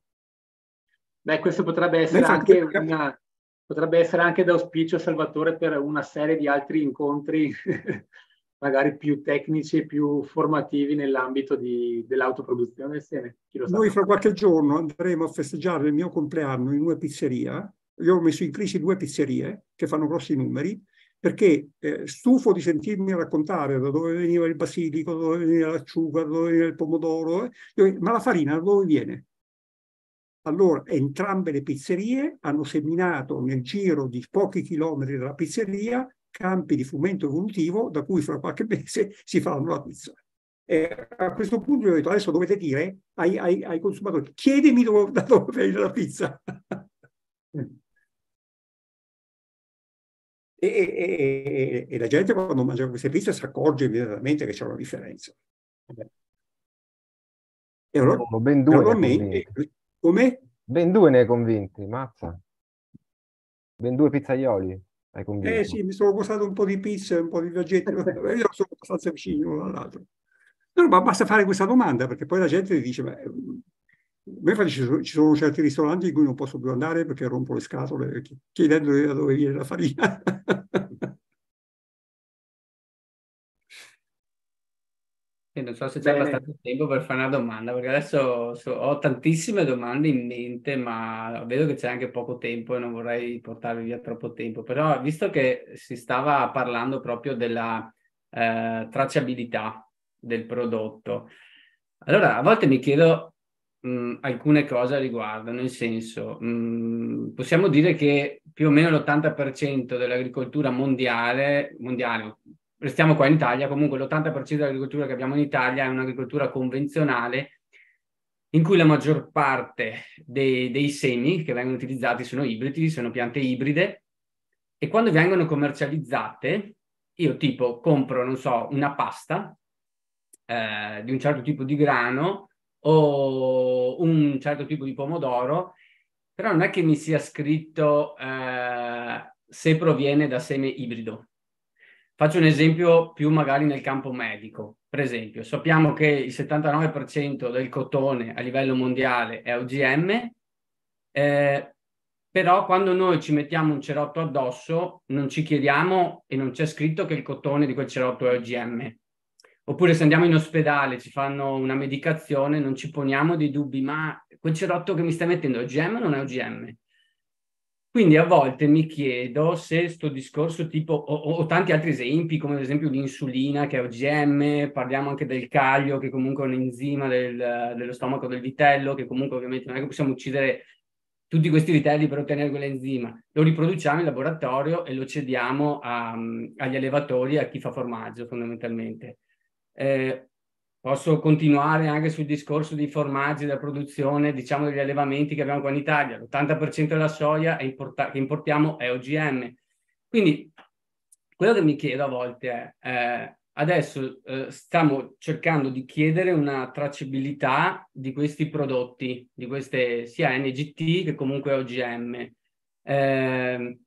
Beh, questo potrebbe essere, anche, una, potrebbe essere anche d'auspicio, Salvatore, per una serie di altri incontri, [laughs] magari più tecnici e più formativi nell'ambito di, dell'autoproduzione del seme. Noi fra qualche giorno andremo a festeggiare il mio compleanno in una pizzeria io ho messo in crisi due pizzerie che fanno grossi numeri, perché eh, stufo di sentirmi raccontare da dove veniva il basilico, da dove veniva l'acciuga, da dove veniva il pomodoro, eh, ma la farina da dove viene? Allora, entrambe le pizzerie hanno seminato nel giro di pochi chilometri dalla pizzeria campi di frumento evolutivo da cui fra qualche [laughs] mese si faranno la pizza. Eh, a questo punto io ho detto adesso dovete dire ai, ai, ai consumatori chiedimi dove, [laughs] da dove viene la pizza. E, e, e, la gente quando mangia queste pizze si accorge immediatamente che c'è una differenza. E allora, oh, ben due allora me, come? Ben due ne hai convinti, mazza. Ben due pizzaioli Eh sì, mi sono costato un po' di pizza e un po' di viaggetti, [laughs] io sono abbastanza vicino l'uno all'altro. No, ma basta fare questa domanda perché poi la gente dice, ma infatti ci sono, certi ristoranti in cui non posso più andare perché rompo le scatole chiedendo da dove viene la farina. E non so se c'è abbastanza tempo per fare una domanda, perché adesso so, ho tantissime domande in mente, ma vedo che c'è anche poco tempo e non vorrei portarvi via troppo tempo. Però visto che si stava parlando proprio della eh, tracciabilità del prodotto, allora a volte mi chiedo mh, mm, alcune cose riguardano, nel senso, mh, mm, possiamo dire che più o meno l'80% dell'agricoltura mondiale, mondiale, restiamo qua in Italia, comunque l'80% dell'agricoltura che abbiamo in Italia è un'agricoltura convenzionale in cui la maggior parte dei, dei semi che vengono utilizzati sono ibridi, sono piante ibride e quando vengono commercializzate, io tipo compro, non so, una pasta eh, di un certo tipo di grano, o un certo tipo di pomodoro, però non è che mi sia scritto eh, se proviene da seme ibrido. Faccio un esempio più magari nel campo medico. Per esempio, sappiamo che il 79% del cotone a livello mondiale è OGM, eh, però quando noi ci mettiamo un cerotto addosso non ci chiediamo e non c'è scritto che il cotone di quel cerotto è OGM. Oppure se andiamo in ospedale, ci fanno una medicazione, non ci poniamo dei dubbi, ma quel cerotto che mi stai mettendo è OGM o non è OGM? Quindi a volte mi chiedo se questo discorso tipo, o, o, tanti altri esempi, come ad esempio l'insulina che è OGM, parliamo anche del caglio che comunque è un enzima del, dello stomaco del vitello, che comunque ovviamente non è che possiamo uccidere tutti questi vitelli per ottenere quell'enzima. Lo riproduciamo in laboratorio e lo cediamo a, agli allevatori, a chi fa formaggio fondamentalmente. Eh, posso continuare anche sul discorso dei formaggi, della produzione, diciamo degli allevamenti che abbiamo qua in Italia. L'80% della soia import- che importiamo è OGM. Quindi quello che mi chiedo a volte è, eh, adesso eh, stiamo cercando di chiedere una tracciabilità di questi prodotti, di queste sia NGT che comunque OGM. Eh,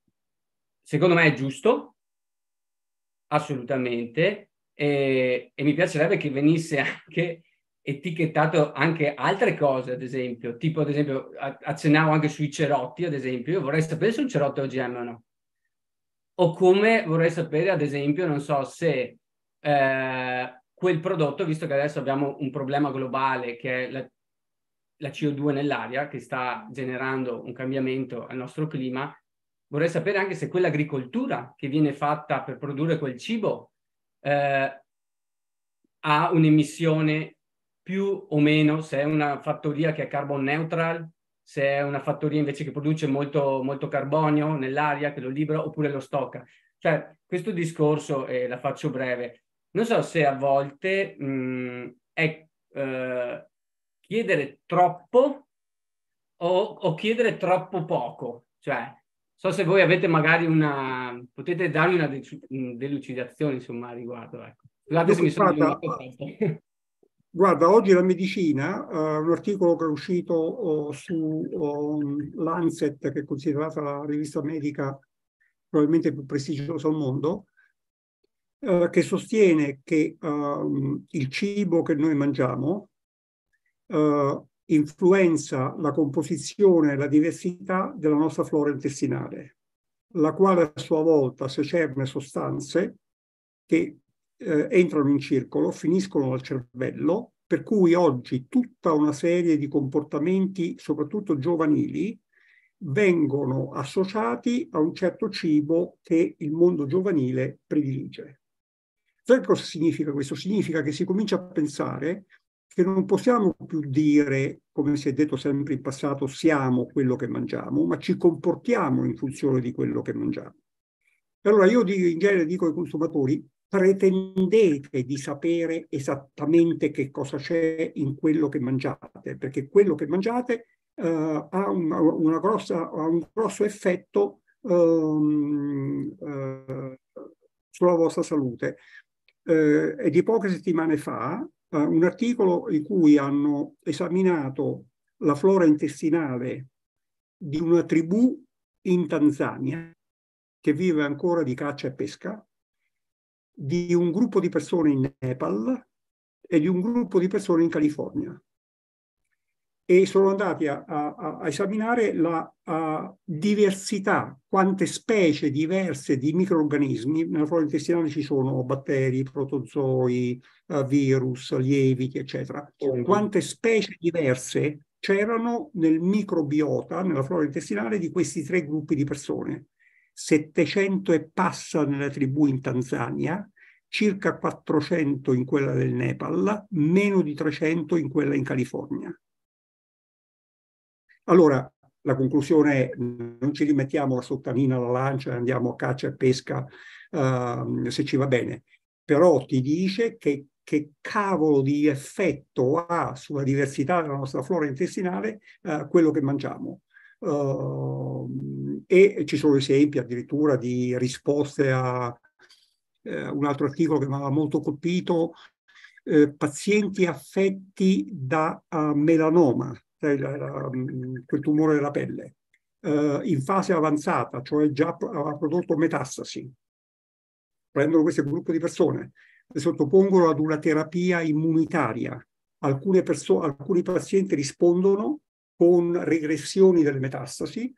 secondo me è giusto, assolutamente, e, e mi piacerebbe che venisse anche etichettato anche altre cose, ad esempio, tipo ad esempio accennavo anche sui cerotti, ad esempio, io vorrei sapere se un cerotto è OGM o no. O come vorrei sapere, ad esempio, non so se eh, quel prodotto, visto che adesso abbiamo un problema globale che è la, la CO2 nell'aria, che sta generando un cambiamento al nostro clima, vorrei sapere anche se quell'agricoltura che viene fatta per produrre quel cibo eh, ha un'emissione più o meno, se è una fattoria che è carbon neutral, se è una fattoria invece che produce molto, molto carbonio nell'aria, che lo libera oppure lo stocca. Cioè, questo discorso, e eh, la faccio breve, non so se a volte mh, mm, è eh, chiedere troppo o, o, chiedere troppo poco. Cioè, so se voi avete magari una, potete darmi una delucidazione insomma a riguardo. Ecco. Scusate se mi sono guarda, [laughs] guarda, oggi la medicina, uh, un articolo che è uscito oh, su oh, Lancet, che è considerata la rivista medica probabilmente più prestigiosa al mondo, eh, che sostiene che uh, il cibo che noi mangiamo eh, influenza la composizione e la diversità della nostra flora intestinale, la quale a sua volta secerne sostanze che eh, entrano in circolo, finiscono al cervello, per cui oggi tutta una serie di comportamenti, soprattutto giovanili, vengono associati a un certo cibo che il mondo giovanile predilige. Sai cosa significa questo? Significa che si comincia a pensare che non possiamo più dire, come si è detto sempre in passato, siamo quello che mangiamo, ma ci comportiamo in funzione di quello che mangiamo. Allora io in genere dico ai consumatori, pretendete di sapere esattamente che cosa c'è in quello che mangiate, perché quello che mangiate uh, ha, una, una grossa, ha, un grosso effetto um, uh, sulla vostra salute. Uh, eh, è di poche settimane fa uh, un articolo in cui hanno esaminato la flora intestinale di una tribù in Tanzania che vive ancora di caccia e pesca, di un gruppo di persone in Nepal e di un gruppo di persone in California e sono andati a, a, a esaminare la a diversità, quante specie diverse di microorganismi, nella flora intestinale ci sono batteri, protozoi, eh, virus, lieviti, eccetera, quante specie diverse c'erano nel microbiota, nella flora intestinale, di questi tre gruppi di persone. 700 e passa nelle tribù in Tanzania, circa 400 in quella del Nepal, meno di 300 in quella in California. Allora, la conclusione è non ci rimettiamo la sottanina alla lancia andiamo a caccia e pesca uh, se ci va bene, però ti dice che, che cavolo di effetto ha sulla diversità della nostra flora intestinale uh, quello che mangiamo. Uh, e ci sono esempi addirittura di risposte a eh, un altro articolo che mi aveva molto colpito, eh, pazienti affetti da melanoma, cioè la, la, mm, quel tumore della pelle, eh, in fase avanzata, cioè già ha prodotto metastasi. Prendono questo gruppo di persone, le sottopongono ad una terapia immunitaria. Perso- alcuni pazienti rispondono con regressioni delle metastasi,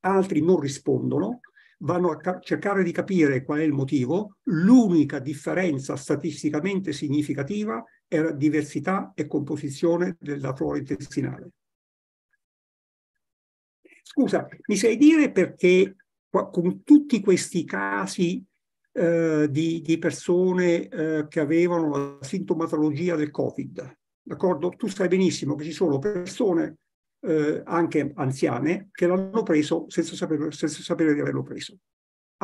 altri non rispondono, vanno a ca- cercare di capire qual è il motivo. L'unica differenza statisticamente significativa è era diversità e composizione della flora intestinale. Scusa, mi sai dire perché con tutti questi casi eh, di, di, persone eh, che avevano la sintomatologia del Covid, d'accordo? Tu sai benissimo che ci sono persone, eh, anche anziane, che l'hanno preso senza sapere, senza sapere di averlo preso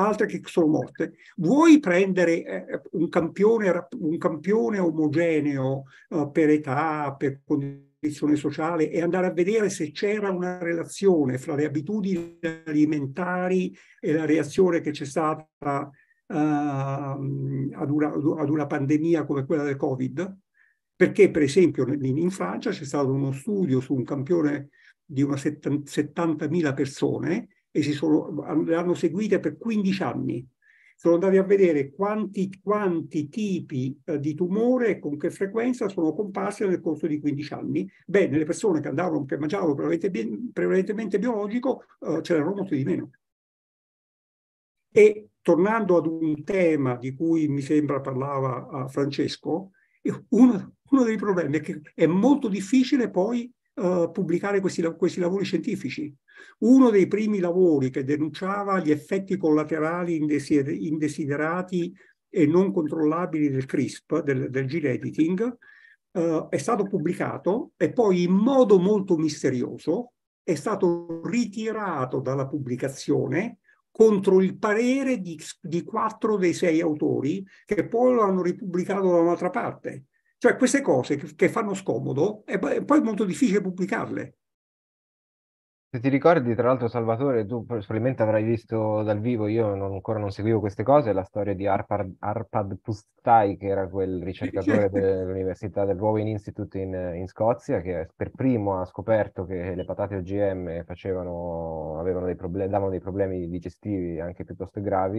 altre che sono morte. Vuoi prendere eh, un, campione, un, campione, omogeneo eh, per età, per condizione sociale e andare a vedere se c'era una relazione fra le abitudini alimentari e la reazione che c'è stata eh, ad, una, ad una pandemia come quella del Covid? Perché per esempio in, in Francia c'è stato uno studio su un campione di una 70.000 persone e si sono, le hanno seguite per 15 anni. Sono andati a vedere quanti, quanti tipi eh, di tumore e con che frequenza sono comparsi nel corso di 15 anni. Beh, nelle persone che andavano, che mangiavano prevalentemente, biologico, eh, c'erano molto di meno. E tornando ad un tema di cui mi sembra parlava eh, Francesco, uno, uno, dei problemi è che è molto difficile poi eh, pubblicare questi, questi, lavori scientifici. Uno dei primi lavori che denunciava gli effetti collaterali indesiderati e non controllabili del CRISP, del, del gene editing, eh, è stato pubblicato e poi in modo molto misterioso è stato ritirato dalla pubblicazione contro il parere di, di quattro dei sei autori che poi lo hanno ripubblicato da un'altra parte. Cioè queste cose che, fanno scomodo è poi molto difficile pubblicarle. Se ti ricordi, tra l'altro, Salvatore, tu probabilmente avrai visto dal vivo, io non, ancora non seguivo queste cose, la storia di Arpad, Arpad Pustai, che era quel ricercatore dell'Università del Rowan Institute in, in, Scozia, che per primo ha scoperto che le patate OGM facevano, dei problem, davano dei problemi digestivi anche piuttosto gravi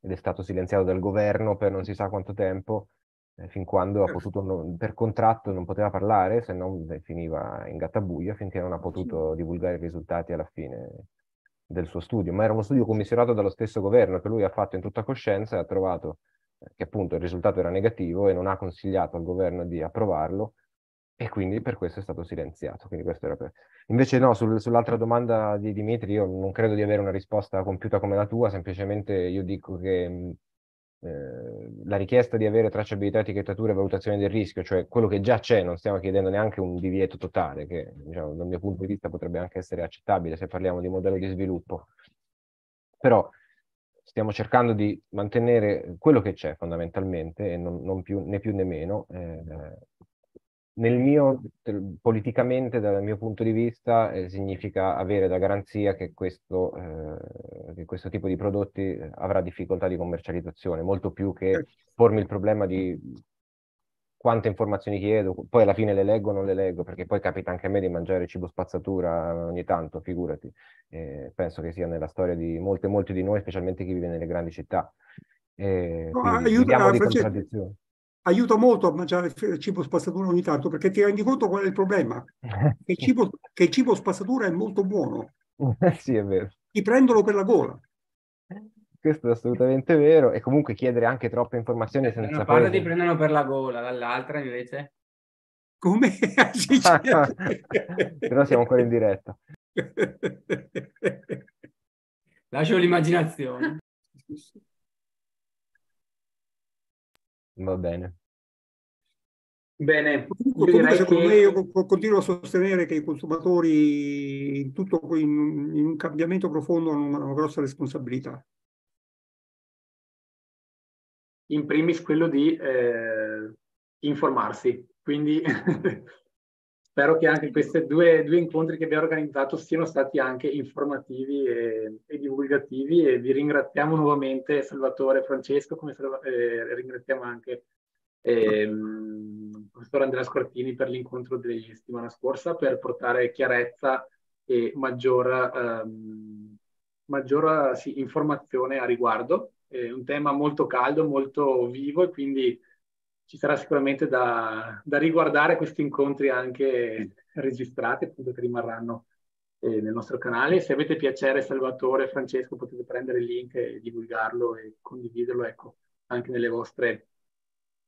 ed è stato silenziato dal governo per non si sa quanto tempo eh, fin quando ha potuto, per contratto non poteva parlare, se non finiva in gattabuia finché non ha potuto divulgare i risultati alla fine del suo studio. Ma era uno studio commissionato dallo stesso governo che lui ha fatto in tutta coscienza e ha trovato eh, che appunto il risultato era negativo e non ha consigliato al governo di approvarlo e quindi per questo è stato silenziato. Per... Invece no, sul, sull'altra domanda di Dimitri io non credo di avere una risposta compiuta come la tua, semplicemente io dico che Ehm, la richiesta di avere tracciabilità, etichettatura e valutazione del rischio, cioè quello che già c'è, non stiamo chiedendo neanche un divieto totale, che diciamo, dal mio punto di vista potrebbe anche essere accettabile se parliamo di modello di sviluppo, però stiamo cercando di mantenere quello che c'è fondamentalmente, e non, non più, né più né meno, eh, nel mio, politicamente, dal mio punto di vista, eh, significa avere la garanzia che questo, eh, che questo, tipo di prodotti eh, avrà difficoltà di commercializzazione, molto più che certo. pormi il problema di quante informazioni chiedo, poi alla fine le leggo o non le leggo, perché poi capita anche a me di mangiare cibo spazzatura ogni tanto, figurati. Eh, penso che sia nella storia di molte, molti di noi, specialmente chi vive nelle grandi città. Eh, no, aiuta, di contraddizioni aiuta molto a mangiare il cibo spazzatura ogni tanto perché ti rendi conto qual è il problema, [laughs] che il cibo, che il cibo spazzatura è molto buono. [laughs] sì, è vero. Ti prendono per la gola. Questo è assolutamente vero e comunque chiedere anche troppe informazioni senza... Da una parte ti prendono per la gola, dall'altra invece... Come? [laughs] Però siamo ancora in diretta. Lascio l'immaginazione. Va bene. Bene, comunque, comunque secondo che... me io continuo a sostenere che i consumatori in, tutto, in, in un cambiamento profondo hanno una, una grossa responsabilità. In primis quello di eh, informarsi, quindi [laughs] spero che anche questi due, due, incontri che abbiamo organizzato siano stati anche informativi e, e divulgativi e vi ringraziamo nuovamente Salvatore e Francesco, come eh, ringraziamo anche eh, il professor Andrea Scortini per l'incontro della settimana scorsa per portare chiarezza e maggior, ehm, maggior sì, informazione a riguardo. È un tema molto caldo, molto vivo e quindi ci sarà sicuramente da, da riguardare questi incontri anche registrati, appunto, che rimarranno eh, nel nostro canale. Se avete piacere, Salvatore, Francesco, potete prendere il link e divulgarlo e condividerlo, ecco, anche nelle vostre,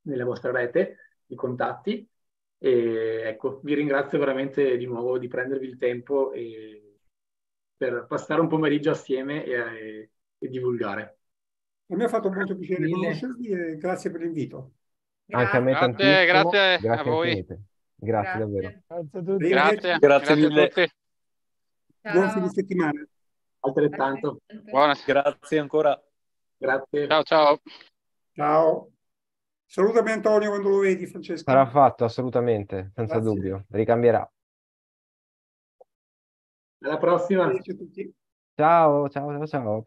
nelle vostre rete di contatti. E, ecco, vi ringrazio veramente di nuovo di prendervi il tempo e, per passare un pomeriggio assieme e, e, e divulgare. A me ha fatto molto piacere conoscervi e grazie per l'invito. Anche a me grazie, grazie, grazie a voi. Grazie, grazie davvero. Grazie a tutti. Grazie, grazie mille. Tutti. Buon fine settimana. Altrettanto. Buona. Grazie ancora. Grazie. Ciao, ciao. Ciao. Salutami Antonio quando lo vedi, Francesco. Sarà fatto, assolutamente, senza Grazie. dubbio. Ricambierà. Alla prossima. Ciao, ciao, ciao. ciao.